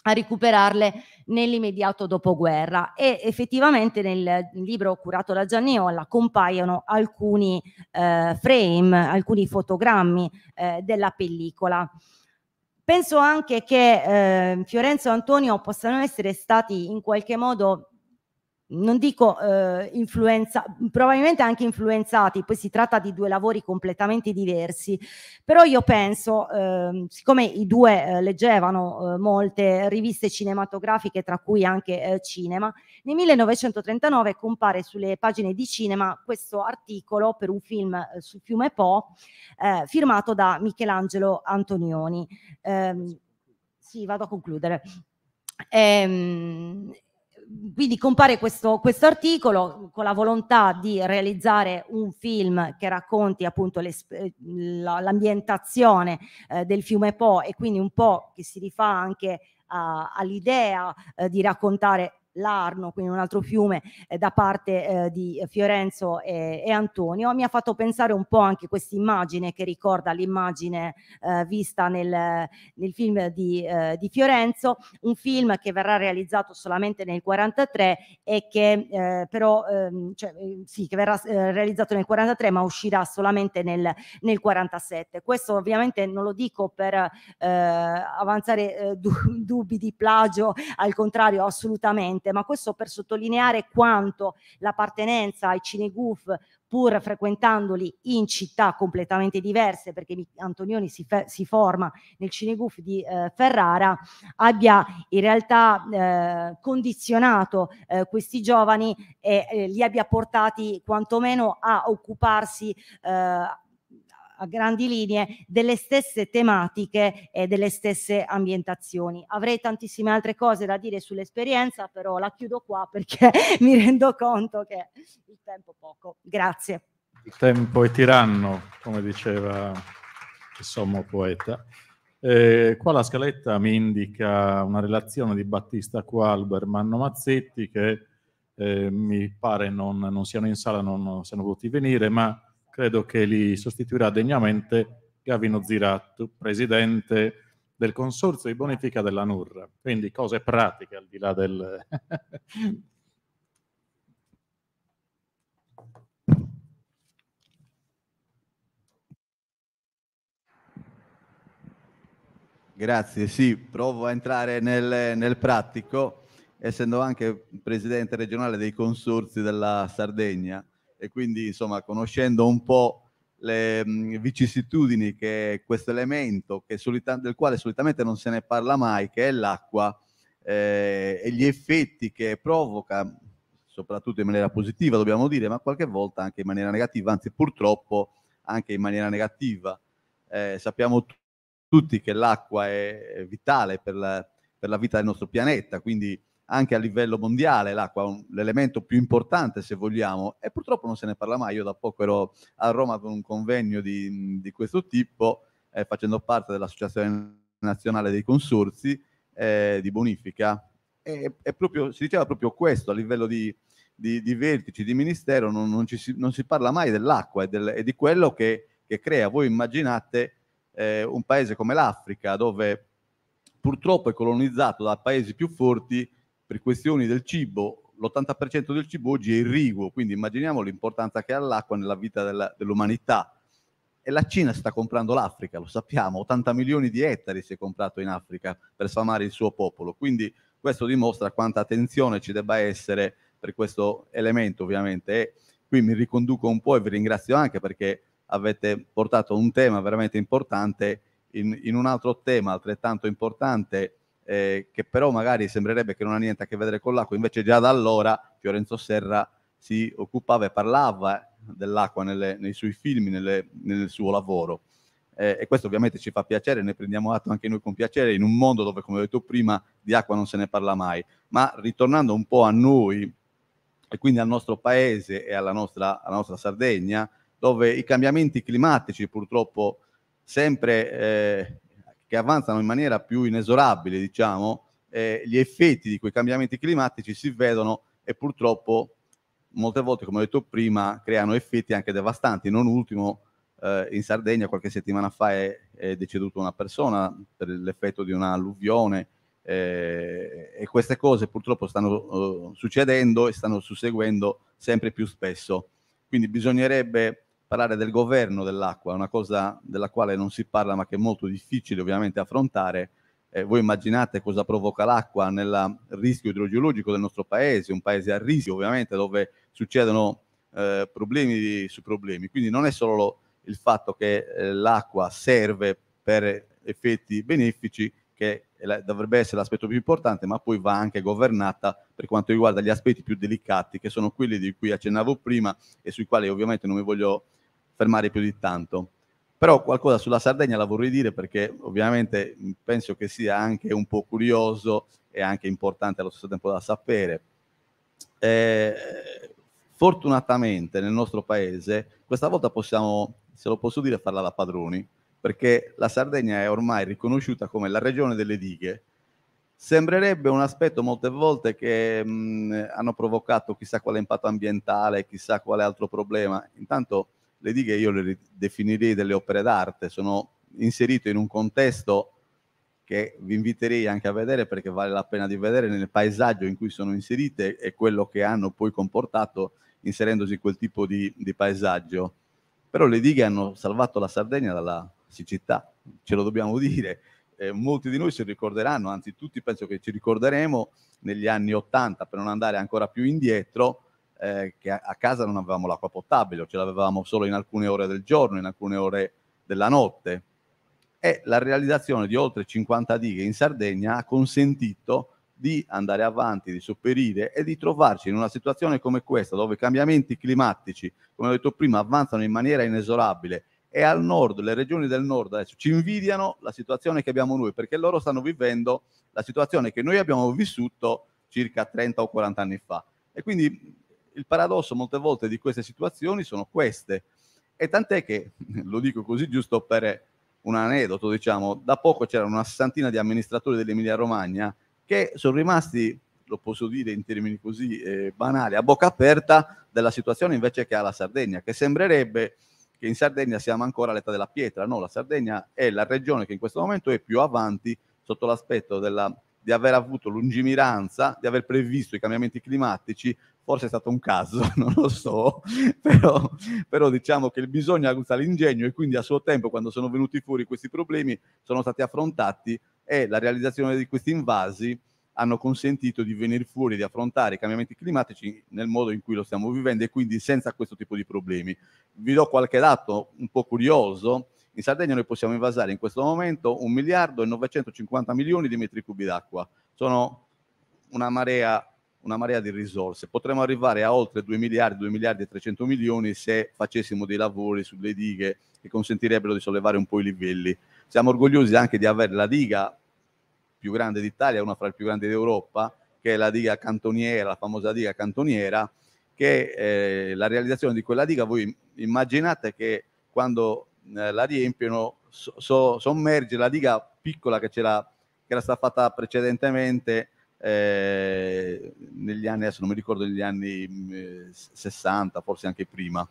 a recuperarle nell'immediato dopoguerra e effettivamente nel libro curato da Gianniola compaiono alcuni eh, frame, alcuni fotogrammi eh, della pellicola. Penso anche che eh, Fiorenzo e Antonio possano essere stati in qualche modo non dico eh, influenza, probabilmente anche influenzati, poi si tratta di due lavori completamente diversi, però io penso, eh, siccome i due eh, leggevano eh, molte riviste cinematografiche, tra cui anche eh, Cinema, nel 1939 compare sulle pagine di Cinema questo articolo per un film eh, sul fiume Po, eh, firmato da Michelangelo Antonioni. Eh, sì, vado a concludere. Eh, quindi compare questo, questo articolo con la volontà di realizzare un film che racconti appunto eh, l'ambientazione eh, del fiume Po e quindi un po' che si rifà anche all'idea eh, di raccontare l'Arno, quindi un altro fiume, eh, da parte eh, di Fiorenzo e, e, Antonio. Mi ha fatto pensare un po' anche questa immagine che ricorda l'immagine eh, vista nel, nel film di, eh, di, Fiorenzo, un film che verrà realizzato solamente nel 1943 e che eh, però, ehm, cioè, ehm, sì, che verrà eh, realizzato nel 1943 ma uscirà solamente nel, 1947. Questo ovviamente non lo dico per avanzare dubbi di plagio, al contrario assolutamente sicuramente, ma questo per sottolineare quanto l'appartenenza ai Cineguff pur frequentandoli in città completamente diverse, perché Antonioni si, si forma nel Cineguff di eh, Ferrara, abbia in realtà eh, condizionato eh, questi giovani e eh, li abbia portati quantomeno a occuparsi, a eh, a grandi linee delle stesse tematiche e delle stesse ambientazioni. Avrei tantissime altre cose da dire sull'esperienza, però la chiudo qua perché mi rendo conto che il tempo è poco. Grazie. Il tempo è tiranno, come diceva il sommo poeta. Eh, qua la scaletta mi indica una relazione di Battista Qualber, Manno Mazzetti, che eh, mi pare non, non siano in sala, non, non siano voluti venire, ma credo che li sostituirà degnamente Gavino Zirattu, presidente del Consorzio di Bonifica della NUR. Quindi cose pratiche al di là del... Grazie, sì, provo a entrare nel, nel pratico, essendo anche presidente regionale dei consorzi della Sardegna e quindi insomma conoscendo un po' le mh, mm, vicissitudini che questo elemento solita- del quale solitamente non se ne parla mai, che è l'acqua, eh, e gli effetti che provoca, soprattutto in maniera positiva dobbiamo dire, ma qualche volta anche in maniera negativa, anzi purtroppo anche in maniera negativa. Eh, sappiamo t- tutti che l'acqua è vitale per la, per la vita del nostro pianeta, quindi anche a livello mondiale l'acqua, un, l'elemento più importante se vogliamo, e purtroppo non se ne parla mai. Io da poco ero a Roma con un convegno di, di questo tipo, eh, facendo parte dell'Associazione Nazionale dei Consorzi eh, di Bonifica, e, e proprio, si diceva proprio questo a livello di, di, di vertici, di ministero, non, non, si, non, si, parla mai dell'acqua e, del, e di quello che, che, crea. Voi immaginate eh, un paese come l'Africa, dove purtroppo è colonizzato da paesi più forti, per questioni del cibo, l'80% del cibo oggi è irriguo, quindi immaginiamo l'importanza che ha l'acqua nella vita della, dell'umanità. E la Cina sta comprando l'Africa, lo sappiamo, 80 milioni di ettari si è comprato in Africa per sfamare il suo popolo, quindi questo dimostra quanta attenzione ci debba essere per questo elemento ovviamente. E qui mi riconduco un po' e vi ringrazio anche perché avete portato un tema veramente importante in, in un altro tema altrettanto importante eh, che però magari sembrerebbe che non ha niente a che vedere con l'acqua, invece già da allora Fiorenzo Serra si occupava e parlava eh, dell'acqua nelle, nei suoi film, nelle, nel suo lavoro. Eh, e questo ovviamente ci fa piacere, ne prendiamo atto anche noi con piacere, in un mondo dove, come ho detto prima, di acqua non se ne parla mai. Ma ritornando un po' a noi e quindi al nostro paese e alla nostra, alla nostra Sardegna, dove i cambiamenti climatici purtroppo sempre eh, che avanzano in maniera più inesorabile, diciamo, eh, gli effetti di quei cambiamenti climatici si vedono e purtroppo molte volte, come ho detto prima, creano effetti anche devastanti. Non ultimo, eh, in Sardegna qualche settimana fa è, è, deceduta una persona per l'effetto di un'alluvione eh, e queste cose purtroppo stanno eh, succedendo e stanno susseguendo sempre più spesso. Quindi bisognerebbe parlare del governo dell'acqua, una cosa della quale non si parla ma che è molto difficile ovviamente affrontare. Eh, voi immaginate cosa provoca l'acqua nel rischio idrogeologico del nostro paese, un paese a rischio ovviamente dove succedono eh, problemi su problemi. Quindi non è solo il fatto che eh, l'acqua serve per effetti benefici, che dovrebbe essere l'aspetto più importante, ma poi va anche governata per quanto riguarda gli aspetti più delicati, che sono quelli di cui accennavo prima e sui quali ovviamente non mi voglio fermare più di tanto. Però qualcosa sulla Sardegna la vorrei dire perché ovviamente penso che sia anche un po' curioso e anche importante allo stesso tempo da sapere. Eh, fortunatamente nel nostro paese questa volta possiamo, se lo posso dire, farla da padroni, perché la Sardegna è ormai riconosciuta come la regione delle dighe. Sembrerebbe un aspetto molte volte che mh, mm, hanno provocato chissà quale impatto ambientale, chissà quale altro problema. Intanto le dighe io le definirei delle opere d'arte, sono inserite in un contesto che vi inviterei anche a vedere perché vale la pena di vedere nel paesaggio in cui sono inserite e quello che hanno poi comportato inserendosi quel tipo di, di paesaggio. Però le dighe hanno salvato la Sardegna dalla siccità, ce lo dobbiamo dire. Eh, molti di noi si ricorderanno, anzi tutti penso che ci ricorderemo negli anni 80 per non andare ancora più indietro, eh, che a, casa non avevamo l'acqua potabile, o ce l'avevamo solo in alcune ore del giorno, in alcune ore della notte. E la realizzazione di oltre 50 dighe in Sardegna ha consentito di andare avanti, di sopperire e di trovarci in una situazione come questa, dove i cambiamenti climatici, come ho detto prima, avanzano in maniera inesorabile e al nord, le regioni del nord adesso ci invidiano la situazione che abbiamo noi, perché loro stanno vivendo la situazione che noi abbiamo vissuto circa 30 o 40 anni fa. E quindi il paradosso molte volte di queste situazioni sono queste. E tant'è che, lo dico così giusto per un aneddoto, diciamo, da poco c'erano una sessantina di amministratori dell'Emilia Romagna che sono rimasti, lo posso dire in termini così eh, banali, a bocca aperta della situazione invece che alla Sardegna, che sembrerebbe che in Sardegna siamo ancora all'età della pietra. No, la Sardegna è la regione che in questo momento è più avanti sotto l'aspetto della, di aver avuto lungimiranza, di aver previsto i cambiamenti climatici, forse è stato un caso, non lo so, però, però diciamo che il bisogno aguzza l'ingegno e quindi a suo tempo quando sono venuti fuori questi problemi sono stati affrontati e la realizzazione di questi invasi hanno consentito di venire fuori, di affrontare i cambiamenti climatici nel modo in cui lo stiamo vivendo e quindi senza questo tipo di problemi. Vi do qualche dato un po' curioso. In Sardegna noi possiamo invasare in questo momento 1 miliardo e 950 milioni di metri cubi d'acqua. Sono una marea una marea di risorse. Potremmo arrivare a oltre 2 miliardi, 2 miliardi e 300 milioni se facessimo dei lavori sulle dighe che consentirebbero di sollevare un po' i livelli. Siamo orgogliosi anche di avere la diga più grande d'Italia, una fra le più grandi d'Europa, che è la diga cantoniera, la famosa diga cantoniera, che eh, la realizzazione di quella diga, voi immaginate che quando eh, la riempiono so, so, sommerge la diga piccola che, che era stata fatta precedentemente eh, negli anni, adesso non mi ricordo, negli anni 60, mm, eh, forse anche prima,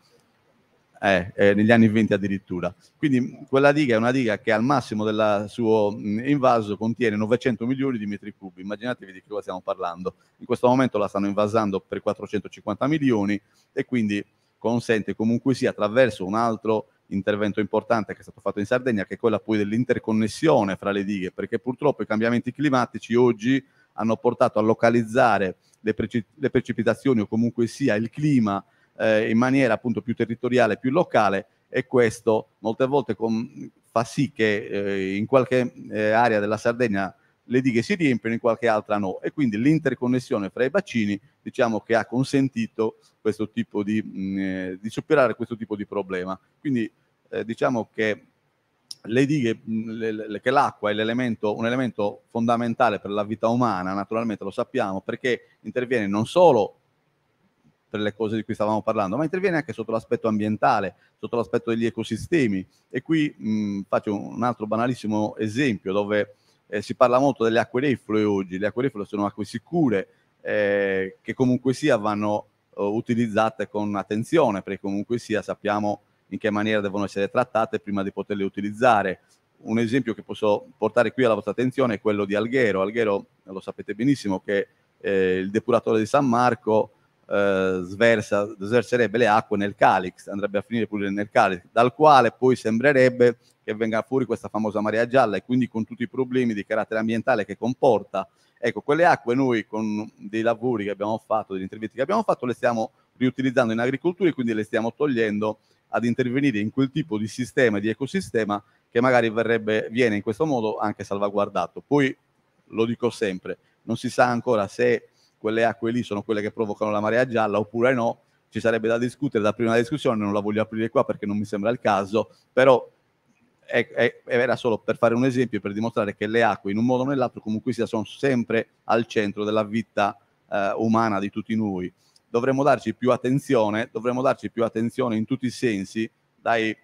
eh, eh, negli anni 20 addirittura. Quindi mm, quella diga è una diga che al massimo del suo mh, mm, invaso contiene 900 milioni di metri cubi. Immaginatevi di che cosa stiamo parlando. In questo momento la stanno invasando per 450 milioni e quindi consente comunque sia attraverso un altro intervento importante che è stato fatto in Sardegna, che è quella poi dell'interconnessione fra le dighe, perché purtroppo i cambiamenti climatici oggi hanno portato a localizzare le, preci- le precipitazioni o comunque sia il clima eh, in maniera appunto più territoriale, più locale e questo molte volte com- fa sì che eh, in qualche eh, area della Sardegna le dighe si riempiono, in qualche altra no e quindi l'interconnessione fra i bacini diciamo che ha consentito questo tipo di, mh, mm, eh, di superare questo tipo di problema. Quindi eh, diciamo che le dighe, mm, che l'acqua è un elemento fondamentale per la vita umana, naturalmente lo sappiamo, perché interviene non solo per le cose di cui stavamo parlando, ma interviene anche sotto l'aspetto ambientale, sotto l'aspetto degli ecosistemi. E qui mh, mm, faccio un altro banalissimo esempio dove eh, si parla molto delle acque reflue oggi. Le acque reflue sono acque sicure eh, che comunque sia vanno eh, utilizzate con attenzione, perché comunque sia sappiamo in che maniera devono essere trattate prima di poterle utilizzare. Un esempio che posso portare qui alla vostra attenzione è quello di Alghero. Alghero, lo sapete benissimo, che eh, il depuratore di San Marco eh, sversa, sverserebbe le acque nel calix, andrebbe a finire pure nel calix, dal quale poi sembrerebbe che venga fuori questa famosa marea gialla e quindi con tutti i problemi di carattere ambientale che comporta. Ecco, quelle acque noi con dei lavori che abbiamo fatto, degli interventi che abbiamo fatto, le stiamo riutilizzando in agricoltura e quindi le stiamo togliendo ad intervenire in quel tipo di sistema, di ecosistema che magari verrebbe, viene in questo modo anche salvaguardato. Poi lo dico sempre, non si sa ancora se quelle acque lì sono quelle che provocano la marea gialla oppure no, ci sarebbe da discutere, da aprire una discussione, non la voglio aprire qua perché non mi sembra il caso, però è, è, era solo per fare un esempio, per dimostrare che le acque in un modo o nell'altro comunque sia sono sempre al centro della vita eh, umana di tutti noi dovremmo darci più attenzione, dovremmo darci più attenzione in tutti i sensi dai,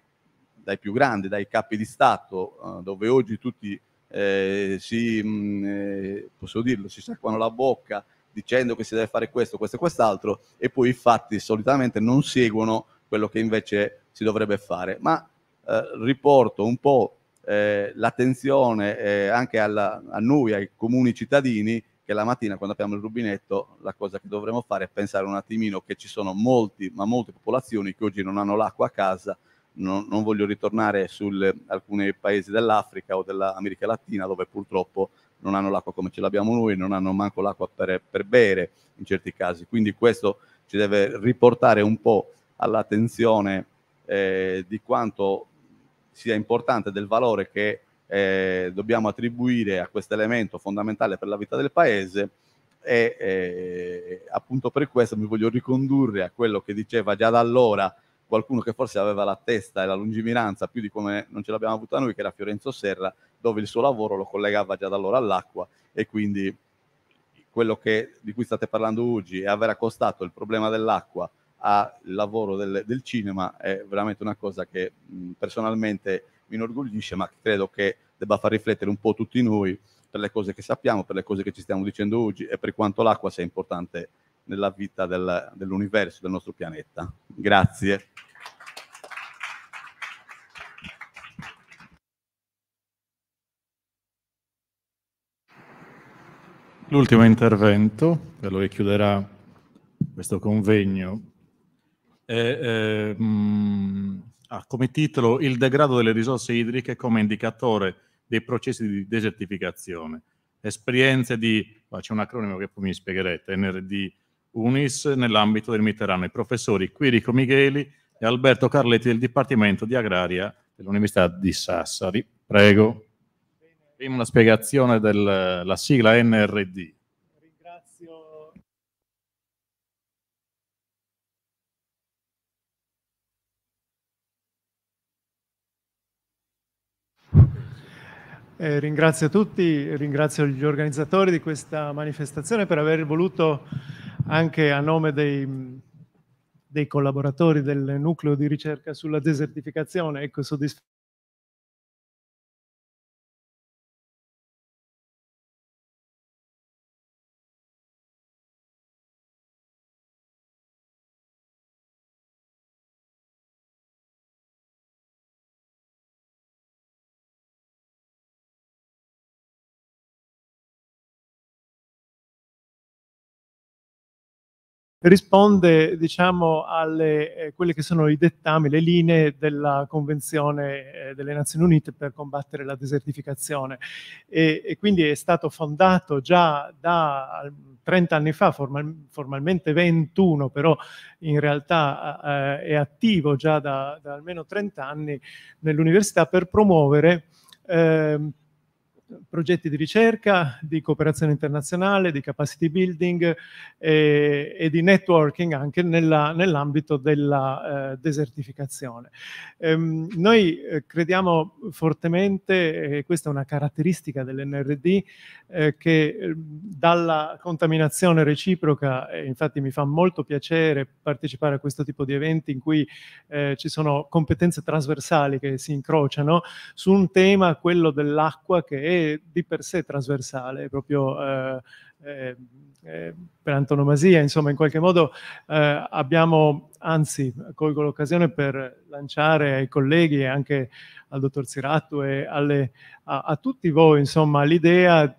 dai più grandi, dai capi di Stato, eh, dove oggi tutti eh, si, mh, mm, eh, posso dirlo, si sciacquano la bocca dicendo che si deve fare questo, questo e quest'altro, e poi i fatti solitamente non seguono quello che invece si dovrebbe fare. Ma eh, riporto un po' eh, l'attenzione eh, anche alla, a noi, ai comuni cittadini, che la mattina quando apriamo il rubinetto la cosa che dovremmo fare è pensare un attimino che ci sono molti, ma molte popolazioni che oggi non hanno l'acqua a casa, non, non voglio ritornare su alcuni paesi dell'Africa o dell'America Latina dove purtroppo non hanno l'acqua come ce l'abbiamo noi, non hanno manco l'acqua per, per bere in certi casi. Quindi questo ci deve riportare un po' all'attenzione eh, di quanto sia importante del valore che eh, dobbiamo attribuire a questo elemento fondamentale per la vita del paese e eh, appunto per questo mi voglio ricondurre a quello che diceva già da allora qualcuno che forse aveva la testa e la lungimiranza più di come non ce l'abbiamo avuta noi, che era Fiorenzo Serra, dove il suo lavoro lo collegava già da allora all'acqua e quindi quello che, di cui state parlando oggi e aver accostato il problema dell'acqua al lavoro del, del, cinema è veramente una cosa che mh, personalmente mi inorgoglisce, ma credo che debba far riflettere un po' tutti noi per le cose che sappiamo, per le cose che ci stiamo dicendo oggi e per quanto l'acqua sia importante nella vita del, dell'universo, del nostro pianeta. Grazie. L'ultimo intervento, quello che chiuderà questo convegno, è, eh, mh, mm, ha come titolo Il degrado delle risorse idriche come indicatore dei processi di desertificazione. Esperienze di, c'è un acronimo che poi mi spiegherete, NRD UNIS nell'ambito del Mitterrando, i professori Quirico Micheli e Alberto Carletti del Dipartimento di Agraria dell'Università di Sassari. Prego. Prima una spiegazione della sigla NRD. Eh, ringrazio tutti, ringrazio gli organizzatori di questa manifestazione per aver voluto anche a nome dei, dei collaboratori del nucleo di ricerca sulla desertificazione ecco, soddisf- risponde diciamo alle eh, quelle che sono i dettami, le linee della Convenzione eh, delle Nazioni Unite per combattere la desertificazione e, e, quindi è stato fondato già da 30 anni fa, formal, formalmente 21, però in realtà eh, eh, è attivo già da, da, almeno 30 anni nell'università per promuovere ehm, progetti di ricerca, di cooperazione internazionale, di capacity building e, eh, e di networking anche nell'ambito della eh, desertificazione. Ehm, noi eh, crediamo fortemente, e questa è una caratteristica dell'NRD, eh, che ehm, dalla contaminazione reciproca, e infatti mi fa molto piacere partecipare a questo tipo di eventi in cui eh, ci sono competenze trasversali che si incrociano, su un tema, quello dell'acqua, che è di per sé trasversale, proprio eh, eh, eh, per antonomasia, insomma in qualche modo eh, abbiamo anzi colgo l'occasione per lanciare ai colleghi e anche al dottor Siratto e alle, a, a, tutti voi insomma l'idea,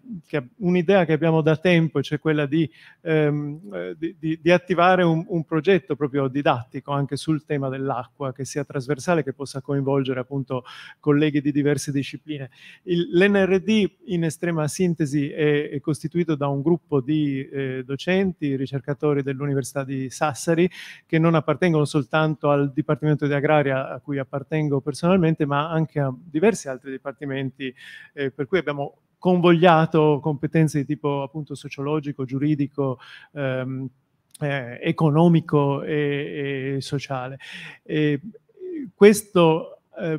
un'idea che abbiamo da tempo, cioè quella di, ehm, di, di, di attivare un, un, progetto proprio didattico anche sul tema dell'acqua che sia trasversale, che possa coinvolgere appunto colleghi di diverse discipline. Il, L'NRD in estrema sintesi è, è, costituito da un gruppo di eh, docenti, ricercatori dell'Università di Sassari che non appartengono appartengono soltanto al Dipartimento di Agraria a cui appartengo personalmente, ma anche a diversi altri dipartimenti, eh, per cui abbiamo convogliato competenze di tipo appunto sociologico, giuridico, ehm, eh, economico e, e sociale. E questo eh,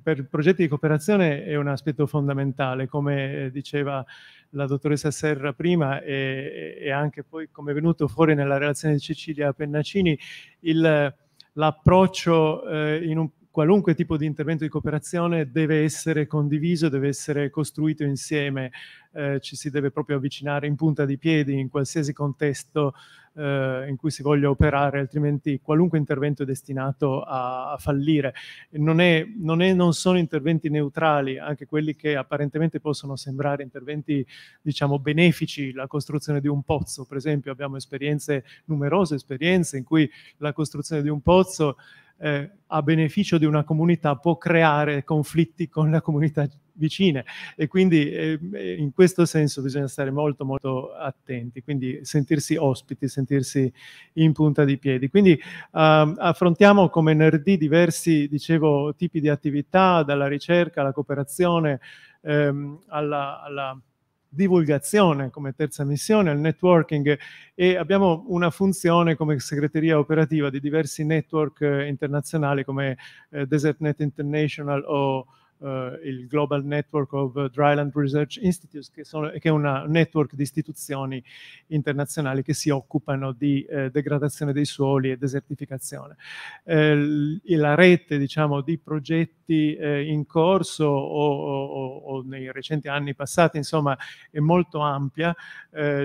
per progetti di cooperazione è un aspetto fondamentale, come diceva la dottoressa Serra prima e, e anche poi come è venuto fuori nella relazione di Cecilia Pennacini, l'approccio eh, in un qualunque tipo di intervento di cooperazione deve essere condiviso, deve essere costruito insieme, eh, ci si deve proprio avvicinare in punta di piedi in qualsiasi contesto eh, in cui si voglia operare, altrimenti qualunque intervento è destinato a, a fallire. Non, è, non, è, non, sono interventi neutrali, anche quelli che apparentemente possono sembrare interventi diciamo, benefici, la costruzione di un pozzo, per esempio abbiamo esperienze, numerose esperienze in cui la costruzione di un pozzo eh, a beneficio di una comunità può creare conflitti con la comunità vicina e quindi eh, eh, in questo senso bisogna stare molto molto attenti, quindi sentirsi ospiti, sentirsi in punta di piedi. Quindi eh, affrontiamo come nerdì diversi, dicevo, tipi di attività, dalla ricerca alla cooperazione ehm, alla, alla divulgazione come terza missione, al networking e abbiamo una funzione come segreteria operativa di diversi network eh, internazionali come eh, DesertNet International o eh, il Global Network of Dryland Research Institutes, che, sono, che è una network di istituzioni internazionali che si occupano di eh, degradazione dei suoli e desertificazione. Eh, la rete diciamo, di progetti in corso o, o, o, nei recenti anni passati insomma, è molto ampia,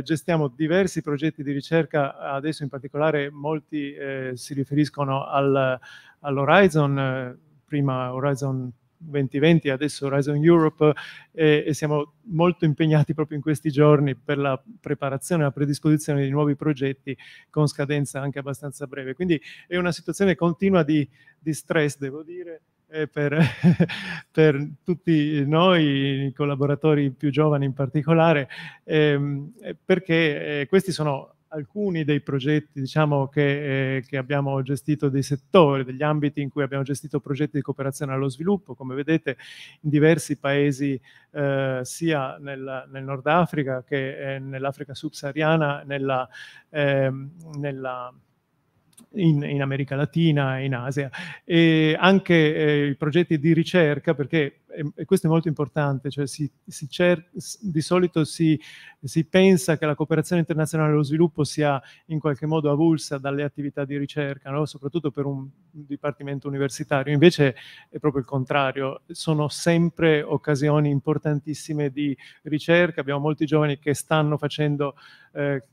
gestiamo diversi progetti di ricerca, adesso in particolare molti si riferiscono al, all'Horizon prima Horizon 2020, adesso Horizon Europe eh, e siamo molto impegnati proprio in questi giorni per la preparazione e la predisposizione di nuovi progetti con scadenza anche abbastanza breve. Quindi è una situazione continua di, di stress, devo dire. Eh, per, per, tutti noi, i collaboratori più giovani in particolare, ehm, perché eh, questi sono alcuni dei progetti diciamo, che, eh, che, abbiamo gestito dei settori, degli ambiti in cui abbiamo gestito progetti di cooperazione allo sviluppo, come vedete in diversi paesi eh, sia nel, nel, Nord Africa che eh, nell'Africa subsahariana, nella, ehm, nella in, in, America Latina, in Asia, e anche eh, i progetti di ricerca, perché e questo è molto importante, cioè si, si di solito si, si, pensa che la cooperazione internazionale allo sviluppo sia in qualche modo avulsa dalle attività di ricerca, no? soprattutto per un dipartimento universitario, invece è proprio il contrario, sono sempre occasioni importantissime di ricerca, abbiamo molti giovani che stanno facendo, eh,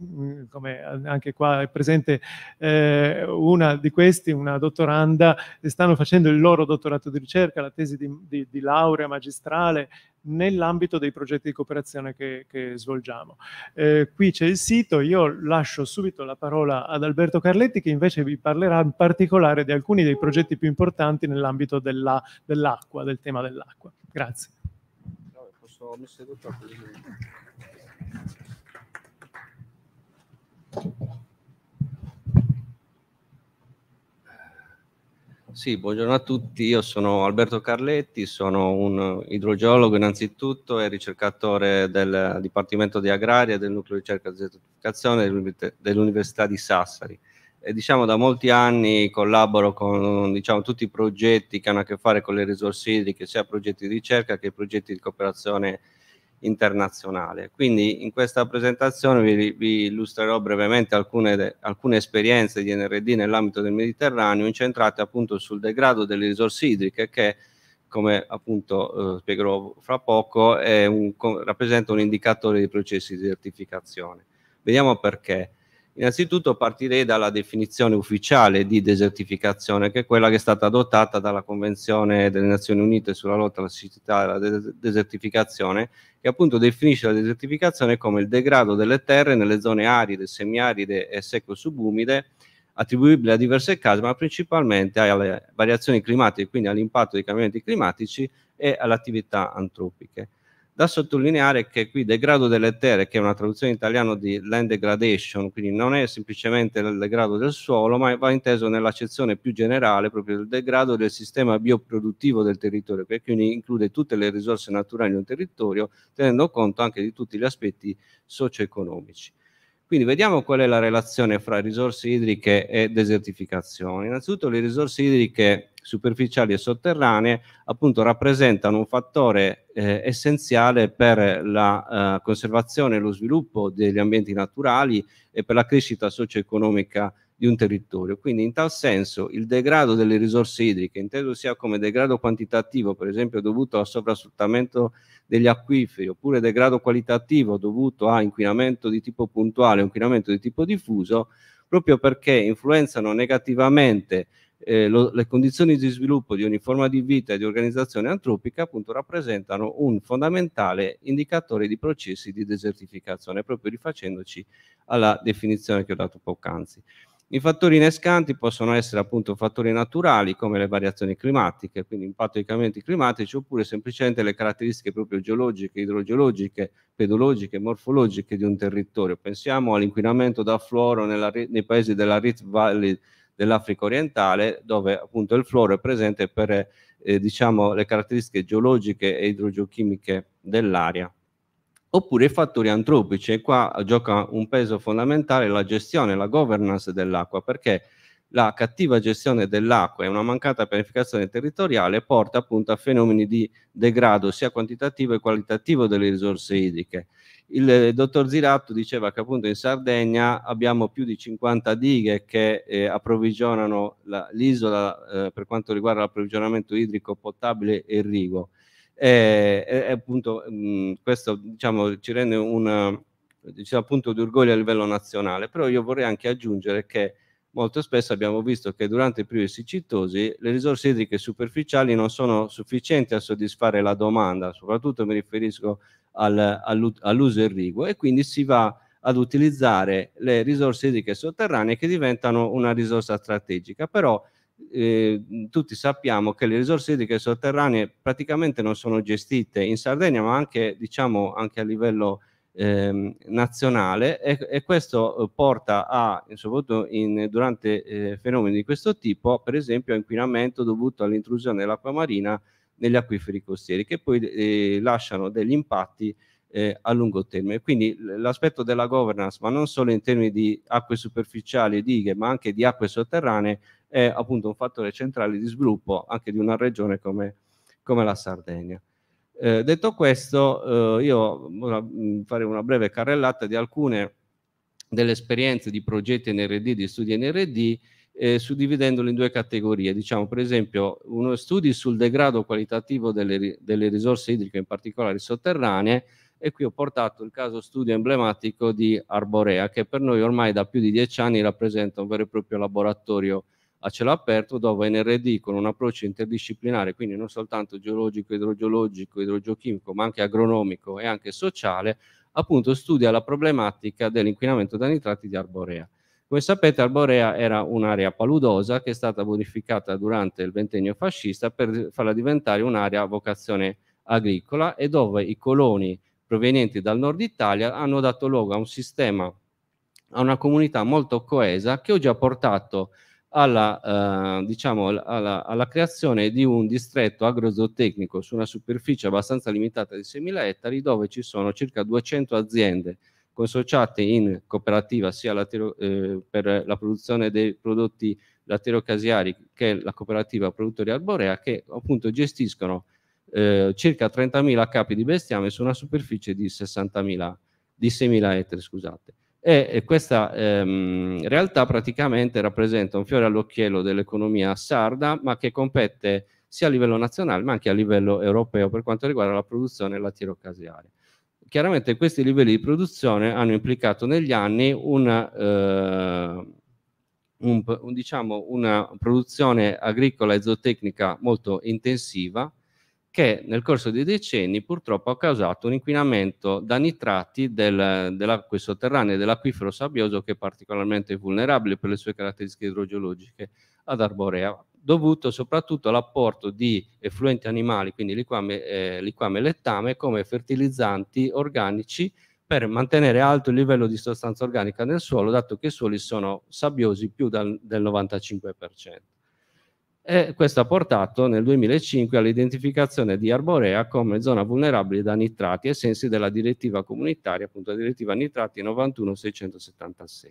come anche qua è presente eh, una di questi, una dottoranda, stanno facendo il loro dottorato di ricerca, la tesi di, di, di laurea, laurea magistrale nell'ambito dei progetti di cooperazione che, che svolgiamo. Eh, qui c'è il sito, io lascio subito la parola ad Alberto Carletti che invece vi parlerà in particolare di alcuni dei progetti più importanti nell'ambito dell'acqua, del tema dell'acqua. Grazie. No, posso, mi seduto, Sì, buongiorno a tutti, io sono Alberto Carletti, sono un idrogeologo innanzitutto e ricercatore del Dipartimento di Agraria del Nucleo di Ricerca e Certificazione dell'Università di Sassari. E, diciamo da molti anni collaboro con diciamo, tutti i progetti che hanno a che fare con le risorse idriche, sia progetti di ricerca che progetti di cooperazione internazionale. Quindi in questa presentazione vi, vi illustrerò brevemente alcune, alcune, esperienze di NRD nell'ambito del Mediterraneo incentrate appunto sul degrado delle risorse idriche che come appunto eh, spiegherò fra poco un, rappresenta un indicatore di processi di desertificazione. Vediamo perché. Innanzitutto partirei dalla definizione ufficiale di desertificazione, che è quella che è stata adottata dalla Convenzione delle Nazioni Unite sulla lotta alla siccità e alla desertificazione, che appunto definisce la desertificazione come il degrado delle terre nelle zone aride, semiaride e secco-subumide, attribuibile a diverse cause, ma principalmente alle variazioni climatiche, quindi all'impatto dei cambiamenti climatici e alle attività antropiche. Da sottolineare che qui degrado delle terre, che è una traduzione in italiano di land degradation, quindi non è semplicemente il degrado del suolo, ma va inteso nell'accezione più generale proprio il degrado del sistema bioproduttivo del territorio, che quindi include tutte le risorse naturali di un territorio, tenendo conto anche di tutti gli aspetti socio-economici. Quindi vediamo qual è la relazione fra risorse idriche e desertificazione. Innanzitutto le risorse idriche superficiali e sotterranee appunto rappresentano un fattore eh, essenziale per la eh, conservazione e lo sviluppo degli ambienti naturali e per la crescita socio-economica di un territorio. Quindi in tal senso il degrado delle risorse idriche, inteso sia come degrado quantitativo, per esempio dovuto al sovrasfruttamento degli acquiferi, oppure degrado qualitativo dovuto a inquinamento di tipo puntuale o inquinamento di tipo diffuso, proprio perché influenzano negativamente eh, lo, le condizioni di sviluppo di ogni forma di vita e di organizzazione antropica appunto rappresentano un fondamentale indicatore di processi di desertificazione, proprio rifacendoci alla definizione che ho dato poc'anzi. I fattori innescanti possono essere appunto fattori naturali come le variazioni climatiche, quindi impatto di cambiamenti climatici, oppure semplicemente le caratteristiche proprio geologiche, idrogeologiche, pedologiche, morfologiche di un territorio. Pensiamo all'inquinamento da fluoro nella, nei paesi della Rift Valley dell'Africa orientale, dove appunto il fluoro è presente per eh, diciamo, le caratteristiche geologiche e idrogeochimiche dell'area oppure i fattori antropici e qua gioca un peso fondamentale la gestione, la governance dell'acqua, perché la cattiva gestione dell'acqua e una mancata pianificazione territoriale porta appunto a fenomeni di degrado sia quantitativo che qualitativo delle risorse idriche. Il eh, dottor Ziratto diceva che appunto in Sardegna abbiamo più di 50 dighe che eh, approvvigionano l'isola eh, per quanto riguarda l'approvvigionamento idrico potabile e irriguo e, e appunto mh, mhmm, questo diciamo, ci rende un diciamo, punto di orgoglio a livello nazionale, però io vorrei anche aggiungere che molto spesso abbiamo visto che durante i periodi siccitosi le risorse idriche superficiali non sono sufficienti a soddisfare la domanda, soprattutto mi riferisco al, all'uso irriguo e quindi si va ad utilizzare le risorse idriche sotterranee che diventano una risorsa strategica, però Ehm, tutti sappiamo che le risorse idriche sotterranee praticamente non sono gestite in Sardegna, ma anche, diciamo, anche a livello eh, nazionale e, e, questo eh, porta a, soprattutto in, durante eh, fenomeni di questo tipo, per esempio a inquinamento dovuto all'intrusione dell'acqua marina negli acquiferi costieri, che poi eh, lasciano degli impatti eh, a lungo termine. Quindi l'aspetto della governance, ma non solo in termini di acque superficiali e dighe, ma anche di acque sotterranee, è appunto un fattore centrale di sviluppo anche di una regione come, come la Sardegna. Eh, detto questo, eh, io mm, farei una breve carrellata di alcune delle esperienze di progetti NRD, di studi NRD, eh, suddividendoli in due categorie. Diciamo, per esempio, uno studi sul degrado qualitativo delle, delle risorse idriche, in particolare sotterranee, e qui ho portato il caso studio emblematico di Arborea, che per noi ormai da più di dieci anni rappresenta un vero e proprio laboratorio a cielo aperto dove NRD con un approccio interdisciplinare, quindi non soltanto geologico, idrogeologico, idrogeochimico, ma anche agronomico e anche sociale, appunto studia la problematica dell'inquinamento da nitrati di Arborea. Come sapete Arborea era un'area paludosa che è stata bonificata durante il ventennio fascista per farla diventare un'area a vocazione agricola e dove i coloni provenienti dal nord Italia hanno dato luogo a un sistema, a una comunità molto coesa che oggi ha portato alla, eh, diciamo, alla, alla, creazione di un distretto agrozootecnico su una superficie abbastanza limitata di 6.000 ettari dove ci sono circa 200 aziende consociate in cooperativa sia latero, eh, per la produzione dei prodotti latero-casiari che la cooperativa produttori arborea che appunto gestiscono eh, circa 30.000 capi di bestiame su una superficie di, 60.000, di 6.000 ettari. Scusate e questa ehm, realtà praticamente rappresenta un fiore all'occhiello dell'economia sarda, ma che compete sia a livello nazionale ma anche a livello europeo per quanto riguarda la produzione lattiero-casearia. Chiaramente questi livelli di produzione hanno implicato negli anni una, eh, un, un, diciamo, una produzione agricola e zootecnica molto intensiva, che nel corso dei decenni purtroppo ha causato un inquinamento da nitrati del, dell'acqua sotterranea e dell'acquifero sabbioso che è particolarmente vulnerabile per le sue caratteristiche idrogeologiche ad arborea, dovuto soprattutto all'apporto di effluenti animali, quindi liquame, eh, liquame e lettame, come fertilizzanti organici per mantenere alto il livello di sostanza organica nel suolo, dato che i suoli sono sabbiosi più dal, del 95% e questo ha portato nel 2005 all'identificazione di Arborea come zona vulnerabile da nitrati ai sensi della direttiva comunitaria, appunto la direttiva nitrati 91-676,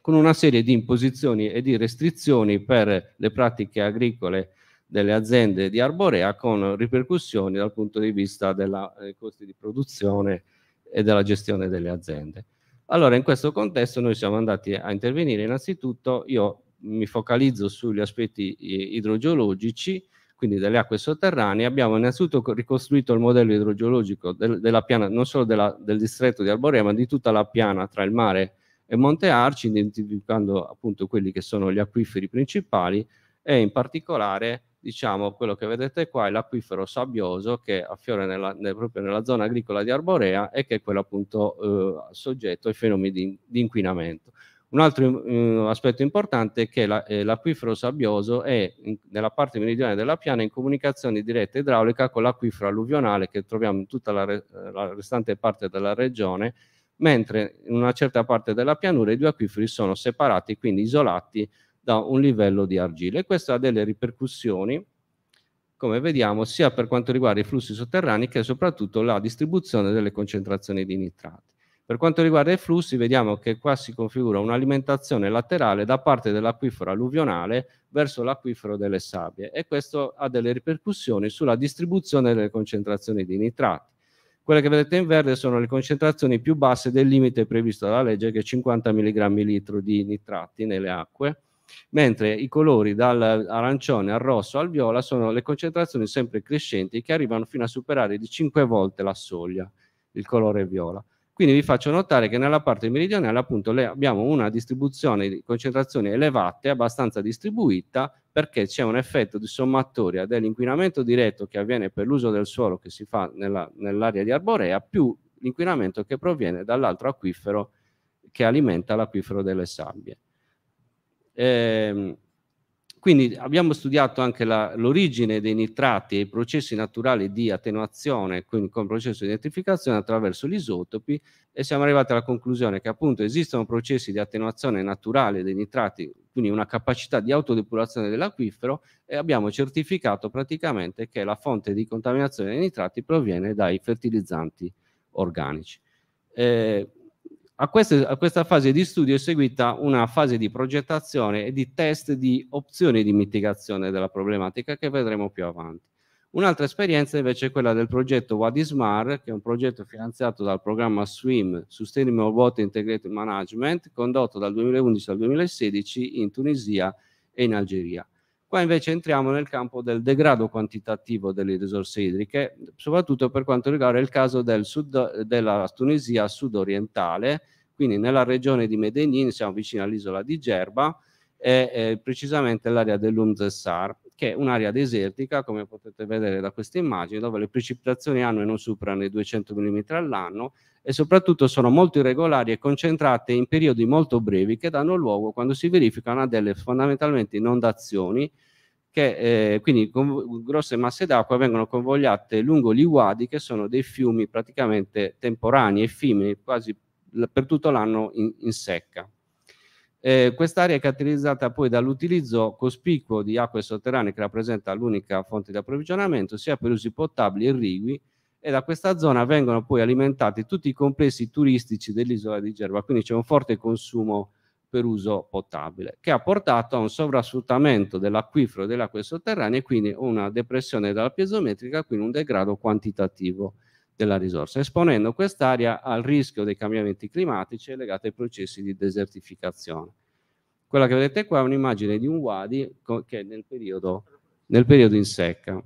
con una serie di imposizioni e di restrizioni per le pratiche agricole delle aziende di Arborea con ripercussioni dal punto di vista della, dei eh, costi di produzione e della gestione delle aziende. Allora, in questo contesto noi siamo andati a intervenire innanzitutto, io mi focalizzo sugli aspetti idrogeologici, quindi delle acque sotterranee, abbiamo innanzitutto ricostruito il modello idrogeologico del, della piana, non solo della, del distretto di Arborea, ma di tutta la piana tra il mare e Monte Arci, identificando appunto quelli che sono gli acquiferi principali e in particolare diciamo quello che vedete qua è l'acquifero sabbioso che affiora nella, nel, proprio nella zona agricola di Arborea e che è quello appunto eh, soggetto ai fenomeni di, di inquinamento. Un altro eh, aspetto importante è che la, eh, l'acquifero sabbioso è in, nella parte meridionale della piana in comunicazione diretta idraulica con l'acquifero alluvionale che troviamo in tutta la, re, eh, la restante parte della regione, mentre in una certa parte della pianura i due acquiferi sono separati, quindi isolati da un livello di argile. questo ha delle ripercussioni, come vediamo, sia per quanto riguarda i flussi sotterranei che soprattutto la distribuzione delle concentrazioni di nitrati. Per quanto riguarda i flussi, vediamo che qua si configura un'alimentazione laterale da parte dell'acquifero alluvionale verso l'acquifero delle sabbie e questo ha delle ripercussioni sulla distribuzione delle concentrazioni di nitrati. Quelle che vedete in verde sono le concentrazioni più basse del limite previsto dalla legge che è 50 mg litro di nitrati nelle acque, mentre i colori dall'arancione al rosso al viola sono le concentrazioni sempre crescenti che arrivano fino a superare di 5 volte la soglia, il colore viola. Quindi vi faccio notare che nella parte meridionale appunto abbiamo una distribuzione di concentrazioni elevate, abbastanza distribuita, perché c'è un effetto di sommatoria dell'inquinamento diretto che avviene per l'uso del suolo che si fa nella, nell'area di arborea, più l'inquinamento che proviene dall'altro acquifero che alimenta l'acquifero delle sabbie. Ehm, quindi abbiamo studiato anche la, l'origine dei nitrati e i processi naturali di attenuazione, quindi con il processo di identificazione attraverso gli isotopi e siamo arrivati alla conclusione che appunto esistono processi di attenuazione naturale dei nitrati, quindi una capacità di autodepurazione dell'acquifero e abbiamo certificato praticamente che la fonte di contaminazione dei nitrati proviene dai fertilizzanti organici. Eh, a, queste, a, questa fase di studio è seguita una fase di progettazione e di test di opzioni di mitigazione della problematica che vedremo più avanti. Un'altra esperienza invece è quella del progetto Wadismar, che è un progetto finanziato dal programma SWIM, Sustainable Water Integrated Management, condotto dal 2011 al 2016 in Tunisia e in Algeria. Qua invece entriamo nel campo del degrado quantitativo delle risorse idriche, soprattutto per quanto riguarda il caso del sud, della Tunisia sudorientale, quindi nella regione di Medellin, siamo vicini all'isola di Gerba, e eh, precisamente l'area dell'Umzessar che è un'area desertica, come potete vedere da queste immagini, dove le precipitazioni hanno e non superano i 200 mm all'anno e soprattutto sono molto irregolari e concentrate in periodi molto brevi che danno luogo quando si verificano a delle fondamentalmente inondazioni che eh, quindi con grosse masse d'acqua vengono convogliate lungo gli uadi che sono dei fiumi praticamente temporanei, effimeri, quasi per tutto l'anno in, in secca. Eh, quest'area è caratterizzata poi dall'utilizzo cospicuo di acque sotterranee che rappresenta l'unica fonte di approvvigionamento sia per usi potabili e irrigui e da questa zona vengono poi alimentati tutti i complessi turistici dell'isola di Gerba, quindi c'è un forte consumo per uso potabile, che ha portato a un sovrasfruttamento dell'acquifero e delle acque sotterranee, quindi una depressione della piezometrica, quindi un degrado quantitativo della risorsa, esponendo quest'area al rischio dei cambiamenti climatici legati ai processi di desertificazione. Quella che vedete qua è un'immagine di un wadi che è nel periodo, nel periodo in secca.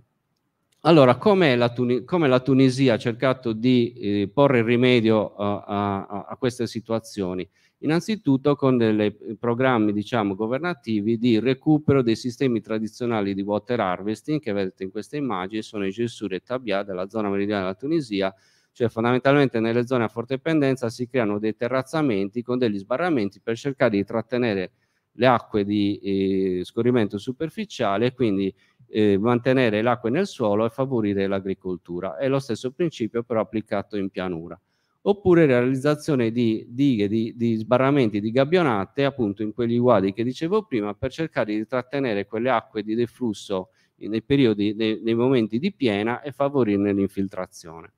Allora, come la, come la Tunisia ha cercato di eh, porre rimedio uh, a, a, queste situazioni? Innanzitutto con dei eh, programmi diciamo, governativi di recupero dei sistemi tradizionali di water harvesting che vedete in queste immagini, sono i Gessur e Tabia della zona meridionale della Tunisia, cioè fondamentalmente nelle zone a forte pendenza si creano dei terrazzamenti con degli sbarramenti per cercare di trattenere le acque di eh, scorrimento superficiale e quindi eh, mantenere l'acqua nel suolo e favorire l'agricoltura. È lo stesso principio però applicato in pianura oppure realizzazione di dighe, di, di sbarramenti di gabbionate appunto in quegli guadi che dicevo prima per cercare di trattenere quelle acque di deflusso nei periodi, nei, nei momenti di piena e favorirne l'infiltrazione.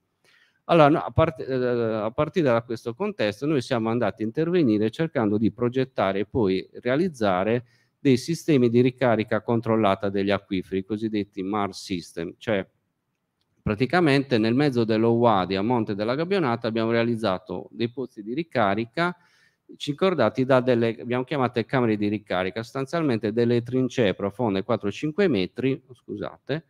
Allora, a, part- eh, a, partire da questo contesto, noi siamo andati a intervenire cercando di progettare e poi realizzare dei sistemi di ricarica controllata degli acquiferi, i cosiddetti MAR system, cioè Praticamente nel mezzo dell'Ouadi a Monte della Gabionata abbiamo realizzato dei pozzi di ricarica circondati da delle, abbiamo chiamate camere di ricarica, sostanzialmente delle trincee profonde 4-5 metri, scusate,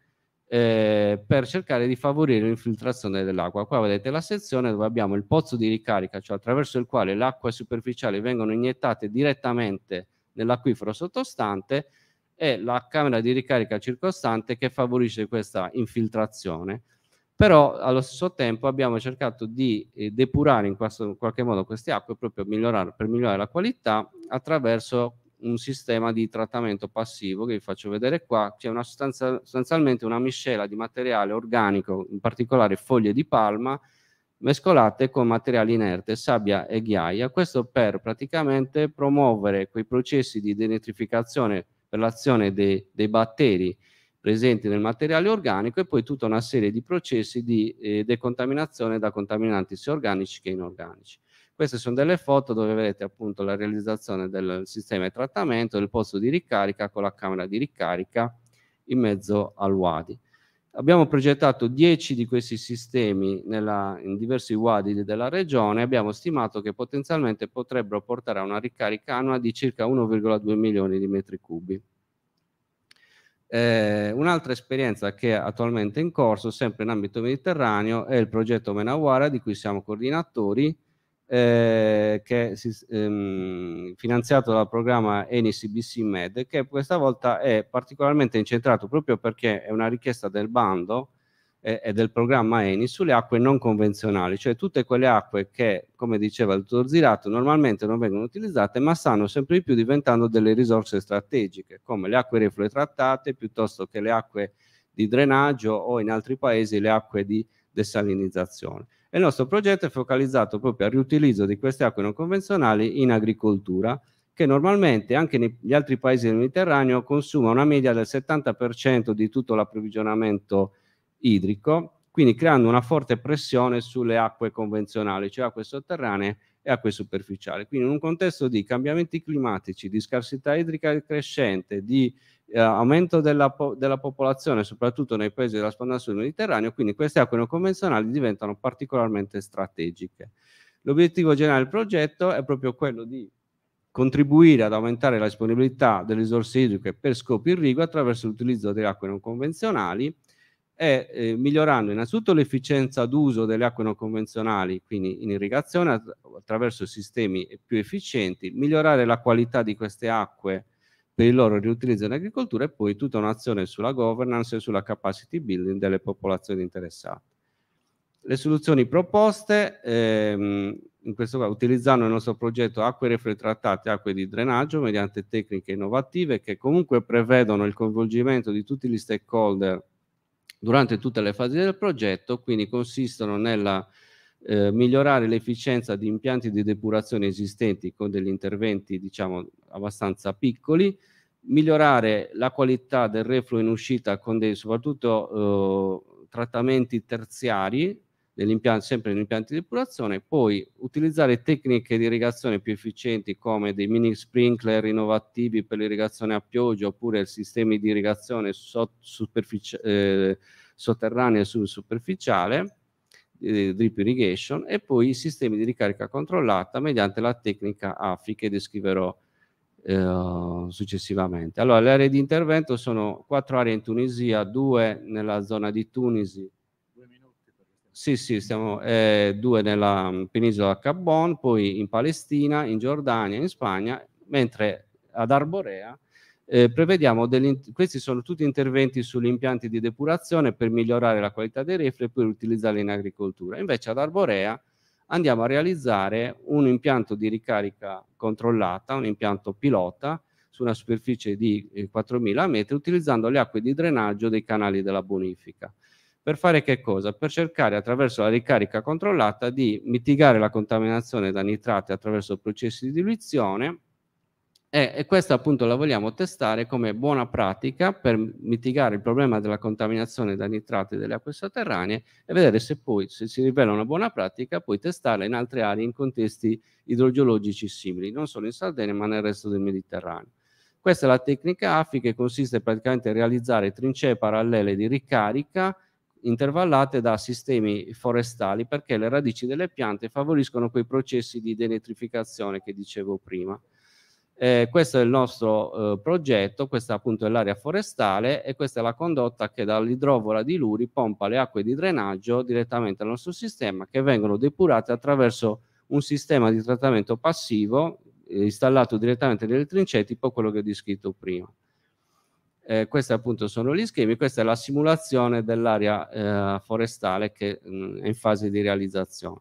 eh, per cercare di favorire l'infiltrazione dell'acqua. Qua vedete la sezione dove abbiamo il pozzo di ricarica, cioè attraverso il quale l'acqua superficiale vengono iniettate direttamente nell'acquifero sottostante è la camera di ricarica circostante che favorisce questa infiltrazione. Però allo stesso tempo abbiamo cercato di eh, depurare in, questo, in, qualche modo queste acque proprio migliorare, per migliorare la qualità attraverso un sistema di trattamento passivo che vi faccio vedere qua, c'è una sostanza, sostanzialmente una miscela di materiale organico, in particolare foglie di palma, mescolate con materiali inerte, sabbia e ghiaia, questo per praticamente promuovere quei processi di denitrificazione per l'azione dei, dei batteri presenti nel materiale organico e poi tutta una serie di processi di eh, decontaminazione da contaminanti sia organici che inorganici. Queste sono delle foto dove vedete appunto la realizzazione del sistema di trattamento, del posto di ricarica con la camera di ricarica in mezzo al WADI. Abbiamo progettato 10 di questi sistemi nella, in diversi wadi della regione e abbiamo stimato che potenzialmente potrebbero portare a una ricarica annua di circa 1,2 milioni di metri cubi. Eh, un'altra esperienza che è attualmente in corso, sempre in ambito mediterraneo, è il progetto Menawara, di cui siamo coordinatori, eh, che si, ehm, finanziato dal programma NCBC Med, che questa volta è particolarmente incentrato proprio perché è una richiesta del bando eh, e del programma ENI sulle acque non convenzionali, cioè tutte quelle acque che, come diceva il dottor Zirato, normalmente non vengono utilizzate, ma stanno sempre di più diventando delle risorse strategiche, come le acque reflue trattate, piuttosto che le acque di drenaggio o in altri paesi le acque di desalinizzazione il nostro progetto è focalizzato proprio al riutilizzo di queste acque non convenzionali in agricoltura, che normalmente anche negli altri paesi del Mediterraneo consuma una media del 70% di tutto l'approvvigionamento idrico, quindi creando una forte pressione sulle acque convenzionali, cioè acque sotterranee e acque superficiali. Quindi in un contesto di cambiamenti climatici, di scarsità idrica crescente, di eh, aumento della, po- della, popolazione, soprattutto nei paesi della sponda sud mediterraneo, quindi queste acque non convenzionali diventano particolarmente strategiche. L'obiettivo generale del progetto è proprio quello di contribuire ad aumentare la disponibilità delle risorse idriche per scopi irrigui attraverso l'utilizzo delle acque non convenzionali e eh, migliorando innanzitutto l'efficienza d'uso delle acque non convenzionali, quindi in irrigazione attraverso sistemi più efficienti, migliorare la qualità di queste acque per il loro riutilizzo in agricoltura e poi tutta un'azione sulla governance e sulla capacity building delle popolazioni interessate. Le soluzioni proposte, ehm, in questo caso utilizzando il nostro progetto acque refretrattate, acque di drenaggio, mediante tecniche innovative che comunque prevedono il coinvolgimento di tutti gli stakeholder durante tutte le fasi del progetto, quindi consistono nella eh, migliorare l'efficienza di impianti di depurazione esistenti con degli interventi diciamo abbastanza piccoli, migliorare la qualità del refluo in uscita con dei soprattutto eh, trattamenti terziari sempre negli impianti di depurazione, poi utilizzare tecniche di irrigazione più efficienti come dei mini sprinkler innovativi per l'irrigazione a pioggia oppure sistemi di irrigazione eh, sotterranea e subsuperficiale. superficiale eh, drip irrigation e poi i sistemi di ricarica controllata mediante la tecnica AFI che descriverò eh, successivamente. Allora, le aree di intervento sono quattro aree in Tunisia, due nella zona di Tunisi, sì, sì, siamo eh, due nella mm, penisola Cabon, poi in Palestina, in Giordania, in Spagna, mentre ad Arborea eh, prevediamo questi sono tutti interventi sugli impianti di depurazione per migliorare la qualità dei reflui e per utilizzarli in agricoltura. Invece ad Arborea andiamo a realizzare un impianto di ricarica controllata, un impianto pilota su una superficie di 4.000 eh, metri utilizzando le acque di drenaggio dei canali della bonifica. Per fare che cosa? Per cercare attraverso la ricarica controllata di mitigare la contaminazione da nitrati attraverso processi di diluizione e, e questa appunto la vogliamo testare come buona pratica per mitigare il problema della contaminazione da nitrati delle acque sotterranee e vedere se poi, se si rivela una buona pratica, poi testarla in altre aree in contesti idrogeologici simili, non solo in Sardegna ma nel resto del Mediterraneo. Questa è la tecnica AFI che consiste praticamente a realizzare trincee parallele di ricarica intervallate da sistemi forestali perché le radici delle piante favoriscono quei processi di denetrificazione che dicevo prima. Eh, questo è il nostro eh, progetto, questa appunto è l'area forestale e questa è la condotta che dall'idrovola di Luri pompa le acque di drenaggio direttamente al nostro sistema che vengono depurate attraverso un sistema di trattamento passivo eh, installato direttamente nelle trincee, tipo quello che ho descritto prima. Eh, questi appunto sono gli schemi, questa è la simulazione dell'area eh, forestale che mh, mm, è in fase di realizzazione.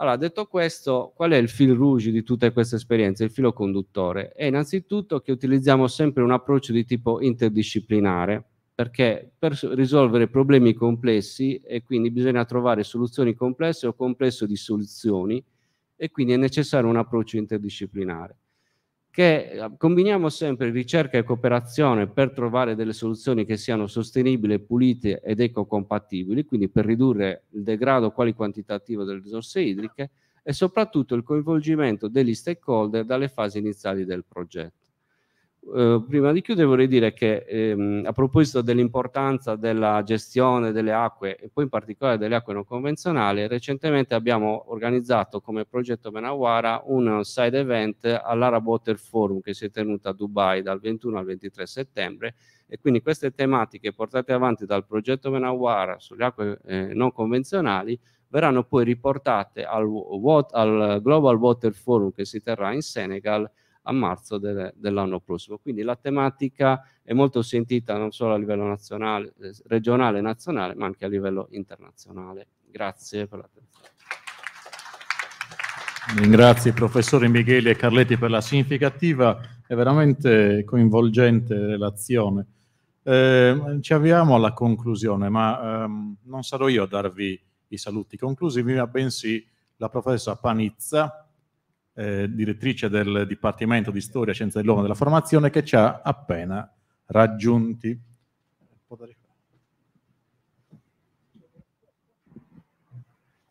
Allora, detto questo, qual è il fil rouge di tutte queste esperienze, il filo conduttore? È innanzitutto che utilizziamo sempre un approccio di tipo interdisciplinare, perché per risolvere problemi complessi e quindi bisogna trovare soluzioni complesse o complesso di soluzioni e quindi è necessario un approccio interdisciplinare che eh, combiniamo sempre ricerca e cooperazione per trovare delle soluzioni che siano sostenibili, pulite ed ecocompatibili, quindi per ridurre il degrado quali quantitativo delle risorse idriche e soprattutto il coinvolgimento degli stakeholder dalle fasi iniziali del progetto. Eh, prima di chiudere vorrei dire che ehm, a proposito dell'importanza della gestione delle acque e poi in particolare delle acque non convenzionali, recentemente abbiamo organizzato come progetto Menawara un side event all'Arab Water Forum che si è tenuto a Dubai dal 21 al 23 settembre e quindi queste tematiche portate avanti dal progetto Menawara sulle acque eh, non convenzionali verranno poi riportate al, al Global Water Forum che si terrà in Senegal a marzo delle, dell'anno prossimo. Quindi la tematica è molto sentita non solo a livello nazionale, eh, regionale e nazionale, ma anche a livello internazionale. Grazie per l'attenzione. Ringrazio i professori Micheli e Carletti per la significativa e veramente coinvolgente relazione. Eh, ci avviamo alla conclusione, ma ehm, non sarò io a darvi i saluti conclusivi, ma bensì la professoressa Panizza, eh, direttrice del Dipartimento di Storia, Scienze dell'Uomo e della Formazione, che ci ha appena raggiunti.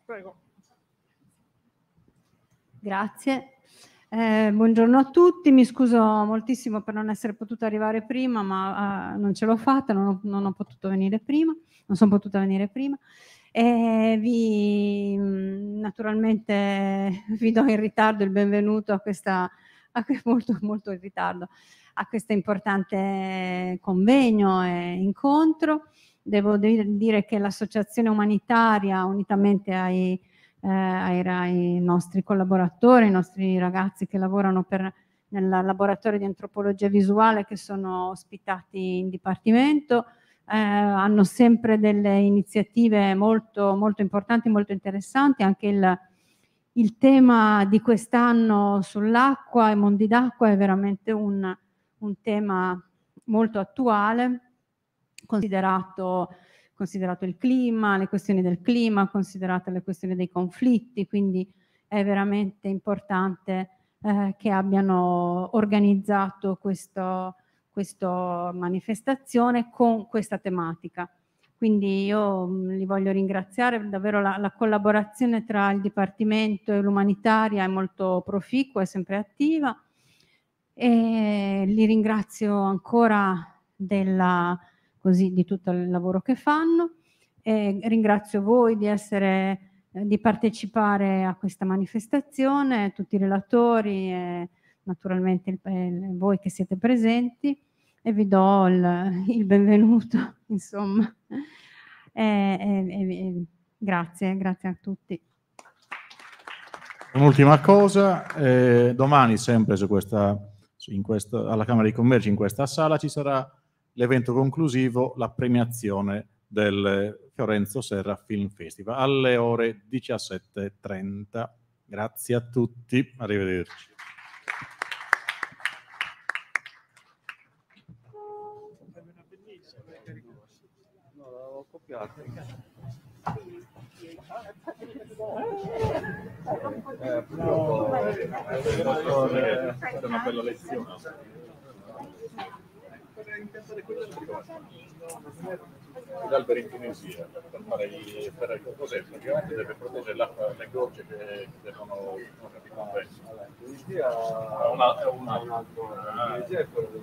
Prego. Grazie. Eh, buongiorno a tutti, mi scuso moltissimo per non essere potuta arrivare prima, ma eh, non ce l'ho fatta, non, ho, non, ho potuto venire prima, non sono potuta venire prima e vi mm, naturalmente vi do in ritardo il benvenuto a questa a, molto molto in ritardo a questo importante convegno e incontro. Devo dire che l'associazione umanitaria unitamente ai, eh, ai, ai nostri collaboratori, ai nostri ragazzi che lavorano per, nel laboratorio di antropologia visuale che sono ospitati in dipartimento, eh, hanno sempre delle iniziative molto, molto importanti, molto interessanti, anche il, il tema di quest'anno sull'acqua e mondi d'acqua è veramente un, un tema molto attuale, considerato, considerato, il clima, le questioni del clima, considerate le questioni dei conflitti, quindi è veramente importante eh, che abbiano organizzato questo, questa manifestazione con questa tematica. Quindi io mm, li voglio ringraziare, davvero la, la collaborazione tra il Dipartimento e l'umanitaria è molto proficua, è sempre attiva e li ringrazio ancora della, così, di tutto il lavoro che fanno. E ringrazio voi di, essere, eh, di partecipare a questa manifestazione, tutti i relatori e naturalmente il, voi che siete presenti e vi do il, il benvenuto, insomma. E, e, e, grazie, grazie a tutti. Un'ultima cosa, eh, domani sempre su questa, su questo, alla Camera dei Commerci, in questa sala, ci sarà l'evento conclusivo, la premiazione del Fiorenzo Serra Film Festival alle ore 17.30. Grazie a tutti, arrivederci. Grazie. Eh, purtroppo il dottore una bella lezione. L'albero in Tunisia per fare il ferraio cos'è? Praticamente deve proteggere l'acqua le gocce che devono capire in Tunisia è un altro. In eh. Tunisia è quello del